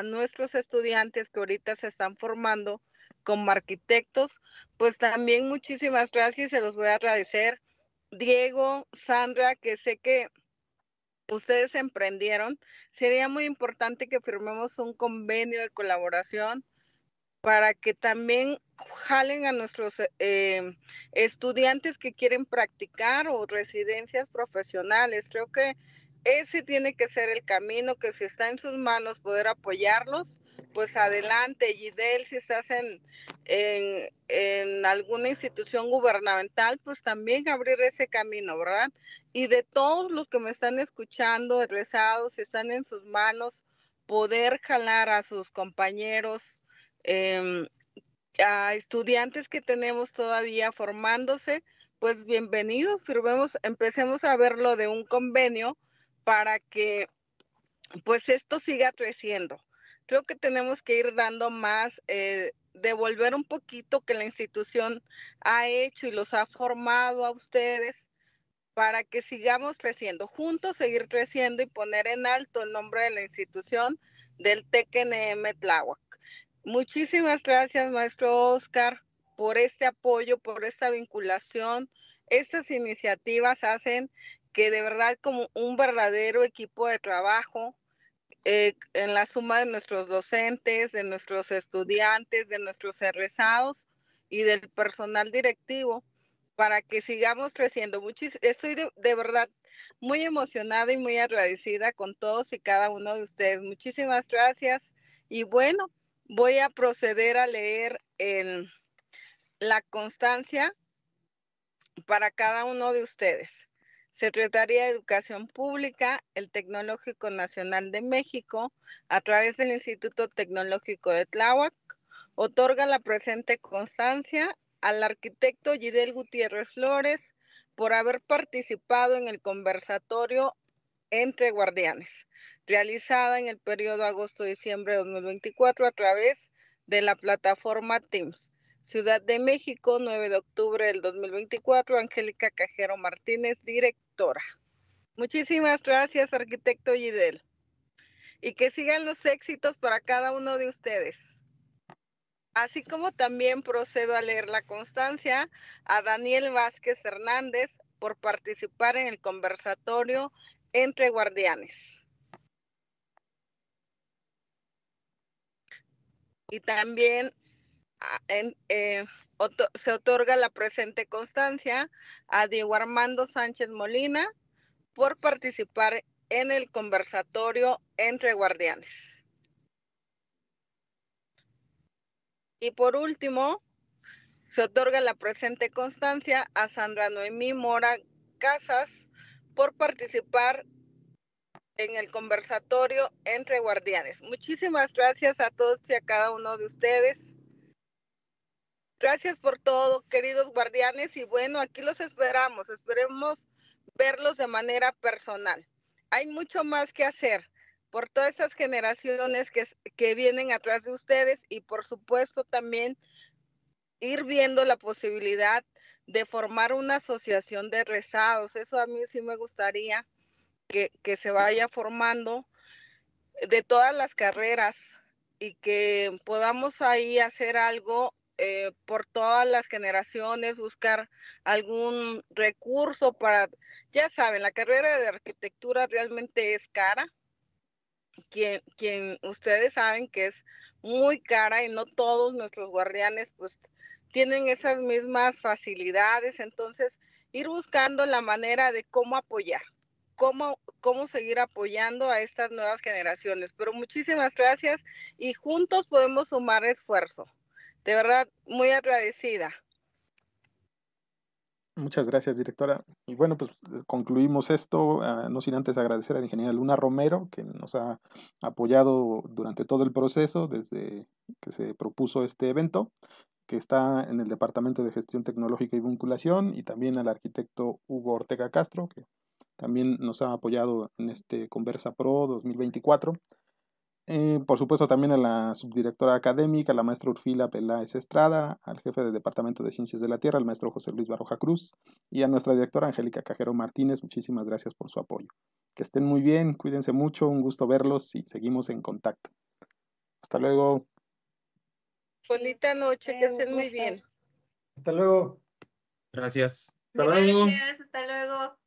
nuestros estudiantes que ahorita se están formando como arquitectos, pues también muchísimas gracias, y se los voy a agradecer. Diego, Sandra, que sé que ustedes emprendieron, sería muy importante que firmemos un convenio de colaboración para que también jalen a nuestros eh, estudiantes que quieren practicar o residencias profesionales. Creo que ese tiene que ser el camino, que si está en sus manos poder apoyarlos, pues adelante. y Gidel, si estás en, en, en alguna institución gubernamental, pues también abrir ese camino, ¿verdad? Y de todos los que me están escuchando, rezados si están en sus manos, poder jalar a sus compañeros, Em, a estudiantes que tenemos todavía formándose, pues bienvenidos, vemos, empecemos a ver lo de un convenio para que pues esto siga creciendo. Creo que tenemos que ir dando más, eh, devolver un poquito que la institución ha hecho y los ha formado a ustedes para que sigamos creciendo juntos, seguir creciendo y poner en alto el nombre de la institución del TECNM Tláhuac. Muchísimas gracias, maestro Oscar, por este apoyo, por esta vinculación. Estas iniciativas hacen que de verdad como un verdadero equipo de trabajo, eh, en la suma de nuestros docentes, de nuestros estudiantes, de nuestros egresados y del personal directivo, para que sigamos creciendo. estoy de verdad muy emocionada y muy agradecida con todos y cada uno de ustedes. Muchísimas gracias. Y bueno, Voy a proceder a leer en la constancia para cada uno de ustedes. Secretaría de Educación Pública, el Tecnológico Nacional de México, a través del Instituto Tecnológico de Tláhuac, otorga la presente constancia al arquitecto Gidel Gutiérrez Flores por haber participado en el conversatorio entre guardianes realizada en el periodo agosto-diciembre de 2024 a través de la plataforma Teams. Ciudad de México, 9 de octubre del 2024, Angélica Cajero Martínez, directora. Muchísimas gracias, arquitecto Gidel. Y que sigan los éxitos para cada uno de ustedes. Así como también procedo a leer la constancia a Daniel Vázquez Hernández por participar en el conversatorio entre guardianes. y también ah, eh, se otorga la presente constancia a Diego Armando Sánchez Molina por participar en el conversatorio entre guardianes. Y por último, se otorga la presente constancia a Sandra Noemí Mora Casas por participar en el conversatorio entre guardianes. Muchísimas gracias a todos y a cada uno de ustedes. Gracias por todo, queridos guardianes, y bueno, aquí los esperamos. Esperemos verlos de manera personal. Hay mucho más que hacer por todas esas generaciones que, que vienen atrás de ustedes y por supuesto también ir viendo la posibilidad de formar una asociación de rezados. Eso a mí sí me gustaría que, se vaya formando de todas las carreras y que podamos ahí hacer algo eh, por todas las generaciones, buscar algún recurso para, ya saben, la carrera de arquitectura realmente es cara, quien, quien ustedes saben que es muy cara y no todos nuestros guardianes pues tienen esas mismas facilidades, entonces ir buscando la manera de cómo apoyar, cómo, cómo seguir apoyando a estas nuevas generaciones. Pero muchísimas gracias y juntos podemos sumar esfuerzo. De verdad, muy agradecida. Muchas gracias, directora. Y bueno, pues eh, concluimos esto, ah, no sin antes agradecer a la ingeniera Luna Romero, que nos ha apoyado durante todo el proceso desde que se propuso este evento, que está en el Departamento de Gestión Tecnológica y Vinculación, y también al arquitecto Hugo Ortega Castro, que también nos ha apoyado en este Conversa Pro 2024. Eh, por supuesto también a la subdirectora académica, la maestra Urfila Peláez Estrada, al jefe del Departamento de Ciencias de la Tierra, el maestro José Luis Barroja Cruz, y a nuestra directora Angélica Cajero Martínez, muchísimas gracias por su apoyo. Que estén muy bien, cuídense mucho, un gusto verlos y seguimos en contacto. Hasta luego. Bonita noche, que estén muy bien. Hasta luego. Gracias, hasta luego.